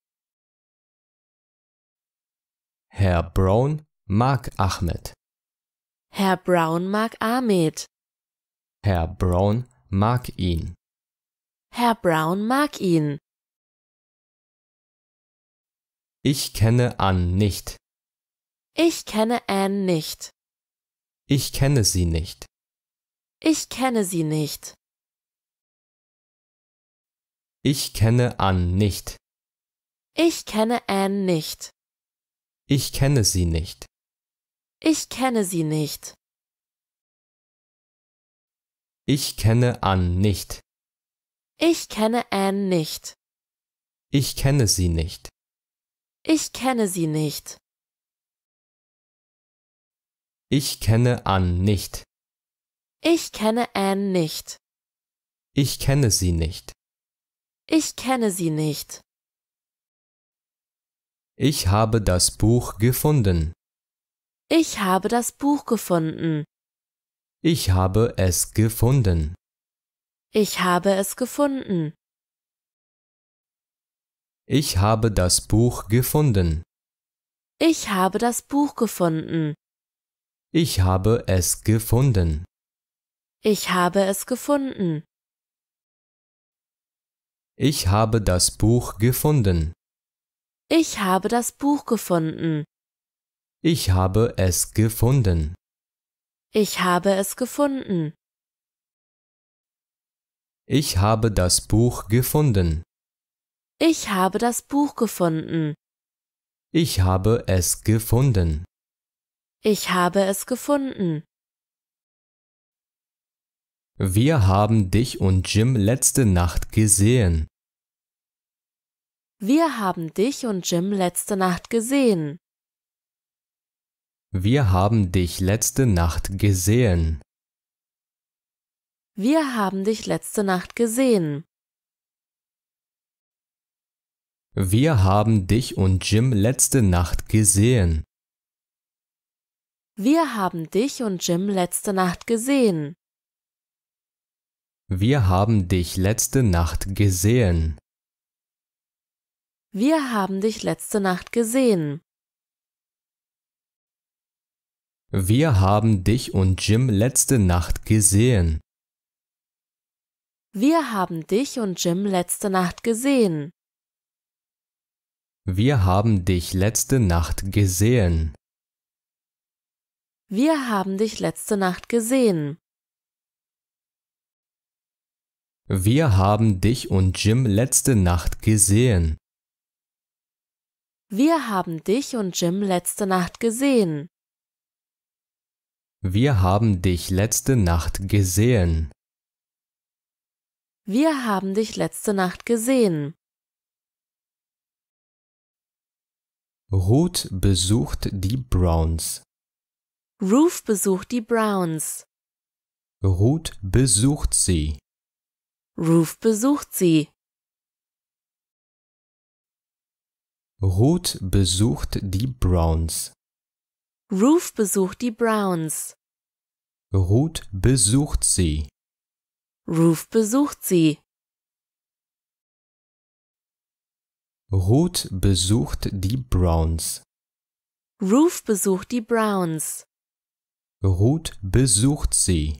Herr Brown mag Ahmed. Herr Brown mag Ahmed. Herr Brown mag ihn. Herr Brown mag ihn. Ich kenne Ann nicht. Ich kenne Ann nicht. Ich kenne sie nicht. Ich kenne sie nicht. Ich kenne Ann nicht. Ich kenne Ann nicht. Ich kenne sie nicht. Ich kenne sie nicht. Ich kenne Ann nicht. Ich kenne Ann nicht. Ich kenne sie nicht. Ich kenne sie nicht. Ich kenne Ann nicht. Ich kenne Ann nicht. Ich kenne sie nicht. Ich kenne sie nicht. Ich habe das Buch gefunden. Ich habe das Buch gefunden. Ich habe es gefunden. Ich habe es gefunden. Ich habe das Buch gefunden. Ich habe das Buch gefunden. Ich habe es gefunden. Ich habe es gefunden. Ich habe das Buch gefunden. Ich habe das Buch gefunden. Ich habe es gefunden. Ich habe es gefunden. Ich habe das Buch gefunden. Ich habe das Buch gefunden. Ich habe es gefunden. Ich habe es gefunden. Wir haben dich und Jim letzte Nacht gesehen. Wir haben dich und Jim letzte Nacht gesehen. Wir haben dich letzte Nacht gesehen. Wir haben dich letzte Nacht gesehen. Wir haben dich und Jim letzte Nacht gesehen. Wir haben dich und Jim letzte Nacht gesehen. Wir haben dich letzte Nacht gesehen. Wir haben dich letzte Nacht gesehen. Wir haben dich und Jim letzte Nacht gesehen. Wir haben dich und Jim letzte Nacht gesehen. Wir haben dich letzte Nacht gesehen. Wir haben dich letzte Nacht gesehen. Wir haben dich und Jim letzte Nacht gesehen. Wir haben dich und Jim letzte Nacht gesehen. Wir haben dich letzte Nacht gesehen. Wir haben dich letzte Nacht gesehen. Ruth besucht die Browns. Ruth besucht die Browns. Ruth besucht sie. Ruth besucht sie. Ruth besucht die Browns. Ruth besucht die Browns. Ruth besucht sie. Ruth besucht sie. Ruth besucht die Browns. Ruth besucht die Browns. Ruth besucht sie.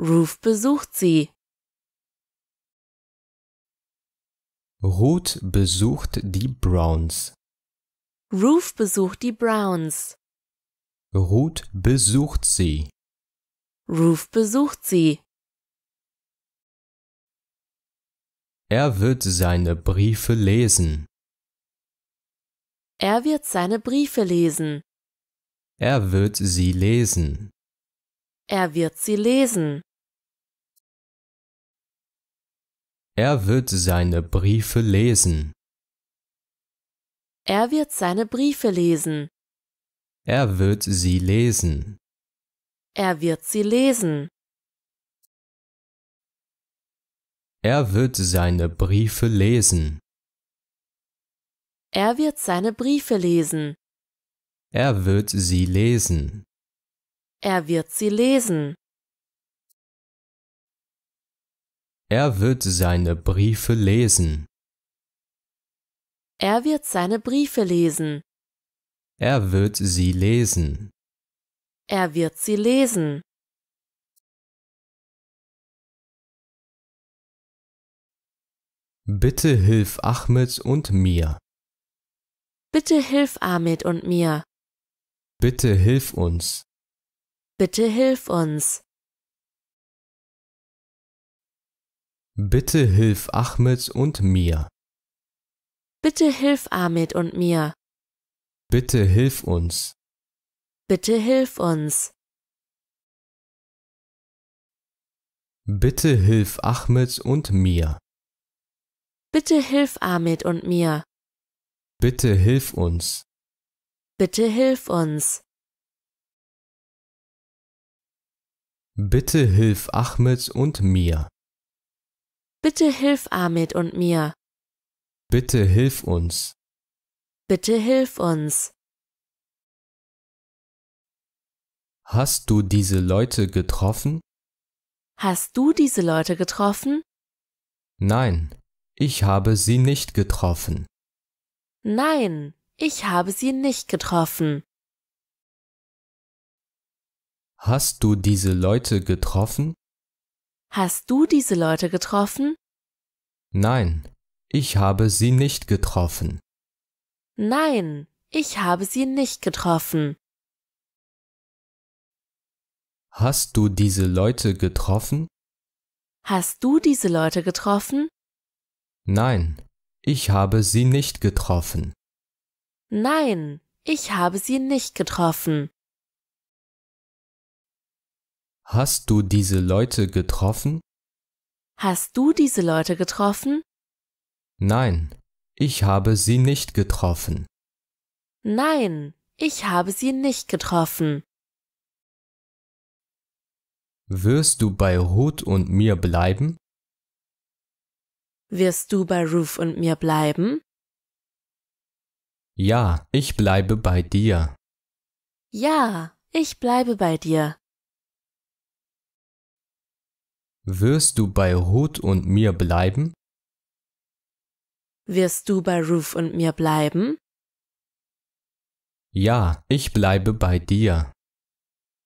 Ruth besucht sie. Ruth besucht die Browns. Ruth besucht die Browns. Ruth besucht sie. Ruth besucht sie. Er wird seine Briefe lesen. Er wird seine Briefe lesen. Er wird sie lesen. Er wird sie lesen. Er wird seine Briefe lesen. Er wird seine Briefe lesen. Er wird sie lesen. Er wird sie lesen. Er wird seine Briefe lesen. Er wird seine Briefe lesen. Er wird sie lesen. Er wird sie lesen. Er wird seine Briefe lesen. Er wird seine Briefe lesen. Er wird sie lesen. Er wird sie lesen. Bitte hilf Ahmed und mir. Bitte hilf Ahmed und mir. Bitte hilf uns. Bitte hilf uns. Bitte hilf Ahmed und mir. Bitte hilf Ahmed und mir. Bitte hilf uns. Bitte hilf uns. Bitte hilf Ahmed und mir. Bitte hilf Ahmed und mir. Bitte hilf uns. Bitte hilf uns. Bitte hilf Ahmed und mir. Bitte hilf Ahmed und mir. Bitte hilf uns. Bitte hilf uns. Hast du diese Leute getroffen? Hast du diese Leute getroffen? Nein, ich habe sie nicht getroffen. Nein, ich habe sie nicht getroffen. Hast du diese Leute getroffen? Hast du diese Leute getroffen? Nein, ich habe sie nicht getroffen. Nein, ich habe sie nicht getroffen. Hast du diese Leute getroffen? Hast du diese Leute getroffen? Nein, ich habe sie nicht getroffen. Nein, ich habe sie nicht getroffen. Hast du diese Leute getroffen? Hast du diese Leute getroffen? Nein, ich habe sie nicht getroffen. Nein, ich habe sie nicht getroffen. Wirst du bei Ruth und mir bleiben? Wirst du bei Ruth und mir bleiben? Ja, ich bleibe bei dir. Ja, ich bleibe bei dir. Wirst du bei Ruth und mir bleiben? Wirst du bei Ruth und mir bleiben? Ja, ich bleibe bei dir.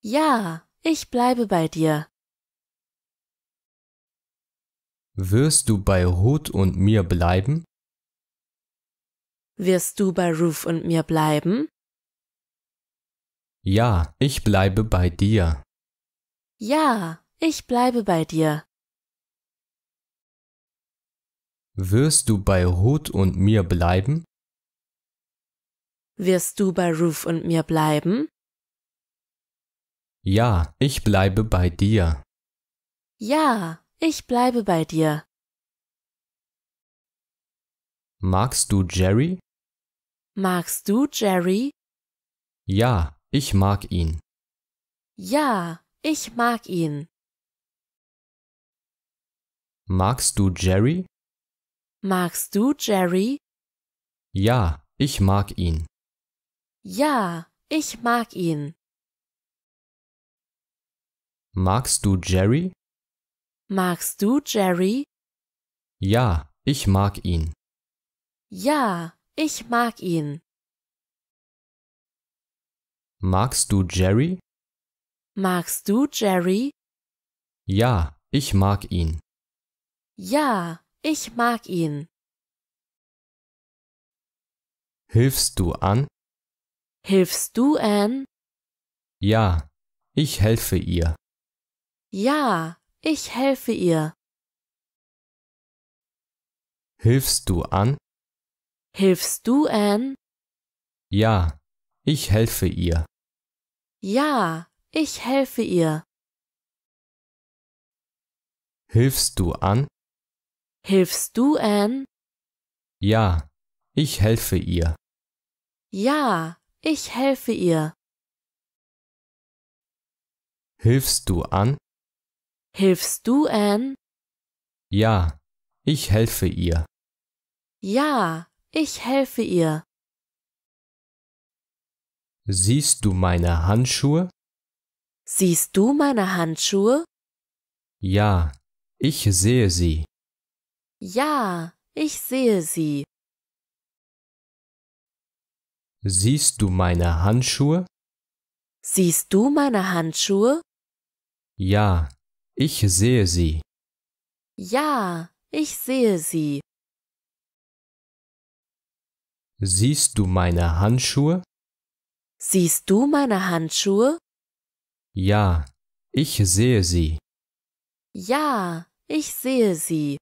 Ja, ich bleibe bei dir. Wirst du bei Ruth und mir bleiben? Wirst du bei Ruth und mir bleiben? Ja, ich bleibe bei dir. Ja, ich bleibe bei dir. Wirst du bei Ruth und mir bleiben? Wirst du bei Ruth und mir bleiben? Ja, ich bleibe bei dir. Ja, ich bleibe bei dir. Magst du Jerry? Magst du Jerry? Ja, ich mag ihn. Ja, ich mag ihn. Magst du Jerry? Magst du Jerry? Ja, ich mag ihn. Ja, ich mag ihn. Magst du Jerry? Magst du Jerry? Ja, ich mag ihn. Ja, ich mag ihn. Magst du Jerry? Magst du Jerry? Ja, ich mag ihn. Ja, ich mag ihn. Hilfst du an? Hilfst du an? Ja, ich helfe ihr. Ja, ich helfe ihr. Hilfst du an? Hilfst du Anne? Ja, ich helfe ihr. Ja, ich helfe ihr. Hilfst du an? Hilfst du Anne? Ja, ich helfe ihr. Ja, ich helfe ihr. Hilfst du an? Hilfst du Anne? Ja, ich helfe ihr. Ja, ich helfe ihr. Siehst du meine Handschuhe? Siehst du meine Handschuhe? Ja, ich sehe sie. Ja, ich sehe sie. Siehst du meine Handschuhe? Siehst du meine Handschuhe? Ja, ich sehe sie. Ja, ich sehe sie. Siehst du meine Handschuhe? Siehst du meine Handschuhe? Ja, ich sehe sie. Ja, ich sehe sie.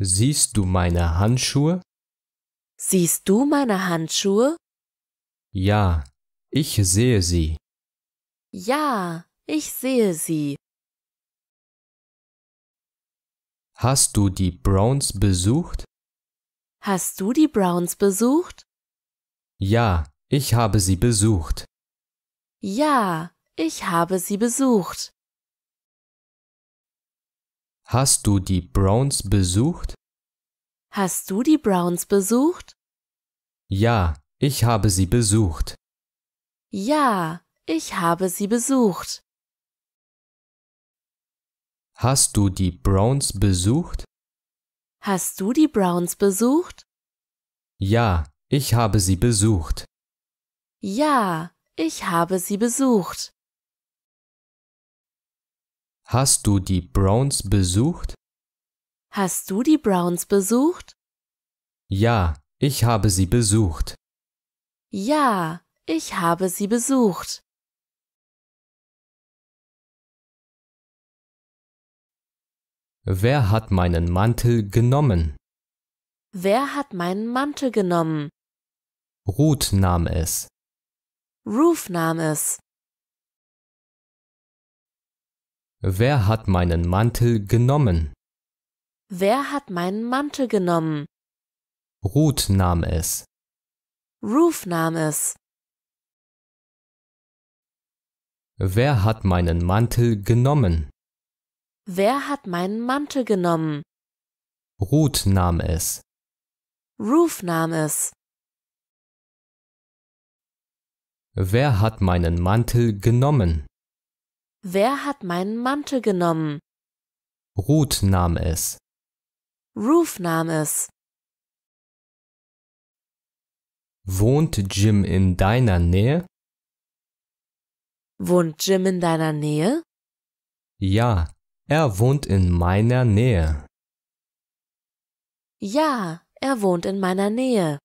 Siehst du meine Handschuhe? Siehst du meine Handschuhe? Ja, ich sehe sie. Ja, ich sehe sie. Hast du die Browns besucht? Hast du die Browns besucht? Ja, ich habe sie besucht. Ja, ich habe sie besucht. Hast du die Browns besucht? Hast du die Browns besucht? Ja, ich habe sie besucht. Ja, ich habe sie besucht. Hast du die Browns besucht? Hast du die Browns besucht? Ja, ich habe sie besucht. Ja, ich habe sie besucht. Hast du die Browns besucht? Hast du die Browns besucht? Ja, ich habe sie besucht. Ja, ich habe sie besucht. Wer hat meinen Mantel genommen? Wer hat meinen Mantel genommen? Ruth nahm es. Ruth nahm es. Wer hat meinen Mantel genommen? Wer hat meinen Mantel genommen? Ruth nahm es. Ruth nahm es. Wer hat meinen Mantel genommen? Wer hat meinen Mantel genommen? Ruth nahm es. Ruth nahm es. Wer hat meinen Mantel genommen? Wer hat meinen Mantel genommen? Ruth nahm es. Ruth nahm es. Wohnt Jim in deiner Nähe? Wohnt Jim in deiner Nähe? Ja, er wohnt in meiner Nähe. Ja, er wohnt in meiner Nähe.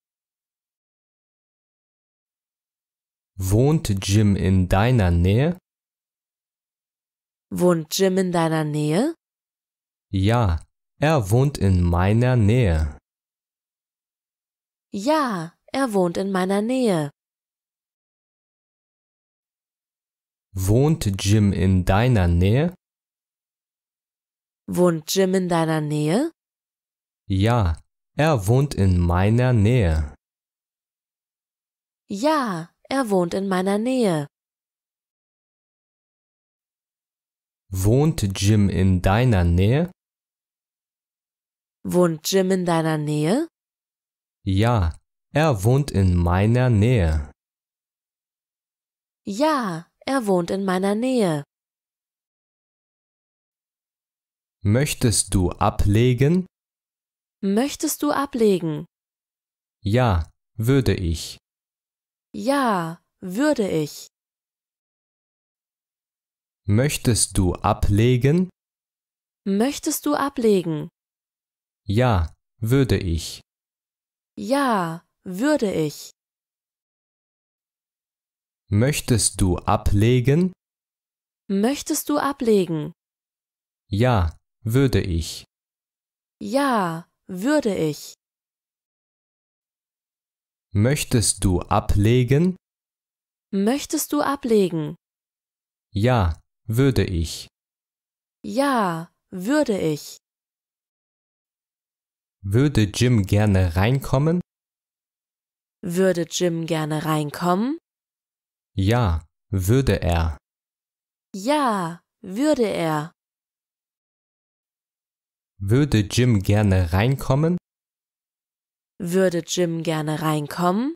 Wohnt Jim in deiner Nähe? Wohnt Jim in deiner Nähe? Ja, er wohnt in meiner Nähe. Ja, er wohnt in meiner Nähe. Wohnt Jim in deiner Nähe? Wohnt Jim in deiner Nähe? Ja, er wohnt in meiner Nähe. Ja, er wohnt in meiner Nähe. Wohnt Jim in deiner Nähe? Wohnt Jim in deiner Nähe? Ja, er wohnt in meiner Nähe. Ja, er wohnt in meiner Nähe. Möchtest du ablegen? Möchtest du ablegen? Ja, würde ich. Ja, würde ich. Möchtest du ablegen? Möchtest du ablegen? Ja, würde ich. Ja, würde ich. Möchtest du ablegen? Möchtest du ablegen? Ja, würde ich. Ja, würde ich. Möchtest du ablegen? Möchtest du ablegen? Ja, würde ich. Ja, würde ich. Würde Jim gerne reinkommen? Würde Jim gerne reinkommen? Ja, würde er. Ja, würde er. Würde Jim gerne reinkommen? Würde Jim gerne reinkommen?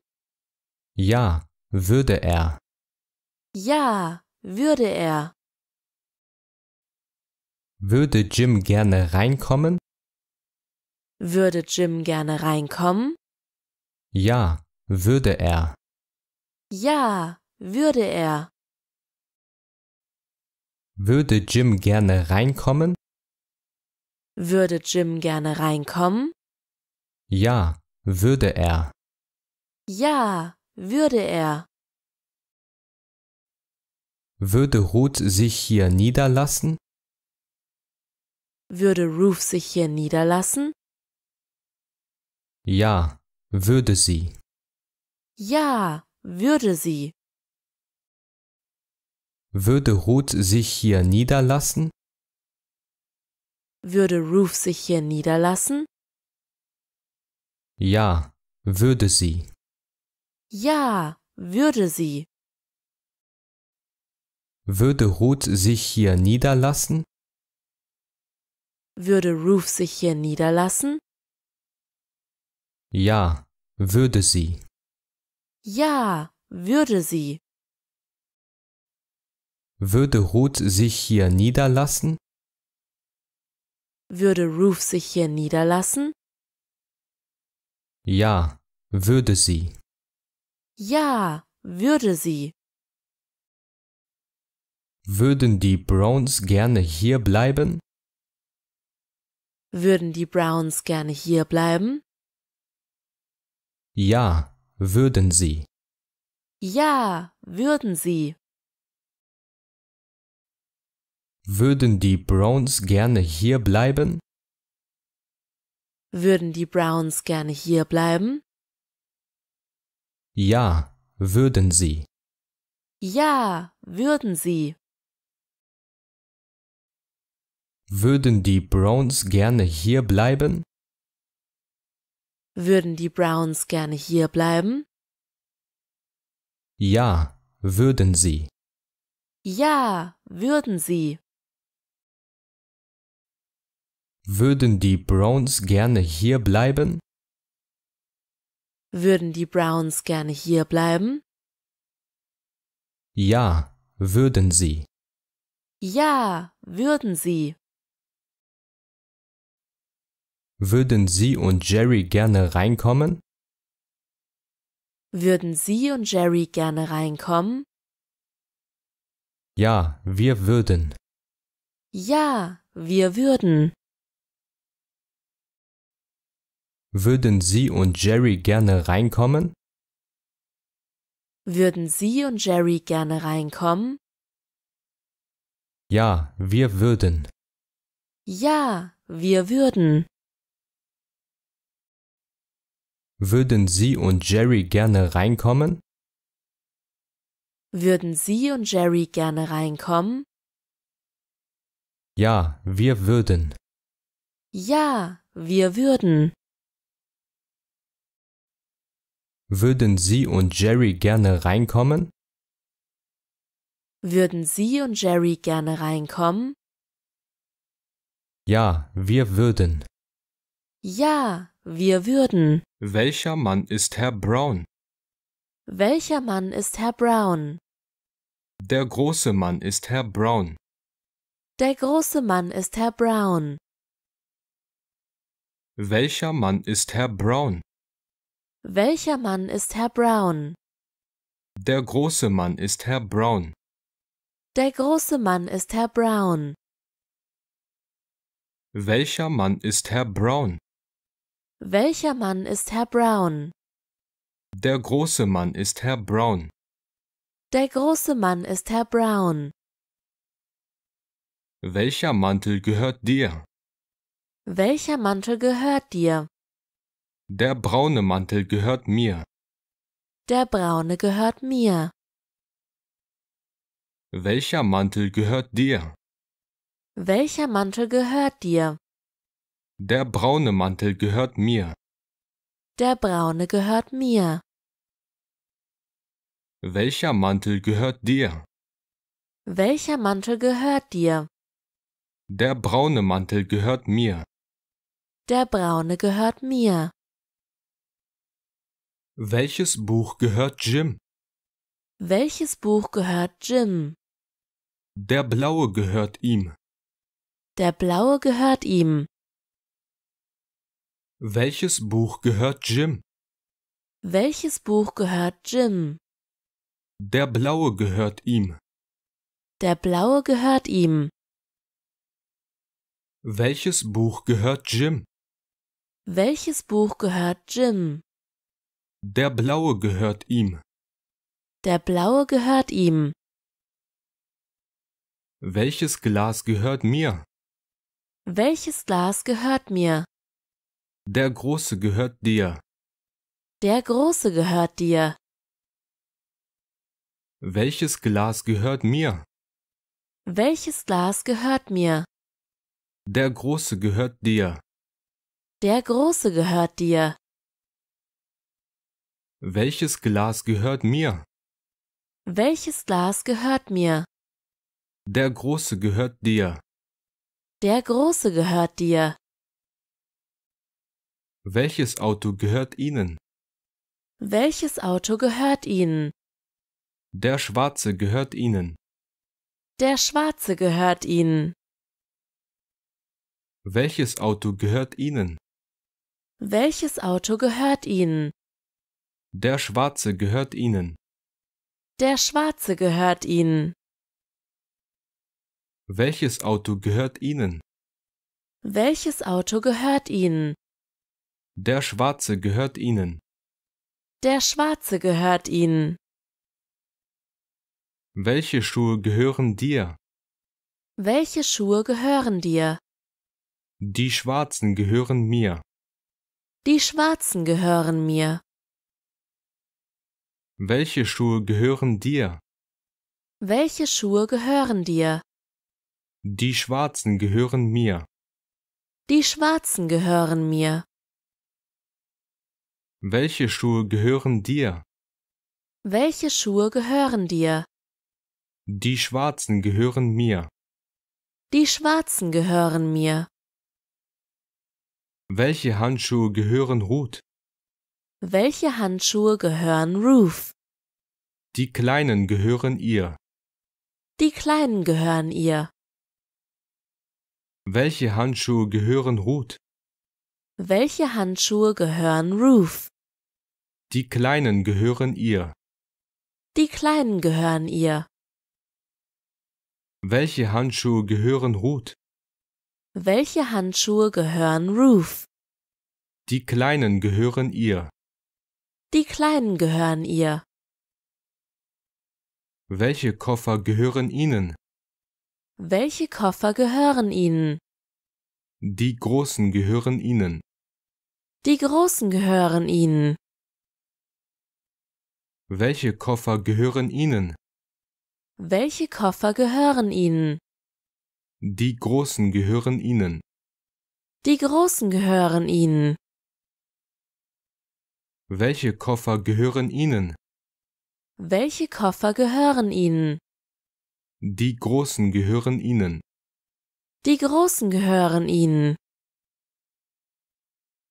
Ja, würde er. Ja, würde er. Würde Jim gerne reinkommen? Würde Jim gerne reinkommen? Ja, würde er. Ja, würde er. Würde Jim gerne reinkommen? Würde Jim gerne reinkommen? Ja, würde er. Ja, würde er. Würde Ruth sich hier niederlassen? Würde Ruth sich hier niederlassen? Ja, würde sie. Ja, würde sie. Würde Ruth sich hier niederlassen? Würde Ruth sich hier niederlassen? Ja, würde sie. Ja, würde sie. Würde Ruth sich hier niederlassen? Würde Ruth sich hier niederlassen? Ja, würde sie. Ja, würde sie. Würde Ruth sich hier niederlassen? Würde Ruth sich hier niederlassen? Ja, würde sie. Ja, würde sie. Würden die Browns gerne hier bleiben? Würden die Browns gerne hier bleiben? Ja, würden sie. Ja, würden sie. Würden die Browns gerne hier bleiben? Würden die Browns gerne hier bleiben? Ja, würden sie. Ja, würden sie. Würden die Browns gerne hier bleiben? Würden die Browns gerne hier bleiben? Ja, würden sie. Ja, würden sie. Würden die Browns gerne hier bleiben? Würden die Browns gerne hier bleiben? Ja, würden sie. Ja, würden sie. Würden Sie und Jerry gerne reinkommen? Würden Sie und Jerry gerne reinkommen? Ja, wir würden. Ja, wir würden. Würden Sie und Jerry gerne reinkommen? Würden Sie und Jerry gerne reinkommen? Ja, wir würden. Ja, wir würden. Würden Sie und Jerry gerne reinkommen? Würden Sie und Jerry gerne reinkommen? Ja, wir würden. Ja, wir würden. Würden Sie und Jerry gerne reinkommen? Würden Sie und Jerry gerne reinkommen? Ja, wir würden. Ja, wir würden. Welcher Mann ist Herr Brown? Welcher Mann ist Herr Brown? Der große Mann ist Herr Brown. Der große Mann ist Herr Brown. Welcher Mann ist Herr Brown? Welcher Mann ist Herr Brown? Der große Mann ist Herr Brown. Der große Mann ist Herr Brown. Welcher Mann ist Herr Brown? Welcher Mann ist Herr Brown? Der große Mann ist Herr Brown. Der große Mann ist Herr Brown. Welcher Mantel gehört dir? Welcher Mantel gehört dir? Der braune Mantel gehört mir. Der braune gehört mir. Welcher Mantel gehört dir? Welcher Mantel gehört dir? Der braune Mantel gehört mir. Der braune gehört mir. Welcher Mantel gehört dir? Welcher Mantel gehört dir? Der braune Mantel gehört mir. Der braune gehört mir. Welches Buch gehört Jim? Welches Buch gehört Jim? Der blaue gehört ihm. Der blaue gehört ihm. Welches Buch gehört Jim? Welches Buch gehört Jim? Der blaue gehört ihm. Der blaue gehört ihm. Welches Buch gehört Jim? Welches Buch gehört Jim? Der blaue gehört ihm. Der blaue gehört ihm. Welches Glas gehört mir? Welches Glas gehört mir? Der große gehört dir. Der große gehört dir. Welches Glas gehört mir? Welches Glas gehört mir? Der große gehört dir. Der große gehört dir. Welches Glas gehört mir? Welches Glas gehört mir? Der große gehört dir. Der große gehört dir. Welches Auto gehört Ihnen? Welches Auto gehört Ihnen? Der schwarze gehört Ihnen. Der schwarze gehört Ihnen. Welches Auto gehört Ihnen? Welches Auto gehört Ihnen? Der Schwarze gehört Ihnen. Der Schwarze gehört Ihnen. Welches Auto gehört Ihnen? Welches Auto gehört Ihnen? Der Schwarze gehört Ihnen. Der Schwarze gehört Ihnen. Welche Schuhe gehören dir? Welche Schuhe gehören dir? Die Schwarzen gehören mir. Die Schwarzen gehören mir. Welche Schuhe gehören dir? Welche Schuhe gehören dir? Die schwarzen gehören mir. Die schwarzen gehören mir. Welche Schuhe gehören dir? Welche Schuhe gehören dir? Die schwarzen gehören mir. Die schwarzen gehören mir. Welche Handschuhe gehören Ruth? Welche Handschuhe gehören Ruth? Die kleinen gehören ihr. Die kleinen gehören ihr. Welche Handschuhe gehören Ruth? Welche Handschuhe gehören Ruth? Die kleinen gehören ihr. Die kleinen gehören ihr. Welche Handschuhe gehören Ruth? Welche Handschuhe gehören Ruth? Die kleinen gehören ihr. Die Kleinen gehören ihr. Welche Koffer gehören Ihnen? Welche Koffer gehören Ihnen? Die Großen gehören Ihnen. Die Großen gehören Ihnen. Welche Koffer gehören Ihnen? Welche Koffer gehören Ihnen? Die Großen gehören Ihnen. Die Großen gehören Ihnen. Welche Koffer gehören Ihnen? Welche Koffer gehören Ihnen? Die großen gehören Ihnen. Die großen gehören Ihnen.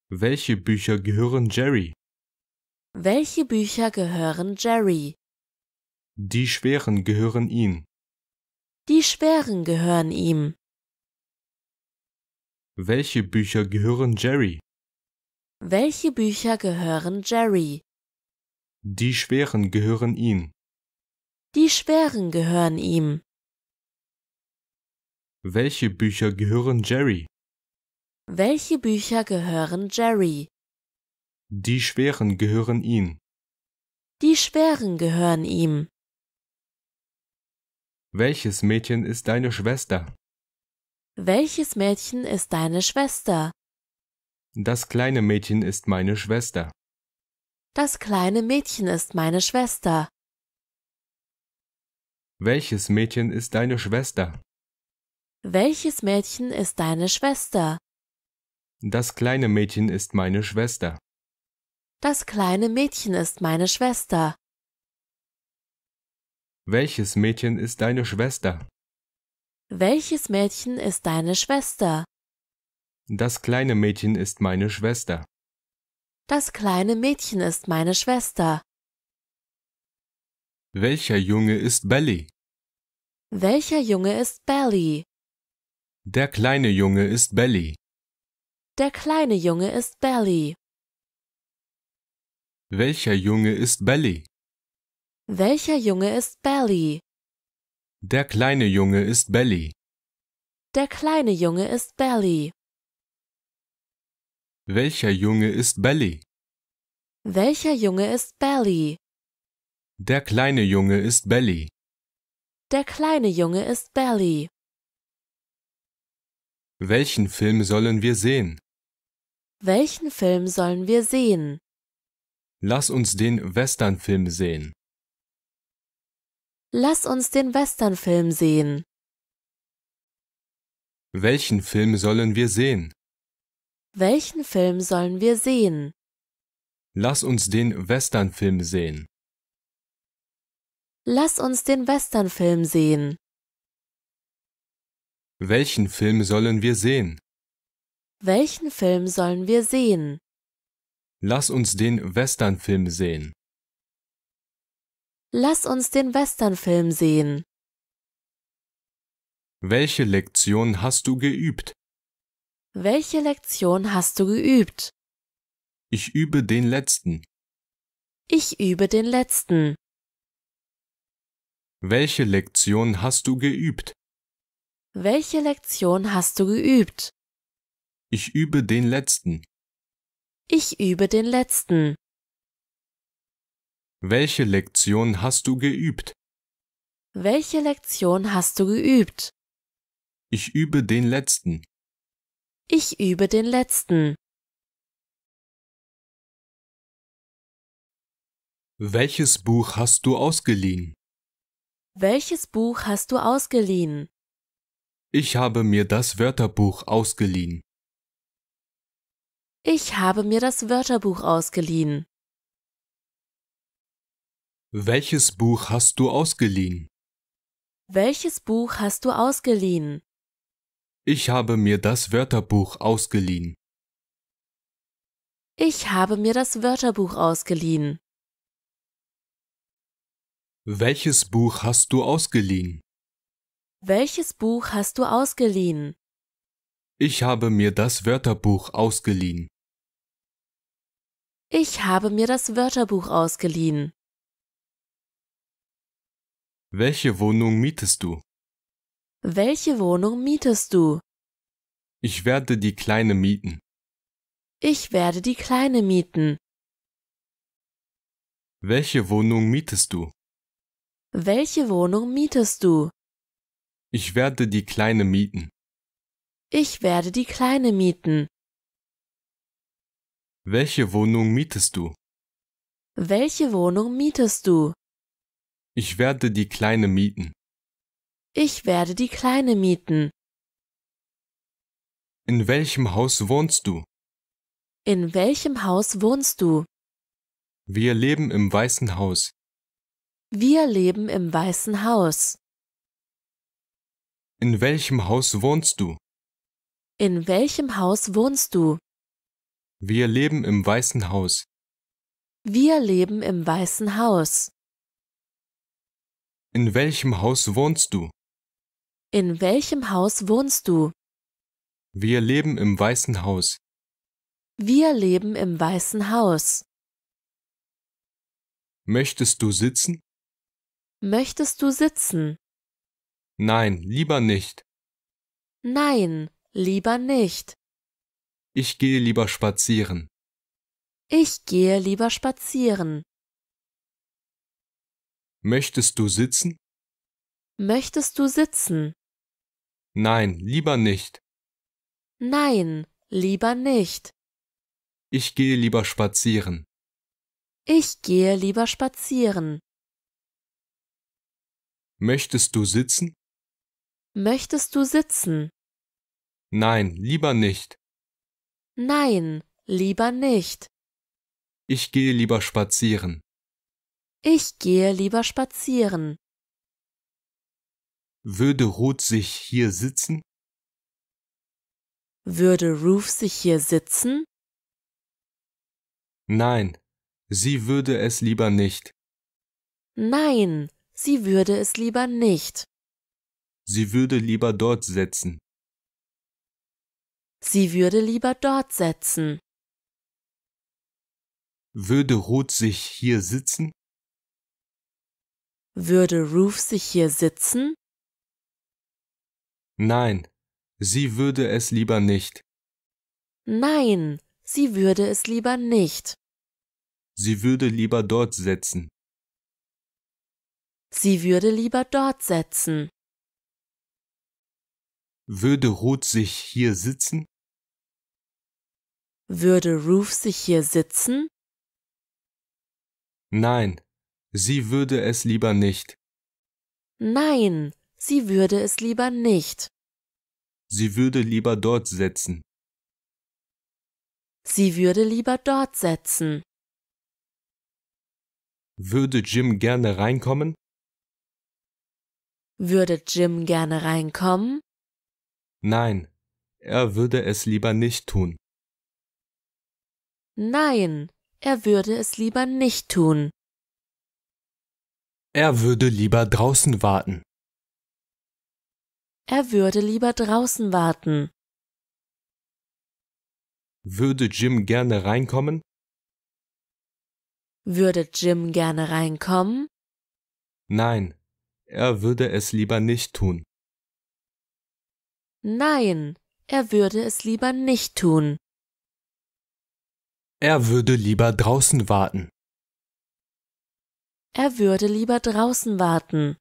Welche Bücher gehören Jerry? Welche Bücher gehören Jerry? Die schweren gehören ihm. Die schweren gehören ihm. Welche Bücher gehören Jerry? Welche Bücher gehören Jerry? Die schweren gehören ihm. Die schweren gehören ihm. Welche Bücher gehören Jerry? Welche Bücher gehören Jerry? Die schweren gehören ihm. Die schweren gehören ihm. Welches Mädchen ist deine Schwester? Welches Mädchen ist deine Schwester? Das kleine Mädchen ist meine Schwester. Das kleine Mädchen ist meine Schwester. Welches Mädchen ist deine Schwester? Welches Mädchen ist deine Schwester? Das kleine Mädchen ist meine Schwester. Das kleine Mädchen ist meine Schwester. Welches Mädchen ist deine Schwester? Welches Mädchen ist deine Schwester? Das kleine Mädchen ist meine Schwester. Das kleine Mädchen ist meine Schwester. Welcher Junge ist Belly? Welcher Junge ist Belly? Der kleine Junge ist Belly. Der kleine Junge ist Belly. Welcher Junge ist Belly? Welcher Junge ist Belly? Der kleine Junge ist Belly. Der kleine Junge ist Belly. Welcher Junge ist Belly? Welcher Junge ist Belly? Der kleine Junge ist Belly. Der kleine Junge ist Belly. Welchen Film sollen wir sehen? Welchen Film sollen wir sehen? Lass uns den Westernfilm sehen. Lass uns den Westernfilm sehen. Welchen Film sollen wir sehen? Welchen Film sollen wir sehen? Lass uns den Westernfilm sehen. Lass uns den Westernfilm sehen. Welchen Film sollen wir sehen? Welchen Film sollen wir sehen? Lass uns den Westernfilm sehen. Lass uns den Westernfilm sehen. Welche Lektion hast du geübt? Welche Lektion hast du geübt? Ich übe den letzten. Ich übe den letzten. Welche Lektion hast du geübt? Welche Lektion hast du geübt? Ich übe den letzten. Ich übe den letzten. Welche Lektion hast du geübt? Welche Lektion hast du geübt? Ich übe den letzten. Ich übe den letzten. Welches Buch hast du ausgeliehen? Welches Buch hast du ausgeliehen? Ich habe mir das Wörterbuch ausgeliehen. Ich habe mir das Wörterbuch ausgeliehen. Welches Buch hast du ausgeliehen? Welches Buch hast du ausgeliehen? Ich habe mir das Wörterbuch ausgeliehen. Ich habe mir das Wörterbuch ausgeliehen. Welches Buch hast du ausgeliehen? Welches Buch hast du ausgeliehen? Ich habe mir das Wörterbuch ausgeliehen. Ich habe mir das Wörterbuch ausgeliehen. Welche Wohnung mietest du? Welche Wohnung mietest du? Ich werde die kleine mieten. Ich werde die kleine mieten. Welche Wohnung mietest du? Welche Wohnung mietest du? Ich werde die kleine mieten. Ich werde die kleine mieten. Welche Wohnung mietest du? Welche Wohnung mietest du? Ich werde die kleine mieten. Ich werde die Kleine mieten. In welchem Haus wohnst du? In welchem Haus wohnst du? Wir leben im Weißen Haus. Wir leben im Weißen Haus. In welchem Haus wohnst du? In welchem Haus wohnst du? Wir leben im Weißen Haus. Wir leben im Weißen Haus. In welchem Haus wohnst du? In welchem Haus wohnst du? Wir leben im Weißen Haus. Wir leben im Weißen Haus. Möchtest du sitzen? Möchtest du sitzen? Nein, lieber nicht. Nein, lieber nicht. Ich gehe lieber spazieren. Ich gehe lieber spazieren. Möchtest du sitzen? Möchtest du sitzen? Nein, lieber nicht. Nein, lieber nicht. Ich gehe lieber spazieren. Ich gehe lieber spazieren. Möchtest du sitzen? Möchtest du sitzen? Nein, lieber nicht. Nein, lieber nicht. Ich gehe lieber spazieren. Ich gehe lieber spazieren. Würde Ruth sich hier sitzen? Würde Ruth sich hier sitzen? Nein, sie würde es lieber nicht. Nein, sie würde es lieber nicht. Sie würde lieber dort sitzen. Sie würde lieber dort sitzen. Würde Ruth sich hier sitzen? Würde Ruth sich hier sitzen? Nein, sie würde es lieber nicht. Nein, sie würde es lieber nicht. Sie würde lieber dort setzen. Sie würde lieber dort setzen. Würde Ruth sich hier sitzen? Würde Ruth sich hier sitzen? Nein, sie würde es lieber nicht. Nein, sie würde es lieber nicht. Sie würde lieber dort setzen. Sie würde lieber dort setzen. Würde Jim gerne reinkommen? Würde Jim gerne reinkommen? Nein, er würde es lieber nicht tun. Nein, er würde es lieber nicht tun. Er würde lieber draußen warten er würde lieber draußen warten. Würde Jim gerne reinkommen? Würde Jim gerne reinkommen? Nein, er würde es lieber nicht tun. Nein, er würde es lieber nicht tun. Er würde lieber draußen warten. Er würde lieber draußen warten.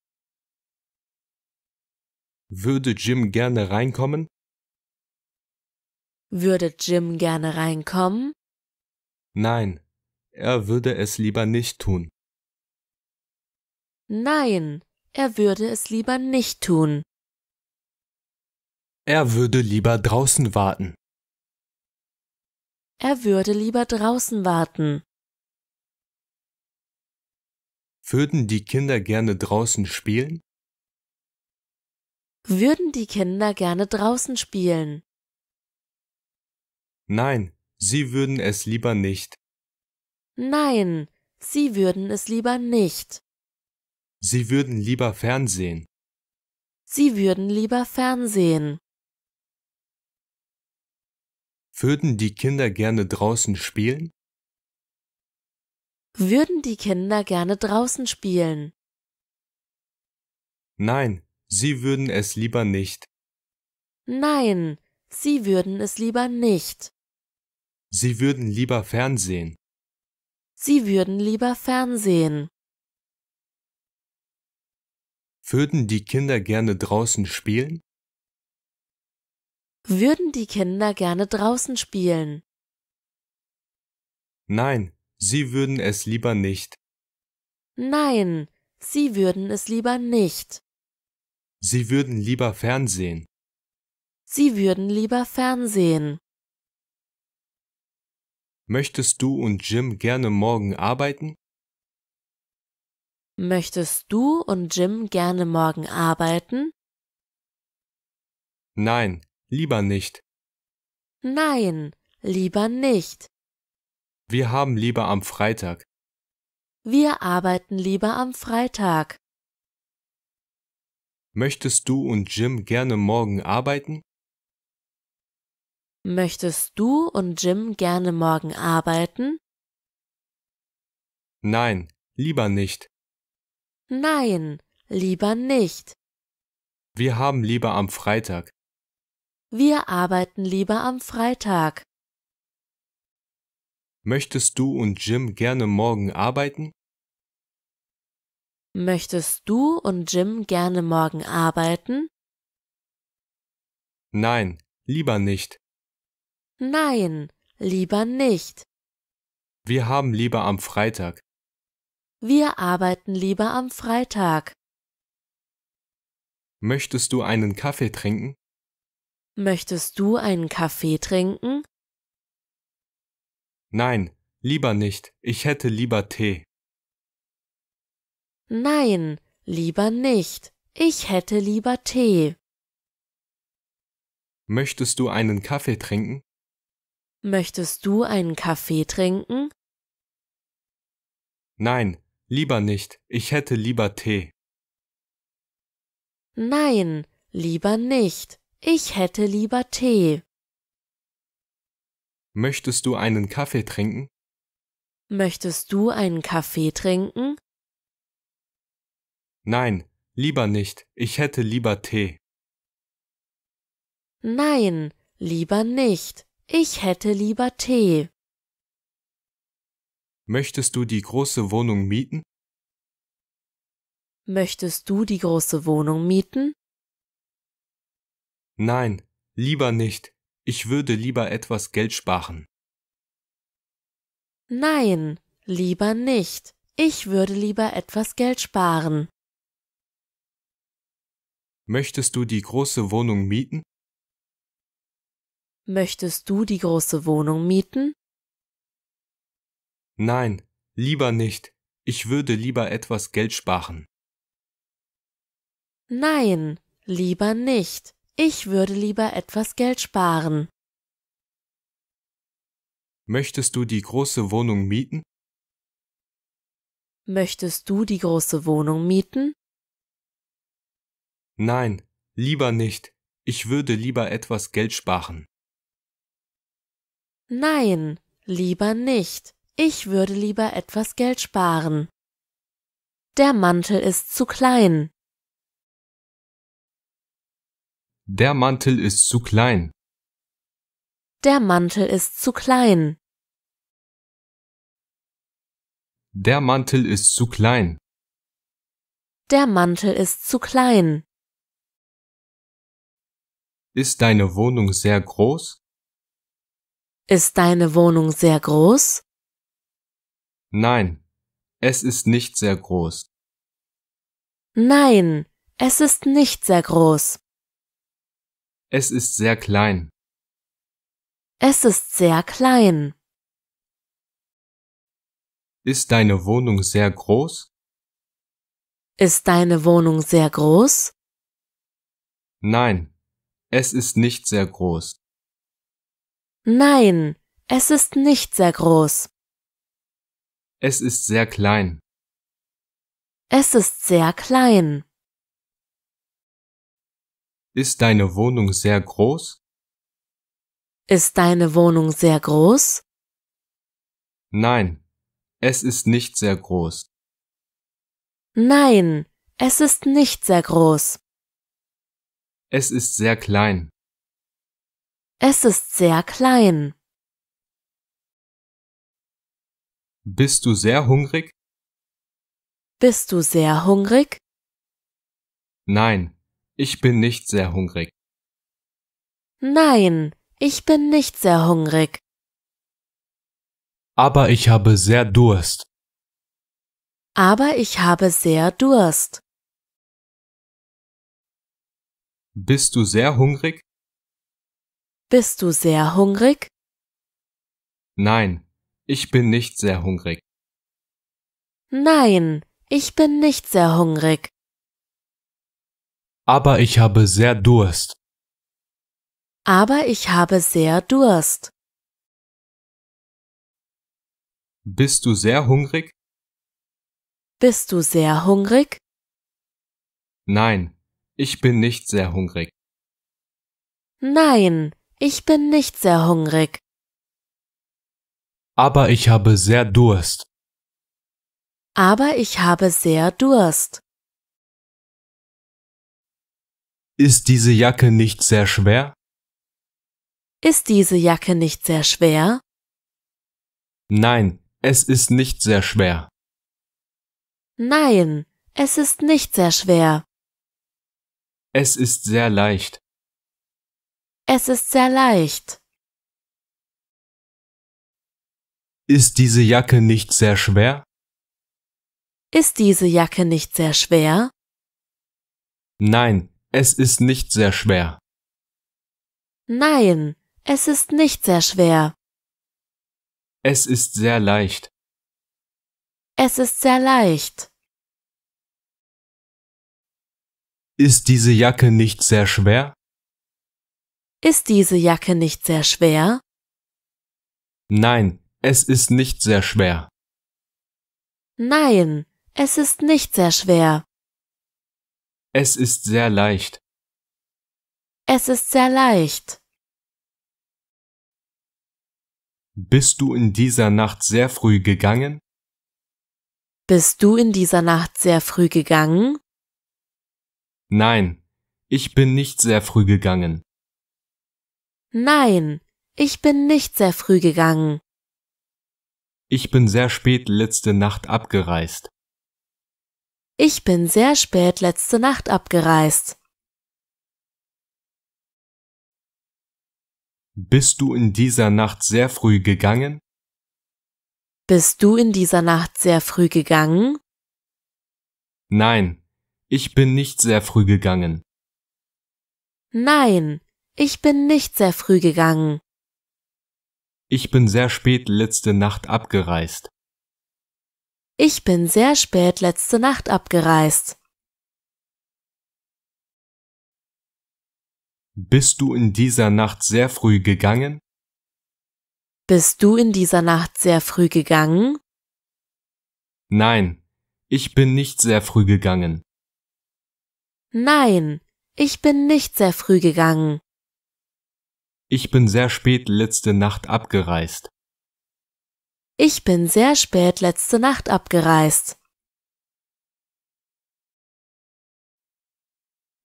Würde Jim gerne reinkommen? Würde Jim gerne reinkommen? Nein, er würde es lieber nicht tun. Nein, er würde es lieber nicht tun. Er würde lieber draußen warten. Er würde lieber draußen warten. Würden die Kinder gerne draußen spielen? Würden die Kinder gerne draußen spielen? Nein, sie würden es lieber nicht. Nein, sie würden es lieber nicht. Sie würden lieber Fernsehen. Sie würden lieber Fernsehen. Würden die Kinder gerne draußen spielen? Würden die Kinder gerne draußen spielen? Nein, Sie würden es lieber nicht. Nein, Sie würden es lieber nicht. Sie würden lieber Fernsehen. Sie würden lieber Fernsehen. Würden die Kinder gerne draußen spielen? Würden die Kinder gerne draußen spielen? Nein, sie würden es lieber nicht. Nein, sie würden es lieber nicht. Sie würden lieber Fernsehen. Sie würden lieber Fernsehen. Möchtest du und Jim gerne morgen arbeiten? Möchtest du und Jim gerne morgen arbeiten? Nein, lieber nicht. Nein, lieber nicht. Wir haben lieber am Freitag. Wir arbeiten lieber am Freitag. Möchtest du und Jim gerne morgen arbeiten? Möchtest du und Jim gerne morgen arbeiten? Nein, lieber nicht. Nein, lieber nicht. Wir haben lieber am Freitag. Wir arbeiten lieber am Freitag. Möchtest du und Jim gerne morgen arbeiten? Möchtest du und Jim gerne morgen arbeiten? Nein, lieber nicht. Nein, lieber nicht. Wir haben lieber am Freitag. Wir arbeiten lieber am Freitag. Möchtest du einen Kaffee trinken? Möchtest du einen Kaffee trinken? Nein, lieber nicht. Ich hätte lieber Tee. Nein, lieber nicht. Ich hätte lieber Tee. Möchtest du einen Kaffee trinken? Möchtest du einen Kaffee trinken? Nein, lieber nicht. Ich hätte lieber Tee. Nein, lieber nicht. Ich hätte lieber Tee. Möchtest du einen Kaffee trinken? Möchtest du einen Kaffee trinken? Nein, lieber nicht. Ich hätte lieber Tee. Nein, lieber nicht. Ich hätte lieber Tee. Möchtest du die große Wohnung mieten? Möchtest du die große Wohnung mieten? Nein, lieber nicht. Ich würde lieber etwas Geld sparen. Nein, lieber nicht. Ich würde lieber etwas Geld sparen. Möchtest du die große Wohnung mieten? Möchtest du die große Wohnung mieten? Nein, lieber nicht. Ich würde lieber etwas Geld sparen. Nein, lieber nicht. Ich würde lieber etwas Geld sparen. Möchtest du die große Wohnung mieten? Möchtest du die große Wohnung mieten? Nein, lieber nicht. Ich würde lieber etwas Geld sparen. Nein, lieber nicht. Ich würde lieber etwas Geld sparen. Der Mantel ist zu klein. Der Mantel ist zu klein. Der Mantel ist zu klein. Der Mantel ist zu klein. Der Mantel ist zu klein. Ist deine Wohnung sehr groß? Ist deine Wohnung sehr groß? Nein, es ist nicht sehr groß. Nein, es ist nicht sehr groß. Es ist sehr klein. Es ist sehr klein. Ist deine Wohnung sehr groß? Ist deine Wohnung sehr groß? Nein, es ist nicht sehr groß. Nein, es ist nicht sehr groß. Es ist sehr klein. Es ist sehr klein. Ist deine Wohnung sehr groß? Ist deine Wohnung sehr groß? Nein, es ist nicht sehr groß. Nein, es ist nicht sehr groß. Es ist sehr klein. Es ist sehr klein. Bist du sehr hungrig? Bist du sehr hungrig? Nein, ich bin nicht sehr hungrig. Nein, ich bin nicht sehr hungrig. Aber ich habe sehr Durst. Aber ich habe sehr Durst. Bist du sehr hungrig? Bist du sehr hungrig? Nein, ich bin nicht sehr hungrig. Nein, ich bin nicht sehr hungrig. Aber ich habe sehr Durst. Aber ich habe sehr Durst. Bist du sehr hungrig? Bist du sehr hungrig? Nein, ich bin nicht sehr hungrig. Nein, ich bin nicht sehr hungrig. Aber ich habe sehr Durst. Aber ich habe sehr Durst. Ist diese Jacke nicht sehr schwer? Ist diese Jacke nicht sehr schwer? Nein, es ist nicht sehr schwer. Nein, es ist nicht sehr schwer. Es ist sehr leicht. Es ist sehr leicht. Ist diese Jacke nicht sehr schwer? Ist diese Jacke nicht sehr schwer? Nein, es ist nicht sehr schwer. Nein, es ist nicht sehr schwer. Es ist sehr leicht. Es ist sehr leicht. Ist diese Jacke nicht sehr schwer? Ist diese Jacke nicht sehr schwer? Nein, es ist nicht sehr schwer. Nein, es ist nicht sehr schwer. Es ist sehr leicht. Es ist sehr leicht. Bist du in dieser Nacht sehr früh gegangen? Bist du in dieser Nacht sehr früh gegangen? Nein, ich bin nicht sehr früh gegangen. Nein, ich bin nicht sehr früh gegangen. Ich bin sehr spät letzte Nacht abgereist. Ich bin sehr spät letzte Nacht abgereist. Bist du in dieser Nacht sehr früh gegangen? Bist du in dieser Nacht sehr früh gegangen? Nein, ich bin nicht sehr früh gegangen. Nein, ich bin nicht sehr früh gegangen. Ich bin sehr spät letzte Nacht abgereist. Ich bin sehr spät letzte Nacht abgereist. Bist du in dieser Nacht sehr früh gegangen? Bist du in dieser Nacht sehr früh gegangen? Nein, ich bin nicht sehr früh gegangen. Nein, ich bin nicht sehr früh gegangen. Ich bin sehr spät letzte Nacht abgereist. Ich bin sehr spät letzte Nacht abgereist.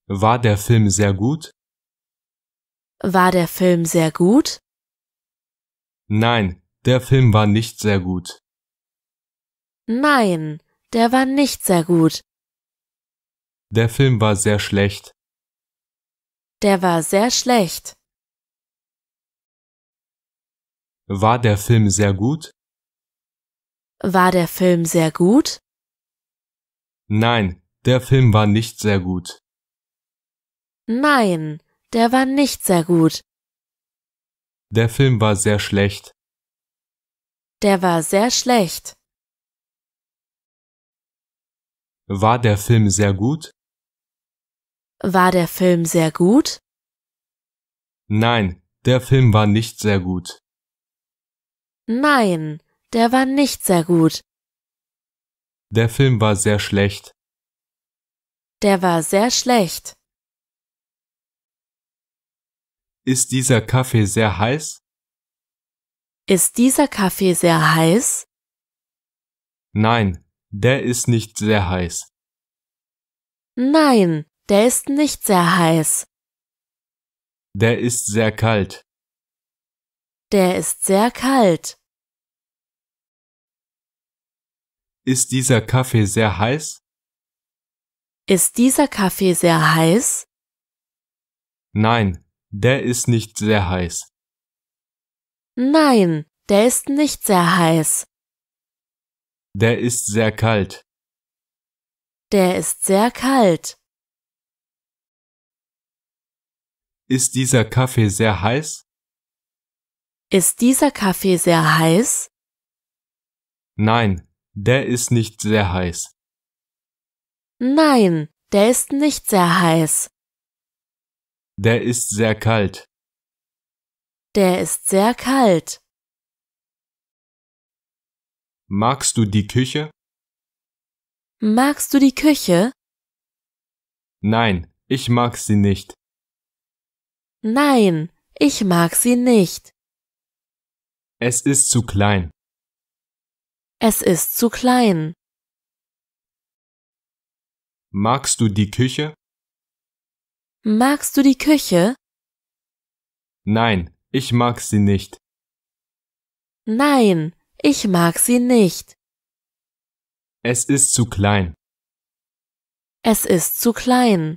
War der Film sehr gut? War der Film sehr gut? Nein, der Film war nicht sehr gut. Nein, der war nicht sehr gut. Der Film war sehr schlecht. Der war sehr schlecht. War der Film sehr gut? War der Film sehr gut? Nein, der Film war nicht sehr gut. Nein, der war nicht sehr gut. Der Film war sehr schlecht. Der war sehr schlecht. War der Film sehr gut? War der Film sehr gut? Nein, der Film war nicht sehr gut. Nein, der war nicht sehr gut. Der Film war sehr schlecht. Der war sehr schlecht. Ist dieser Kaffee sehr heiß? Ist dieser Kaffee sehr heiß? Nein, der ist nicht sehr heiß. Nein, der ist nicht sehr heiß. Der ist sehr kalt. Der ist sehr kalt. Ist dieser Kaffee sehr heiß? Ist dieser Kaffee sehr heiß? Nein, der ist nicht sehr heiß. Nein, der ist nicht sehr heiß. Der ist sehr kalt. Der ist sehr kalt. Ist dieser Kaffee sehr heiß? Ist dieser Kaffee sehr heiß? Nein, der ist nicht sehr heiß. Nein, der ist nicht sehr heiß. Der ist sehr kalt. Der ist sehr kalt. Magst du die Küche? Magst du die Küche? Nein, ich mag sie nicht. Nein, ich mag sie nicht. Es ist zu klein. Es ist zu klein. Magst du die Küche? Magst du die Küche? Nein, ich mag sie nicht. Nein, ich mag sie nicht. Es ist zu klein. Es ist zu klein.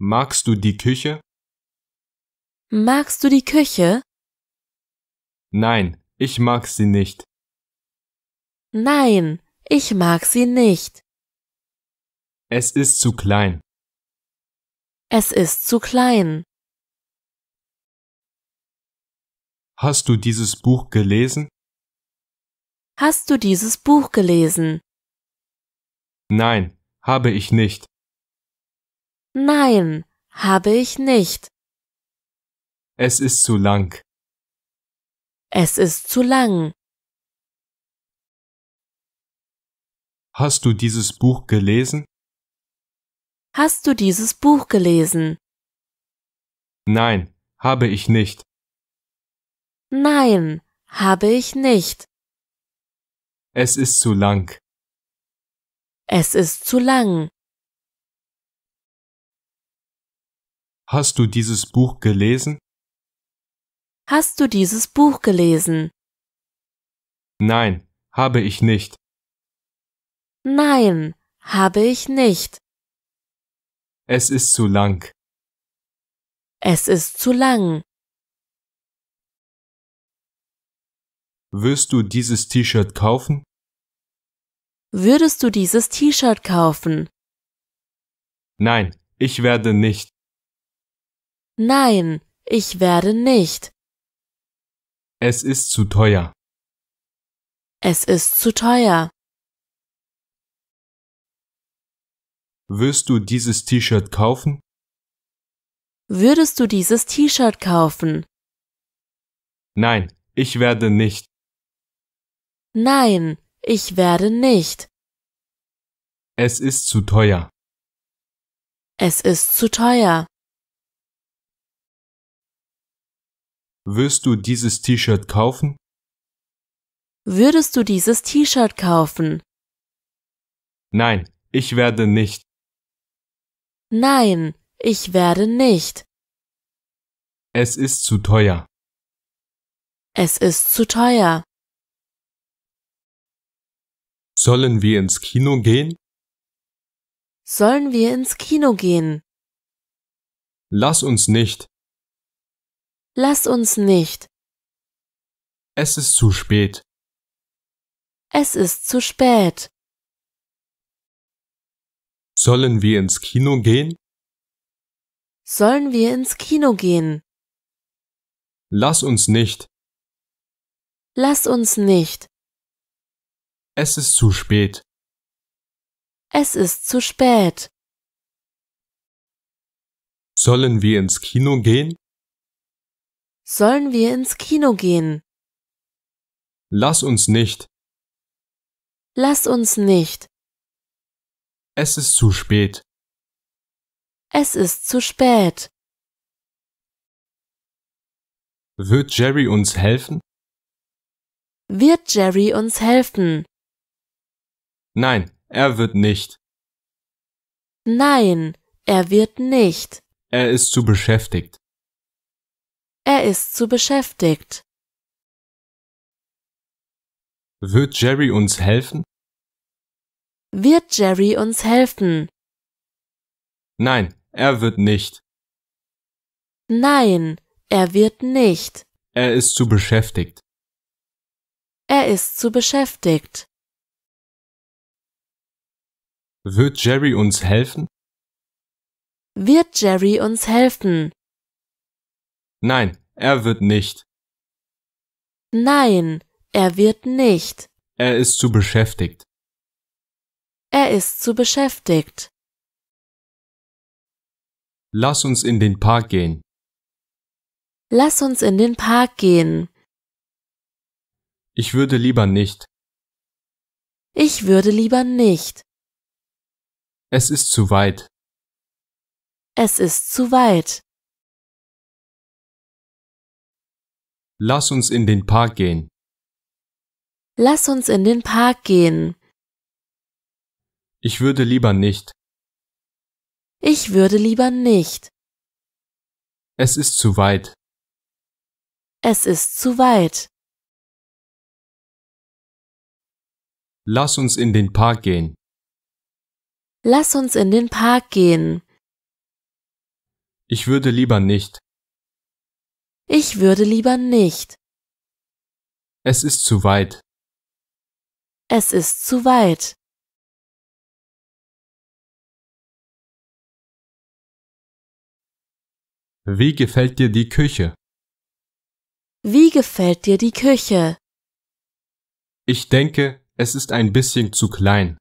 Magst du die Küche? Magst du die Küche? Nein, ich mag sie nicht. Nein, ich mag sie nicht. Es ist zu klein. Es ist zu klein. Hast du dieses Buch gelesen? Hast du dieses Buch gelesen? Nein, habe ich nicht. Nein, habe ich nicht. Es ist zu lang. Es ist zu lang. Hast du dieses Buch gelesen? Hast du dieses Buch gelesen? Nein, habe ich nicht. Nein, habe ich nicht. Es ist zu lang. Es ist zu lang. Hast du dieses Buch gelesen? Hast du dieses Buch gelesen? Nein, habe ich nicht. Nein, habe ich nicht. Es ist zu lang. Es ist zu lang. Wirst du dieses T-Shirt kaufen? Würdest du dieses T-Shirt kaufen? Nein, ich werde nicht. Nein, ich werde nicht. Es ist zu teuer. Es ist zu teuer. Wirst du dieses T-Shirt kaufen? Würdest du dieses T-Shirt kaufen? Nein, ich werde nicht. Nein, ich werde nicht. Es ist zu teuer. Es ist zu teuer. Wirst du dieses T-Shirt kaufen? Würdest du dieses T-Shirt kaufen? Nein, ich werde nicht. Nein, ich werde nicht. Es ist zu teuer. Es ist zu teuer. Sollen wir ins Kino gehen? Sollen wir ins Kino gehen? Lass uns nicht. Lass uns nicht. Es ist zu spät. Es ist zu spät. Sollen wir ins Kino gehen? Sollen wir ins Kino gehen? Lass uns nicht. Lass uns nicht. Es ist zu spät. Es ist zu spät. Sollen wir ins Kino gehen? Sollen wir ins Kino gehen? Lass uns nicht. Lass uns nicht. Es ist zu spät. Es ist zu spät. Wird Jerry uns helfen? Wird Jerry uns helfen? Nein, er wird nicht. Nein, er wird nicht. Er ist zu beschäftigt. Er ist zu beschäftigt. Wird Jerry uns helfen? Wird Jerry uns helfen? Nein, er wird nicht. Nein, er wird nicht. Er ist zu beschäftigt. Er ist zu beschäftigt. Wird Jerry uns helfen? Wird Jerry uns helfen? Nein, er wird nicht. Nein, er wird nicht. Er ist zu beschäftigt. Er ist zu beschäftigt. Lass uns in den Park gehen. Lass uns in den Park gehen. Ich würde lieber nicht. Ich würde lieber nicht. Es ist zu weit. Es ist zu weit. Lass uns in den Park gehen. Lass uns in den Park gehen. Ich würde lieber nicht. Ich würde lieber nicht. Es ist zu weit. Es ist zu weit. Lass uns in den Park gehen. Lass uns in den Park gehen. Ich würde lieber nicht. Ich würde lieber nicht. Es ist zu weit. Es ist zu weit. Wie gefällt dir die Küche? Wie gefällt dir die Küche? Ich denke, es ist ein bisschen zu klein.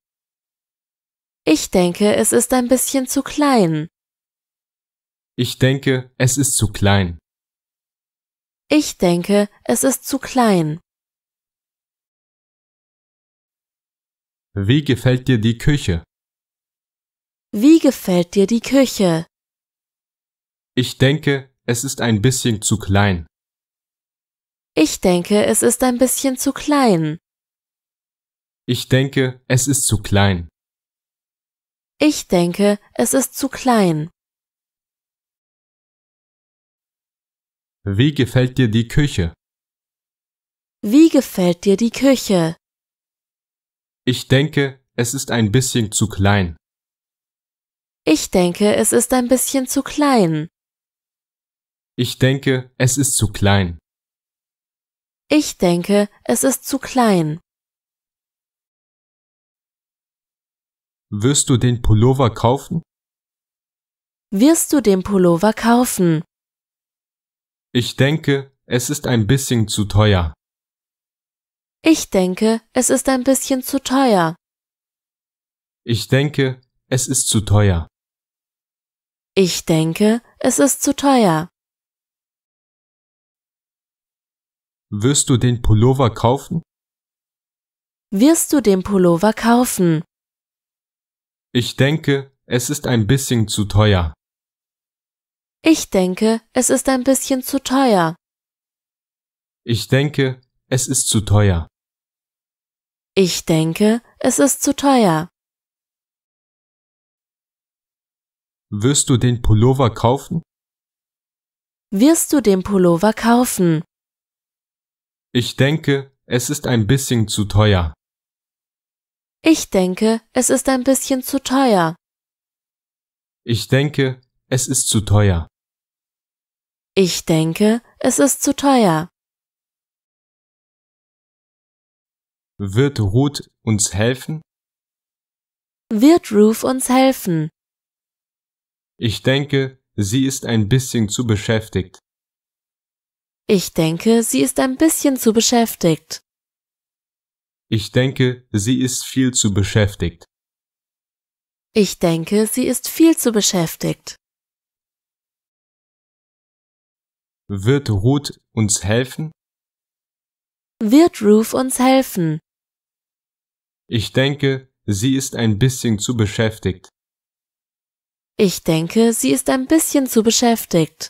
Ich denke, es ist ein bisschen zu klein. Ich denke, es ist zu klein. Ich denke, es ist zu klein. Wie gefällt dir die Küche? Wie gefällt dir die Küche? Ich denke, es ist ein bisschen zu klein. Ich denke, es ist ein bisschen zu klein. Ich denke, es ist zu klein. Ich denke, es ist zu klein. Wie gefällt dir die Küche? Wie gefällt dir die Küche? Ich denke, es ist ein bisschen zu klein. Ich denke, es ist ein bisschen zu klein. Ich denke, es ist zu klein. Ich denke, es ist zu klein. Wirst du den Pullover kaufen? Wirst du den Pullover kaufen? Ich denke, es ist ein bisschen zu teuer. Ich denke, es ist ein bisschen zu teuer. Ich denke, es ist zu teuer. Ich denke, es ist zu teuer. Wirst du den Pullover kaufen? Wirst du den Pullover kaufen? Ich denke, es ist ein bisschen zu teuer. Ich denke, es ist ein bisschen zu teuer. Ich denke, es ist zu teuer. Ich denke, es ist zu teuer. Wirst du den Pullover kaufen? Wirst du den Pullover kaufen? Ich denke, es ist ein bisschen zu teuer. Ich denke, es ist ein bisschen zu teuer. Ich denke, es ist zu teuer. Ich denke, es ist zu teuer. Wird Ruth uns helfen? Wird Ruth uns helfen? Ich denke, sie ist ein bisschen zu beschäftigt. Ich denke, sie ist ein bisschen zu beschäftigt. Ich denke, sie ist viel zu beschäftigt. Ich denke, sie ist viel zu beschäftigt. Wird Ruth uns helfen? Wird Ruth uns helfen? Ich denke, sie ist ein bisschen zu beschäftigt. Ich denke, sie ist ein bisschen zu beschäftigt.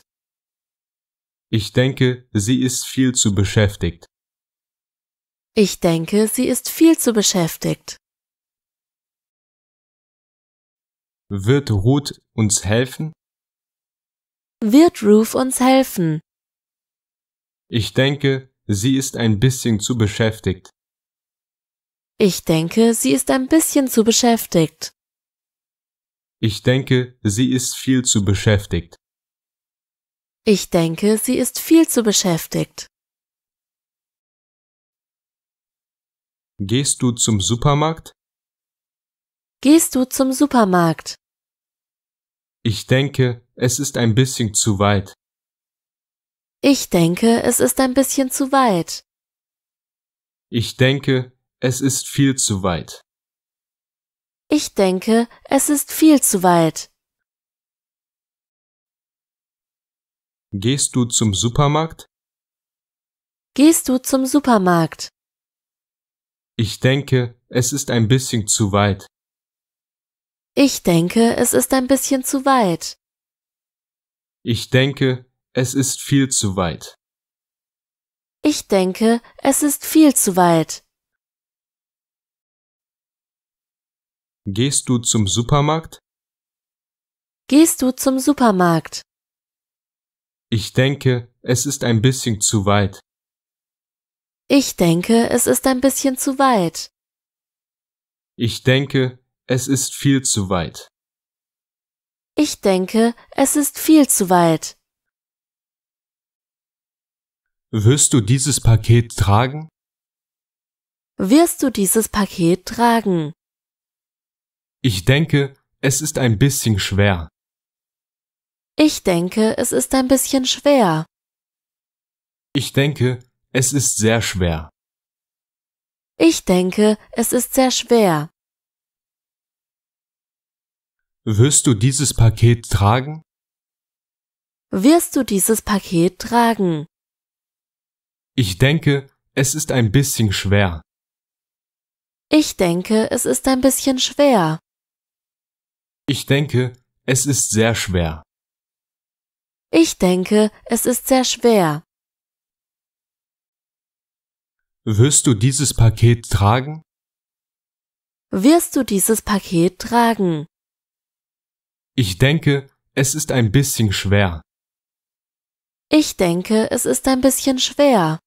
Ich denke, sie ist viel zu beschäftigt. Ich denke, sie ist viel zu beschäftigt. Wird Ruth uns helfen? Wird Ruth uns helfen? Ich denke, sie ist ein bisschen zu beschäftigt. Ich denke, sie ist ein bisschen zu beschäftigt. Ich denke, sie ist viel zu beschäftigt. Ich denke, sie ist viel zu beschäftigt. Gehst du zum Supermarkt? Gehst du zum Supermarkt? Ich denke, es ist ein bisschen zu weit. Ich denke, es ist ein bisschen zu weit. Ich denke, es ist viel zu weit. Ich denke, es ist viel zu weit. Gehst du zum Supermarkt? Gehst du zum Supermarkt? Ich denke, es ist ein bisschen zu weit. Ich denke, es ist ein bisschen zu weit. Ich denke, es ist viel zu weit. Ich denke, es ist viel zu weit. Gehst du zum Supermarkt? Gehst du zum Supermarkt? Ich denke, es ist ein bisschen zu weit. Ich denke, es ist ein bisschen zu weit. Ich denke, es ist viel zu weit. Ich denke, es ist viel zu weit. Wirst du dieses Paket tragen? Wirst du dieses Paket tragen? Ich denke, es ist ein bisschen schwer. Ich denke, es ist ein bisschen schwer. Ich denke, es ist sehr schwer. Ich denke, es ist sehr schwer. Wirst du dieses Paket tragen? Wirst du dieses Paket tragen? Ich denke, es ist ein bisschen schwer. Ich denke, es ist ein bisschen schwer. Ich denke, es ist sehr schwer. Ich denke, es ist sehr schwer. Wirst du dieses Paket tragen? Wirst du dieses Paket tragen? Ich denke, es ist ein bisschen schwer. Ich denke, es ist ein bisschen schwer.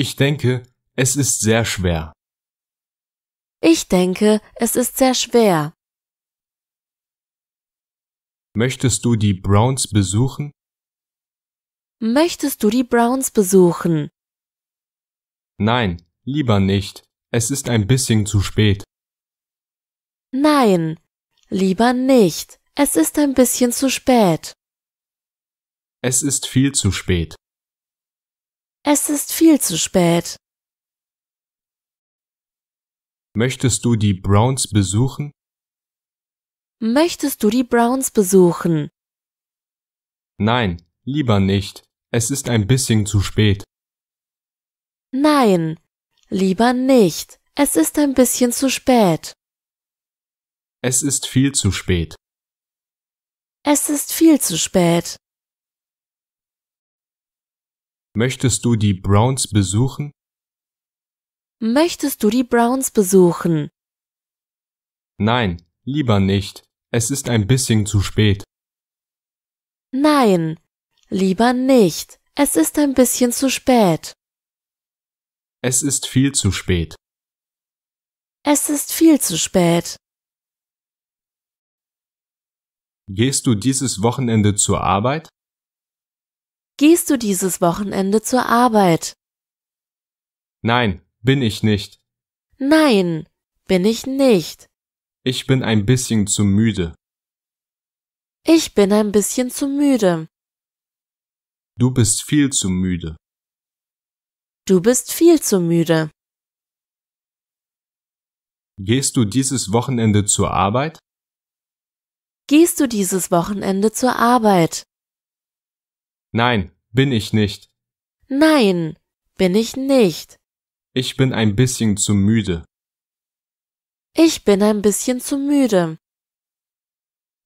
Ich denke, es ist sehr schwer. Ich denke, es ist sehr schwer. Möchtest du die Browns besuchen? Möchtest du die Browns besuchen? Nein, lieber nicht. Es ist ein bisschen zu spät. Nein, lieber nicht. Es ist ein bisschen zu spät. Es ist viel zu spät. Es ist viel zu spät. Möchtest du die Browns besuchen? Möchtest du die Browns besuchen? Nein, lieber nicht. Es ist ein bisschen zu spät. Nein, lieber nicht. Es ist ein bisschen zu spät. Es ist viel zu spät. Es ist viel zu spät. Möchtest du die Browns besuchen? Möchtest du die Browns besuchen? Nein, lieber nicht. Es ist ein bisschen zu spät. Nein, lieber nicht. Es ist ein bisschen zu spät. Es ist viel zu spät. Es ist viel zu spät. Gehst du dieses Wochenende zur Arbeit? Gehst du dieses Wochenende zur Arbeit? Nein, bin ich nicht. Nein, bin ich nicht. Ich bin ein bisschen zu müde. Ich bin ein bisschen zu müde. Du bist viel zu müde. Du bist viel zu müde. Gehst du dieses Wochenende zur Arbeit? Gehst du dieses Wochenende zur Arbeit? Nein, bin ich nicht. Nein, bin ich nicht. Ich bin ein bisschen zu müde. Ich bin ein bisschen zu müde.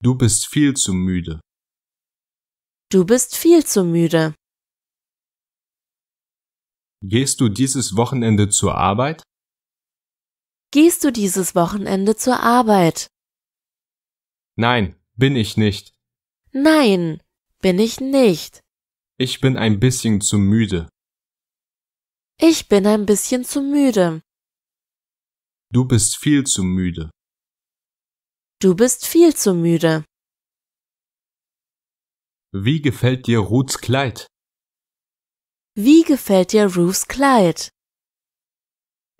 Du bist viel zu müde. Du bist viel zu müde. Gehst du dieses Wochenende zur Arbeit? Gehst du dieses Wochenende zur Arbeit? Nein, bin ich nicht. Nein, bin ich nicht. Ich bin ein bisschen zu müde. Ich bin ein bisschen zu müde. Du bist viel zu müde. Du bist viel zu müde. Wie gefällt dir Ruths Kleid? Wie gefällt dir Ruths Kleid?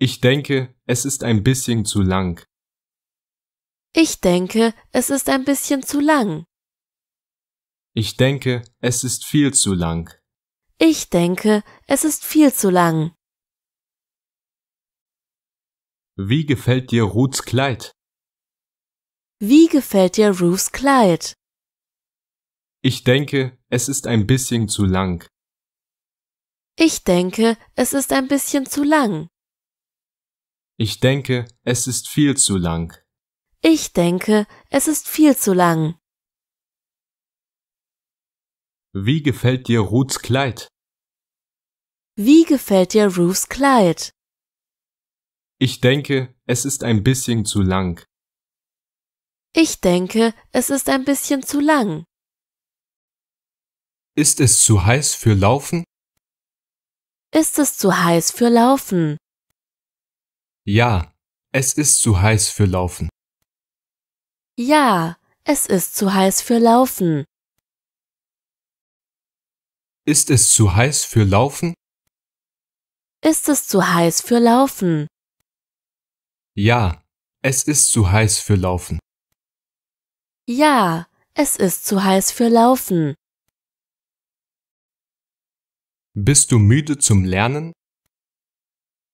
Ich denke, es ist ein bisschen zu lang. Ich denke, es ist ein bisschen zu lang. Ich denke, es ist viel zu lang. Ich denke, es ist viel zu lang. Wie gefällt dir Ruths Kleid? Wie gefällt dir Ruths Kleid? Ich denke, es ist ein bisschen zu lang. Ich denke, es ist ein bisschen zu lang. Ich denke, es ist viel zu lang. Ich denke, es ist viel zu lang. Wie gefällt dir Ruths Kleid? Wie gefällt dir Ruths Kleid? Ich denke, es ist ein bisschen zu lang. Ich denke, es ist ein bisschen zu lang. Ist es zu heiß für Laufen? Ist es zu heiß für Laufen? Ja, es ist zu heiß für Laufen. Ja, es ist zu heiß für Laufen. Ist es zu heiß für Laufen? Ist es zu heiß für Laufen? Ja, es ist zu heiß für Laufen. Ja, es ist zu heiß für Laufen. Bist du müde zum Lernen?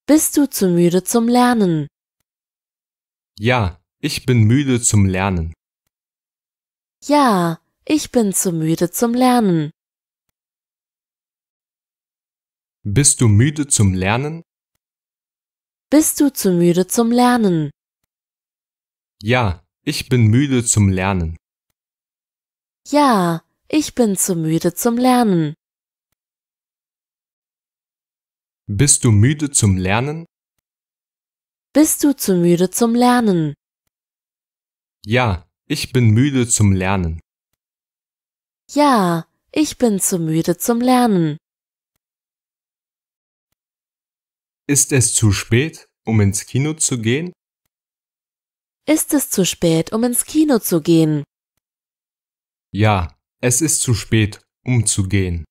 Bist du zu müde zum Lernen? Ja, ich bin müde zum Lernen. Ja, ich bin zu müde zum Lernen. Bist du müde zum Lernen? Bist du zu müde zum Lernen? Ja, ich bin müde zum Lernen. Ja, ich bin zu müde zum Lernen. Bist du müde zum Lernen? Bist du zu müde zum Lernen? Ja, ich bin müde zum Lernen. Ja, ich bin zu müde zum Lernen. Ist es zu spät, um ins Kino zu gehen? Ist es zu spät, um ins Kino zu gehen? Ja, es ist zu spät, um zu gehen.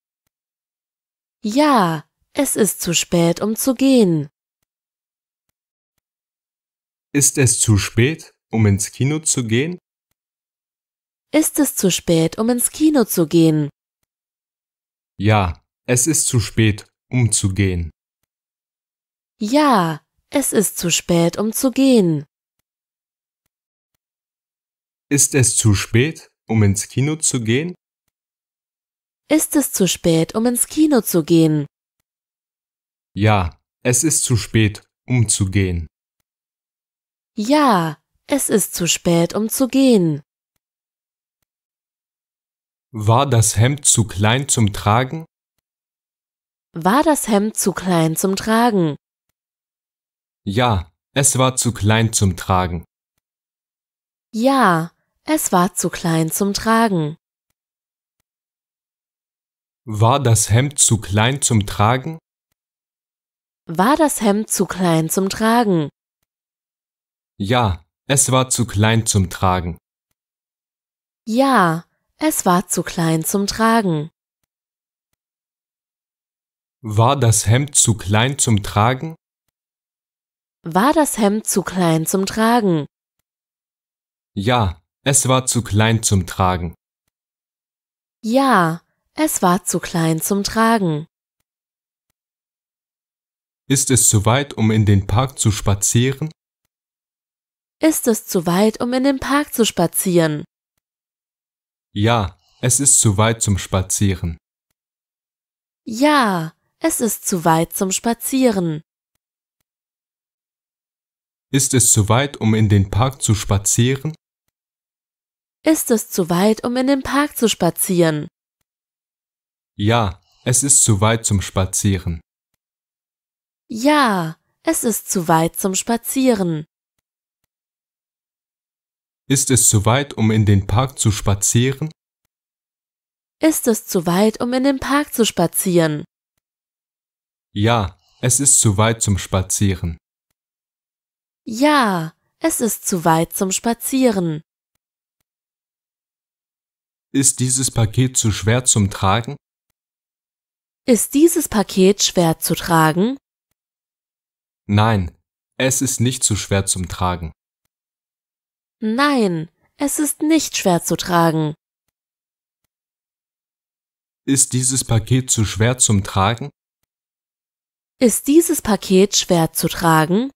Ja, es ist zu spät, um zu gehen. Ist es zu spät, um ins Kino zu gehen? Ist es zu spät, um ins Kino zu gehen? Ja, es ist zu spät, um zu gehen. Ja, es ist zu spät, um zu gehen. Ist es zu spät, um ins Kino zu gehen? Ist es zu spät, um ins Kino zu gehen? Ja, es ist zu spät, um zu gehen. Ja, es ist zu spät, um zu gehen. War das Hemd zu klein zum Tragen? War das Hemd zu klein zum Tragen? Ja, es war zu klein zum Tragen. Ja, es war zu klein zum Tragen. War das Hemd zu klein zum Tragen? War das Hemd zu klein zum Tragen? Ja, es war zu klein zum Tragen. Ja, es war zu klein zum Tragen. War das Hemd zu klein zum Tragen? War das Hemd zu klein zum Tragen? Ja, es war zu klein zum Tragen. Ja, es war zu klein zum Tragen. Ist es zu weit, um in den Park zu spazieren? Ist es zu weit, um in den Park zu spazieren? Ja, es ist zu weit zum Spazieren. Ja, es ist zu weit zum Spazieren. Ist es zu weit, um in den Park zu spazieren? Ist es zu weit, um in den Park zu spazieren? Ja, es ist zu weit zum Spazieren. Ja, es ist zu weit zum Spazieren. Ist es zu weit, um in den Park zu spazieren? Ist es zu weit, um in den Park zu spazieren? Ja, es ist zu weit zum Spazieren. Ja, es ist zu weit zum Spazieren. Ist dieses Paket zu schwer zum Tragen? Ist dieses Paket schwer zu tragen? Nein, es ist nicht zu schwer zum Tragen. Nein, es ist nicht schwer zu tragen. Ist dieses Paket zu schwer zum Tragen? Ist dieses Paket schwer zu tragen?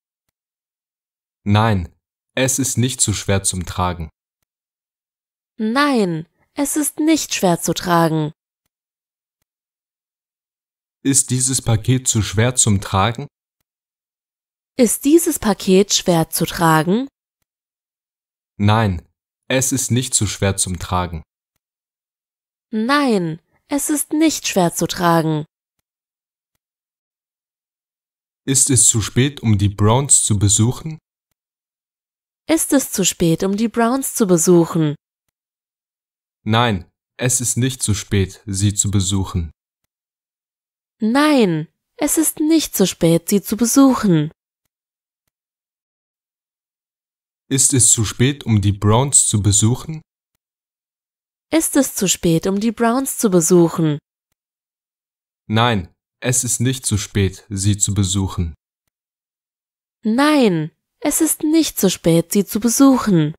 Nein, es ist nicht zu schwer zum Tragen. Nein, es ist nicht schwer zu tragen. Ist dieses Paket zu schwer zum Tragen? Ist dieses Paket schwer zu tragen? Nein, es ist nicht zu schwer zum Tragen. Nein, es ist nicht schwer zu tragen. Ist es zu spät, um die Browns zu besuchen? Ist es zu spät, um die Browns zu besuchen? Nein, es ist nicht zu spät, sie zu besuchen. Nein, es ist nicht zu spät, sie zu besuchen. Ist es zu spät, um die Browns zu besuchen? Ist es zu spät, um die Browns zu besuchen? Nein, es ist nicht zu spät, sie zu besuchen. Nein, es ist nicht zu spät, sie zu besuchen.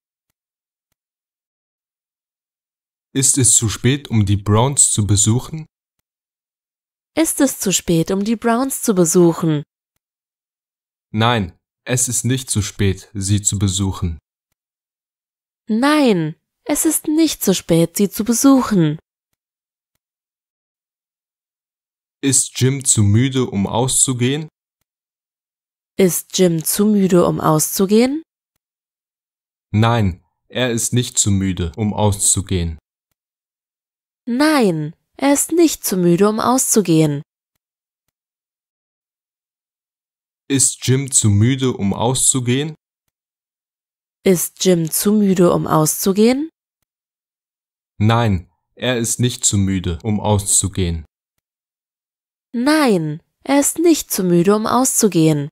Ist es zu spät, um die Browns zu besuchen? Ist es zu spät, um die Browns zu besuchen? Nein, es ist nicht zu spät, sie zu besuchen. Nein, es ist nicht zu spät, sie zu besuchen. Ist Jim zu müde, um auszugehen? Ist Jim zu müde, um auszugehen? Nein, er ist nicht zu müde, um auszugehen. Nein, er ist nicht zu müde, um auszugehen. Ist Jim zu müde, um auszugehen? Ist Jim zu müde, um auszugehen? Nein, er ist nicht zu müde, um auszugehen. Nein, er ist nicht zu müde, um auszugehen.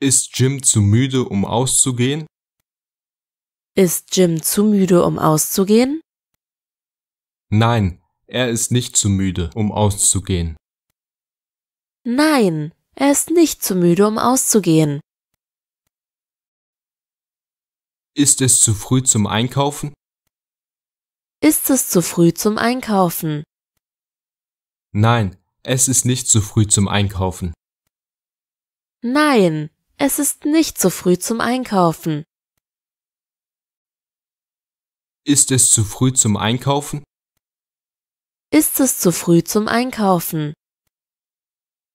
Ist Jim zu müde, um auszugehen? Ist Jim zu müde, um auszugehen? Nein, er ist nicht zu müde, um auszugehen. Nein, er ist nicht zu müde, um auszugehen. Ist es zu früh zum Einkaufen? Ist es zu früh zum Einkaufen? Nein, es ist nicht zu früh zum Einkaufen. Nein, es ist nicht zu früh zum Einkaufen. Ist es zu früh zum Einkaufen? Ist es zu früh zum Einkaufen?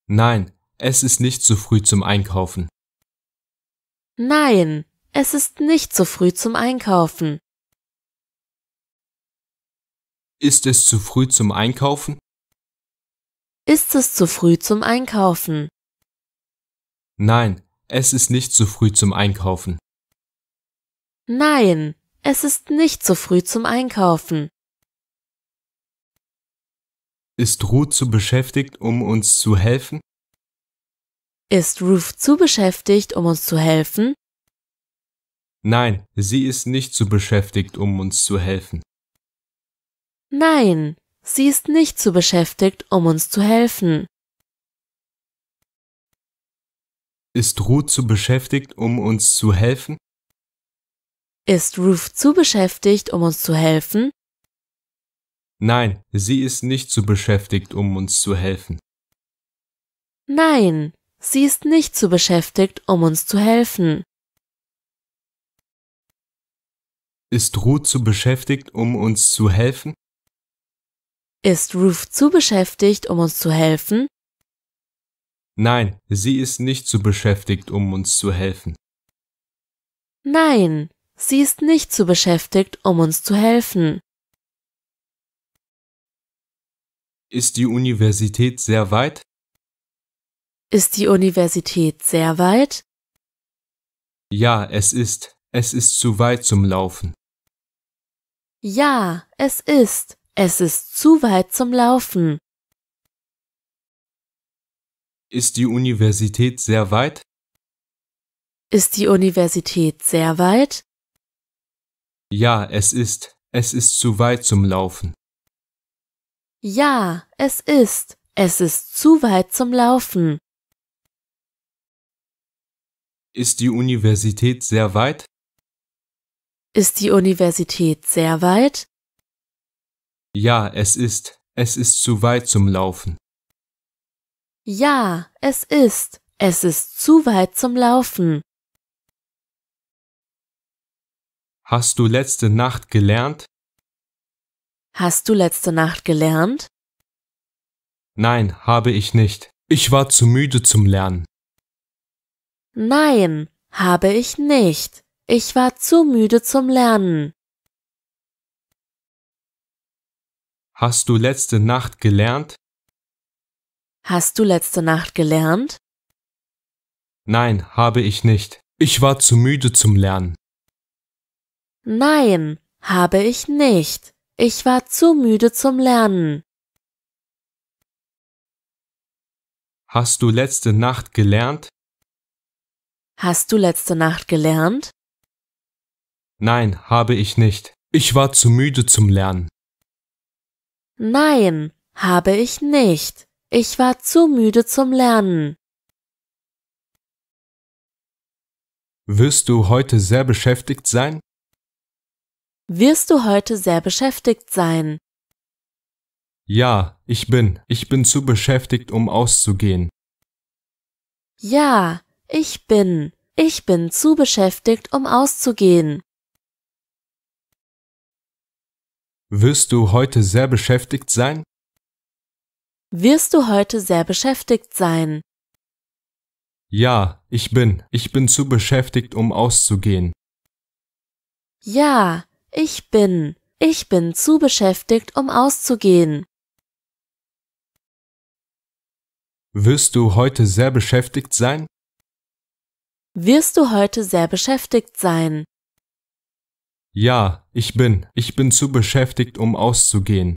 Nein, es ist nicht zu früh zum Einkaufen. Nein, es ist nicht zu früh zum Einkaufen. Ist es zu früh zum Einkaufen? Ist es zu früh zum Einkaufen? Nein, es ist nicht zu früh zum Einkaufen. Nein, es ist nicht zu früh zum Einkaufen. Ist Ruth zu beschäftigt, um uns zu helfen? Ist Ruth zu beschäftigt, um uns zu helfen? Nein, sie ist nicht zu beschäftigt, um uns zu helfen. Nein, sie ist nicht zu beschäftigt, um uns zu helfen. Ist Ruth zu beschäftigt, um uns zu helfen? Ist Ruth zu beschäftigt, um uns zu helfen? Nein, sie ist nicht zu beschäftigt, um uns zu helfen. Nein, sie ist nicht zu beschäftigt, um uns zu helfen. Ist Ruth zu beschäftigt, um uns zu helfen? Ist Ruth zu beschäftigt, um uns zu helfen? Nein, sie ist nicht zu so beschäftigt, um uns zu helfen. Nein, sie ist nicht so beschäftigt, um uns zu helfen. Ist die Universität sehr weit? Ist die Universität sehr weit? Ja, es ist. Es ist zu weit zum Laufen. Ja, es ist. Es ist zu weit zum Laufen. Ist die Universität sehr weit? Ist die Universität sehr weit? Ja, es ist. Es ist zu weit zum Laufen. Ja, es ist. Es ist zu weit zum Laufen. Ist die Universität sehr weit? Ist die Universität sehr weit? Ja, es ist. Es ist zu weit zum Laufen. Ja, es ist. Es ist zu weit zum Laufen. Hast du letzte Nacht gelernt? Hast du letzte Nacht gelernt? Nein, habe ich nicht. Ich war zu müde zum Lernen. Nein, habe ich nicht. Ich war zu müde zum Lernen. Hast du letzte Nacht gelernt? Hast du letzte Nacht gelernt? Nein, habe ich nicht. Ich war zu müde zum Lernen. Nein, habe ich nicht. Ich war zu müde zum Lernen. Hast du letzte Nacht gelernt? Hast du letzte Nacht gelernt? Nein, habe ich nicht. Ich war zu müde zum Lernen. Nein, habe ich nicht. Ich war zu müde zum Lernen. Wirst du heute sehr beschäftigt sein? Wirst du heute sehr beschäftigt sein? Ja, ich bin. Ich bin zu beschäftigt, um auszugehen. Ja, ich bin. Ich bin zu beschäftigt, um auszugehen. Wirst du heute sehr beschäftigt sein? Wirst du heute sehr beschäftigt sein? Ja, ich bin. Ich bin zu beschäftigt, um auszugehen. Ja, ich bin. Ich bin zu beschäftigt, um auszugehen. Wirst du heute sehr beschäftigt sein? Wirst du heute sehr beschäftigt sein? Ja, ich bin. Ich bin zu beschäftigt, um auszugehen.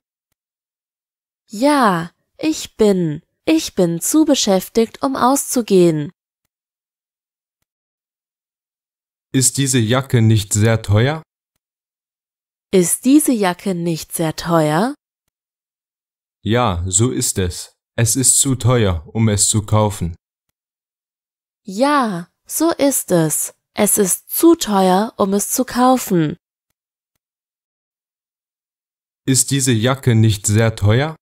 Ja, ich bin. Ich bin zu beschäftigt, um auszugehen. Ist diese Jacke nicht sehr teuer? Ist diese Jacke nicht sehr teuer? Ja, so ist es. Es ist zu teuer, um es zu kaufen. Ja, so ist es. Es ist zu teuer, um es zu kaufen. Ist diese Jacke nicht sehr teuer?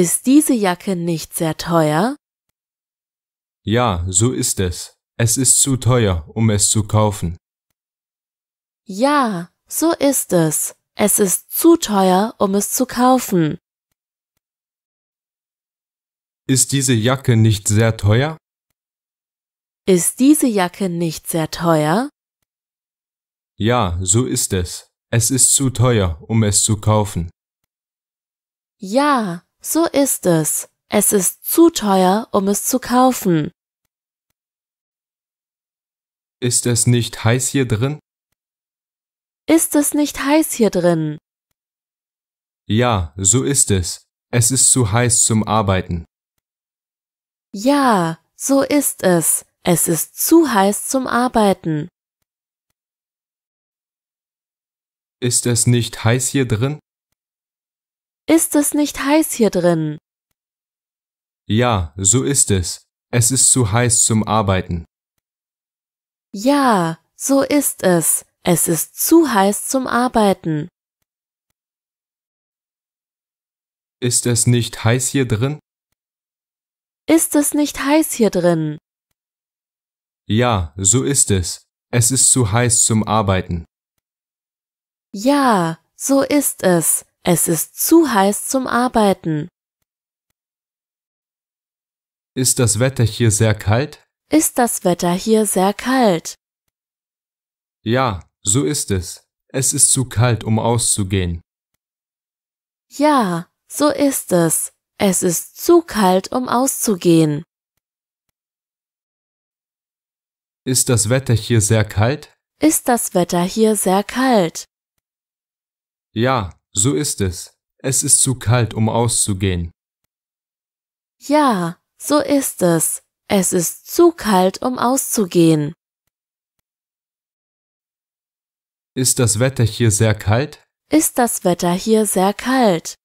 Ist diese Jacke nicht sehr teuer? Ja, so ist es. Es ist zu teuer, um es zu kaufen. Ja, so ist es. Es ist zu teuer, um es zu kaufen. Ist diese Jacke nicht sehr teuer? Ist diese Jacke nicht sehr teuer? Ja, so ist es. Es ist zu teuer, um es zu kaufen. Ja, so ist es. Es ist zu teuer, um es zu kaufen. Ist es nicht heiß hier drin? Ist es nicht heiß hier drin? Ja, so ist es. Es ist zu heiß zum Arbeiten. Ja, so ist es. Es ist zu heiß zum Arbeiten. Ist es nicht heiß hier drin? Ist es nicht heiß hier drin? Ja, so ist es. Es ist zu heiß zum Arbeiten. Ja, so ist es. Es ist zu heiß zum Arbeiten. Ist es nicht heiß hier drin? Ist es nicht heiß hier drin? Ja, so ist es. Es ist zu heiß zum Arbeiten. Ja, so ist es. Es ist zu heiß zum Arbeiten. Ist das Wetter hier sehr kalt? Ist das Wetter hier sehr kalt? Ja, so ist es. Es ist zu kalt, um auszugehen. Ja, so ist es. Es ist zu kalt, um auszugehen. Ist das Wetter hier sehr kalt? Ist das Wetter hier sehr kalt? Ja, so ist es. Es ist zu kalt, um auszugehen. Ja, so ist es. Es ist zu kalt, um auszugehen. Ist das Wetter hier sehr kalt? Ist das Wetter hier sehr kalt?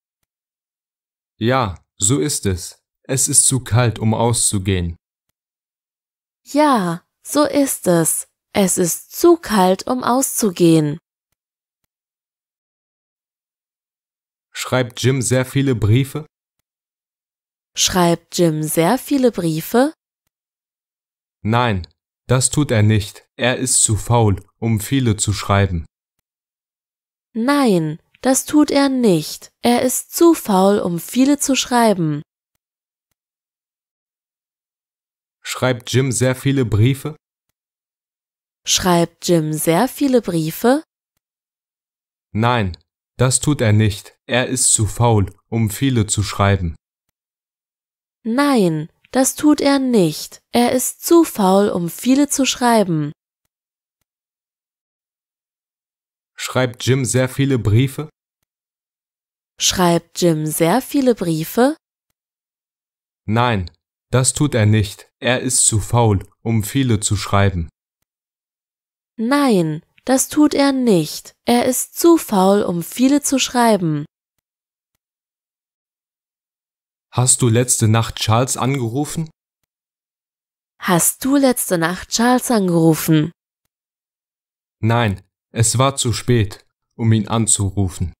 Ja, so ist es. Es ist zu kalt, um auszugehen. Ja, so ist es. Es ist zu kalt, um auszugehen. Schreibt Jim sehr viele Briefe? Schreibt Jim sehr viele Briefe? Nein, das tut er nicht. Er ist zu faul, um viele zu schreiben. Nein, das tut er nicht. Er ist zu faul, um viele zu schreiben. Schreibt Jim sehr viele Briefe? Schreibt Jim sehr viele Briefe? Nein, das tut er nicht. Er ist zu faul, um viele zu schreiben. Nein, das tut er nicht. Er ist zu faul, um viele zu schreiben. Schreibt Jim sehr viele Briefe? Schreibt Jim sehr viele Briefe? Nein, das tut er nicht. Er ist zu faul, um viele zu schreiben. Nein, das tut er nicht. Er ist zu faul, um viele zu schreiben. Hast du letzte Nacht Charles angerufen? Hast du letzte Nacht Charles angerufen? Nein, es war zu spät, um ihn anzurufen.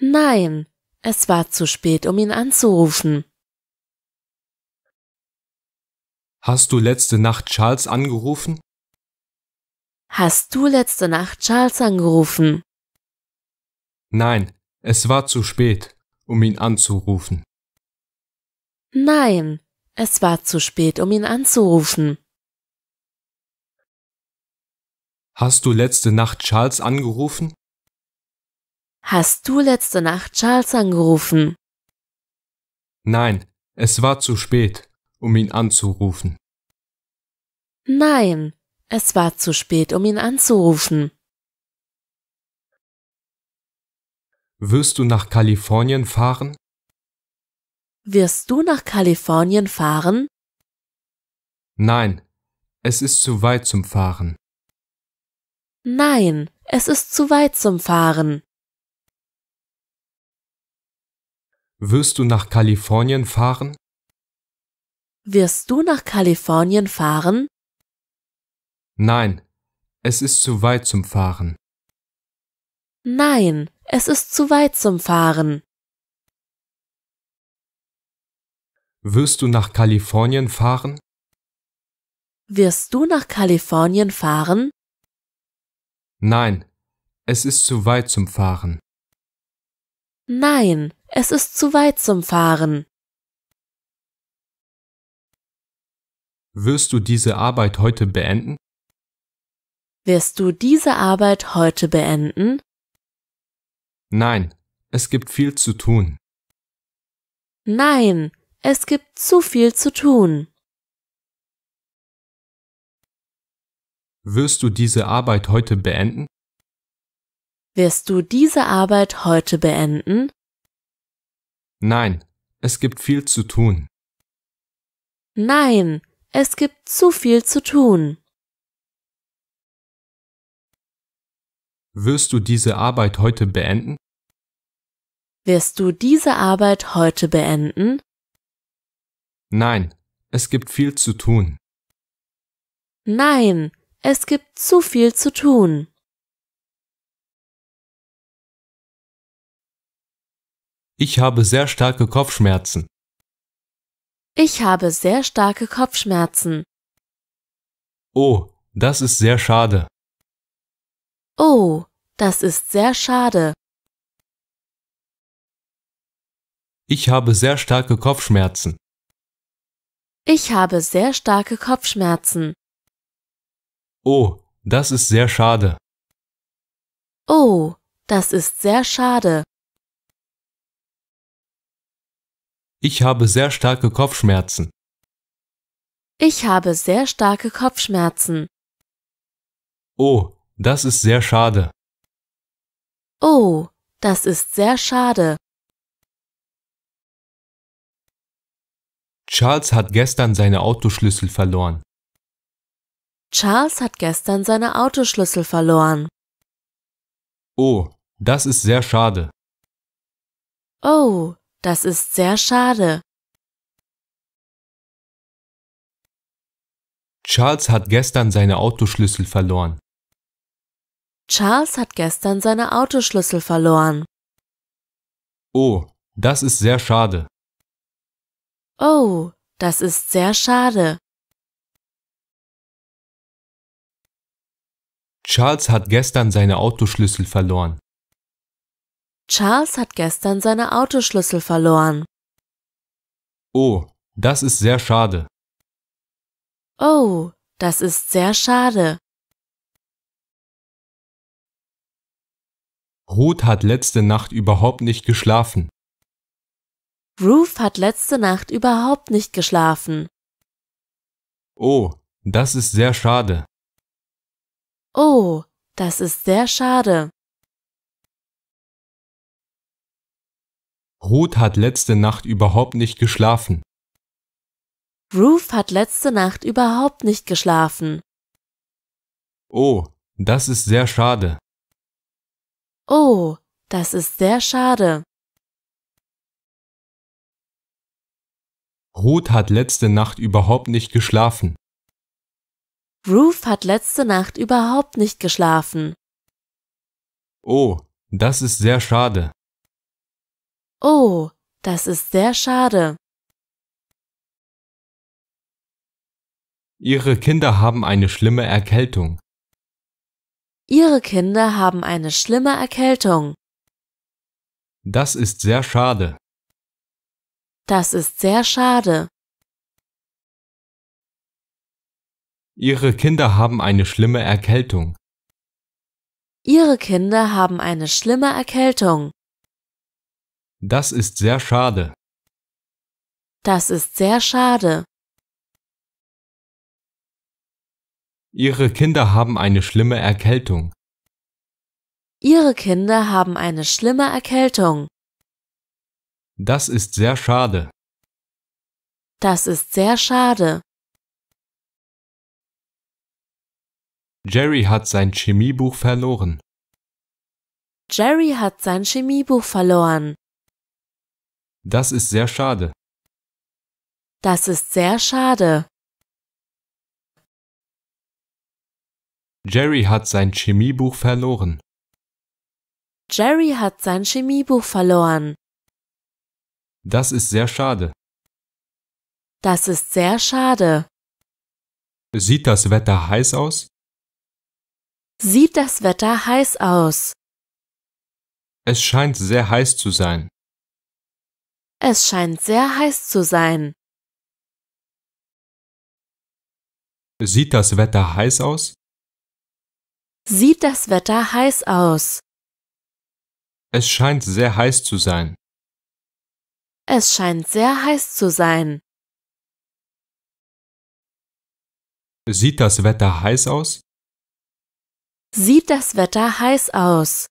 Nein, es war zu spät, um ihn anzurufen. Hast du letzte Nacht Charles angerufen? Hast du letzte Nacht Charles angerufen? Nein, es war zu spät, um ihn anzurufen. Nein, es war zu spät, um ihn anzurufen. Hast du letzte Nacht Charles angerufen? Hast du letzte Nacht Charles angerufen? Nein, es war zu spät, um ihn anzurufen. Nein, es war zu spät, um ihn anzurufen. Wirst du nach Kalifornien fahren? Wirst du nach Kalifornien fahren? Nein, es ist zu weit zum Fahren. Nein, es ist zu weit zum Fahren. Wirst du nach Kalifornien fahren? Wirst du nach Kalifornien fahren? Nein, es ist zu weit zum Fahren. Nein, es ist zu weit zum Fahren. Wirst du nach Kalifornien fahren? Wirst du nach Kalifornien fahren? Nein, es ist zu weit zum Fahren. Nein, es ist zu weit zum Fahren. Wirst du diese Arbeit heute beenden? Wirst du diese Arbeit heute beenden? Nein, es gibt viel zu tun. Nein, es gibt zu viel zu tun. Wirst du diese Arbeit heute beenden? Wirst du diese Arbeit heute beenden? Nein, es gibt viel zu tun. Nein, es gibt zu viel zu tun. Wirst du diese Arbeit heute beenden? Wirst du diese Arbeit heute beenden? Nein, es gibt viel zu tun. Nein, es gibt zu viel zu tun. Ich habe sehr starke Kopfschmerzen. Ich habe sehr starke Kopfschmerzen. Oh, das ist sehr schade. Oh, das ist sehr schade. Ich habe sehr starke Kopfschmerzen. Ich habe sehr starke Kopfschmerzen. Oh, das ist sehr schade. Oh, das ist sehr schade. Ich habe sehr starke Kopfschmerzen. Ich habe sehr starke Kopfschmerzen. Oh, das ist sehr schade. Oh, das ist sehr schade. Charles hat gestern seine Autoschlüssel verloren. Charles hat gestern seine Autoschlüssel verloren. Oh, das ist sehr schade. Oh, das ist sehr schade. Charles hat gestern seine Autoschlüssel verloren. Charles hat gestern seine Autoschlüssel verloren. Oh, das ist sehr schade. Oh, das ist sehr schade. Charles hat gestern seine Autoschlüssel verloren. Charles hat gestern seine Autoschlüssel verloren. Oh, das ist sehr schade. Oh, das ist sehr schade. Ruth hat letzte Nacht überhaupt nicht geschlafen. Ruth hat letzte Nacht überhaupt nicht geschlafen. Oh, das ist sehr schade. Oh, das ist sehr schade. Ruth hat letzte Nacht überhaupt nicht geschlafen. Ruth hat letzte Nacht überhaupt nicht geschlafen. Oh, das ist sehr schade. Oh, das ist sehr schade. Ruth hat letzte Nacht überhaupt nicht geschlafen. Ruth hat letzte Nacht überhaupt nicht geschlafen. Oh, das ist sehr schade. Oh, das ist sehr schade. Ihre Kinder haben eine schlimme Erkältung. Ihre Kinder haben eine schlimme Erkältung. Das ist sehr schade. Das ist sehr schade. Ihre Kinder haben eine schlimme Erkältung. Ihre Kinder haben eine schlimme Erkältung. Das ist sehr schade. Das ist sehr schade. Ihre Kinder haben eine schlimme Erkältung. Ihre Kinder haben eine schlimme Erkältung. Das ist sehr schade. Das ist sehr schade. Jerry hat sein Chemiebuch verloren. Jerry hat sein Chemiebuch verloren. Das ist sehr schade. Das ist sehr schade. Jerry hat sein Chemiebuch verloren. Jerry hat sein Chemiebuch verloren. Das ist sehr schade. Das ist sehr schade. Sieht das Wetter heiß aus? Sieht das Wetter heiß aus? Es scheint sehr heiß zu sein. Es scheint sehr heiß zu sein. Sieht das Wetter heiß aus? Sieht das Wetter heiß aus? Es scheint sehr heiß zu sein. Es scheint sehr heiß zu sein. Sieht das Wetter heiß aus? Sieht das Wetter heiß aus?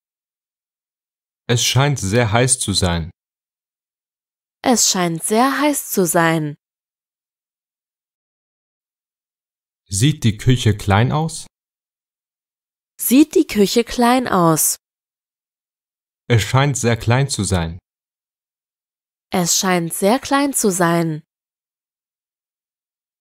Es scheint sehr heiß zu sein. Es scheint sehr heiß zu sein. Sieht die Küche klein aus? Sieht die Küche klein aus? Es scheint sehr klein zu sein. Es scheint sehr klein zu sein.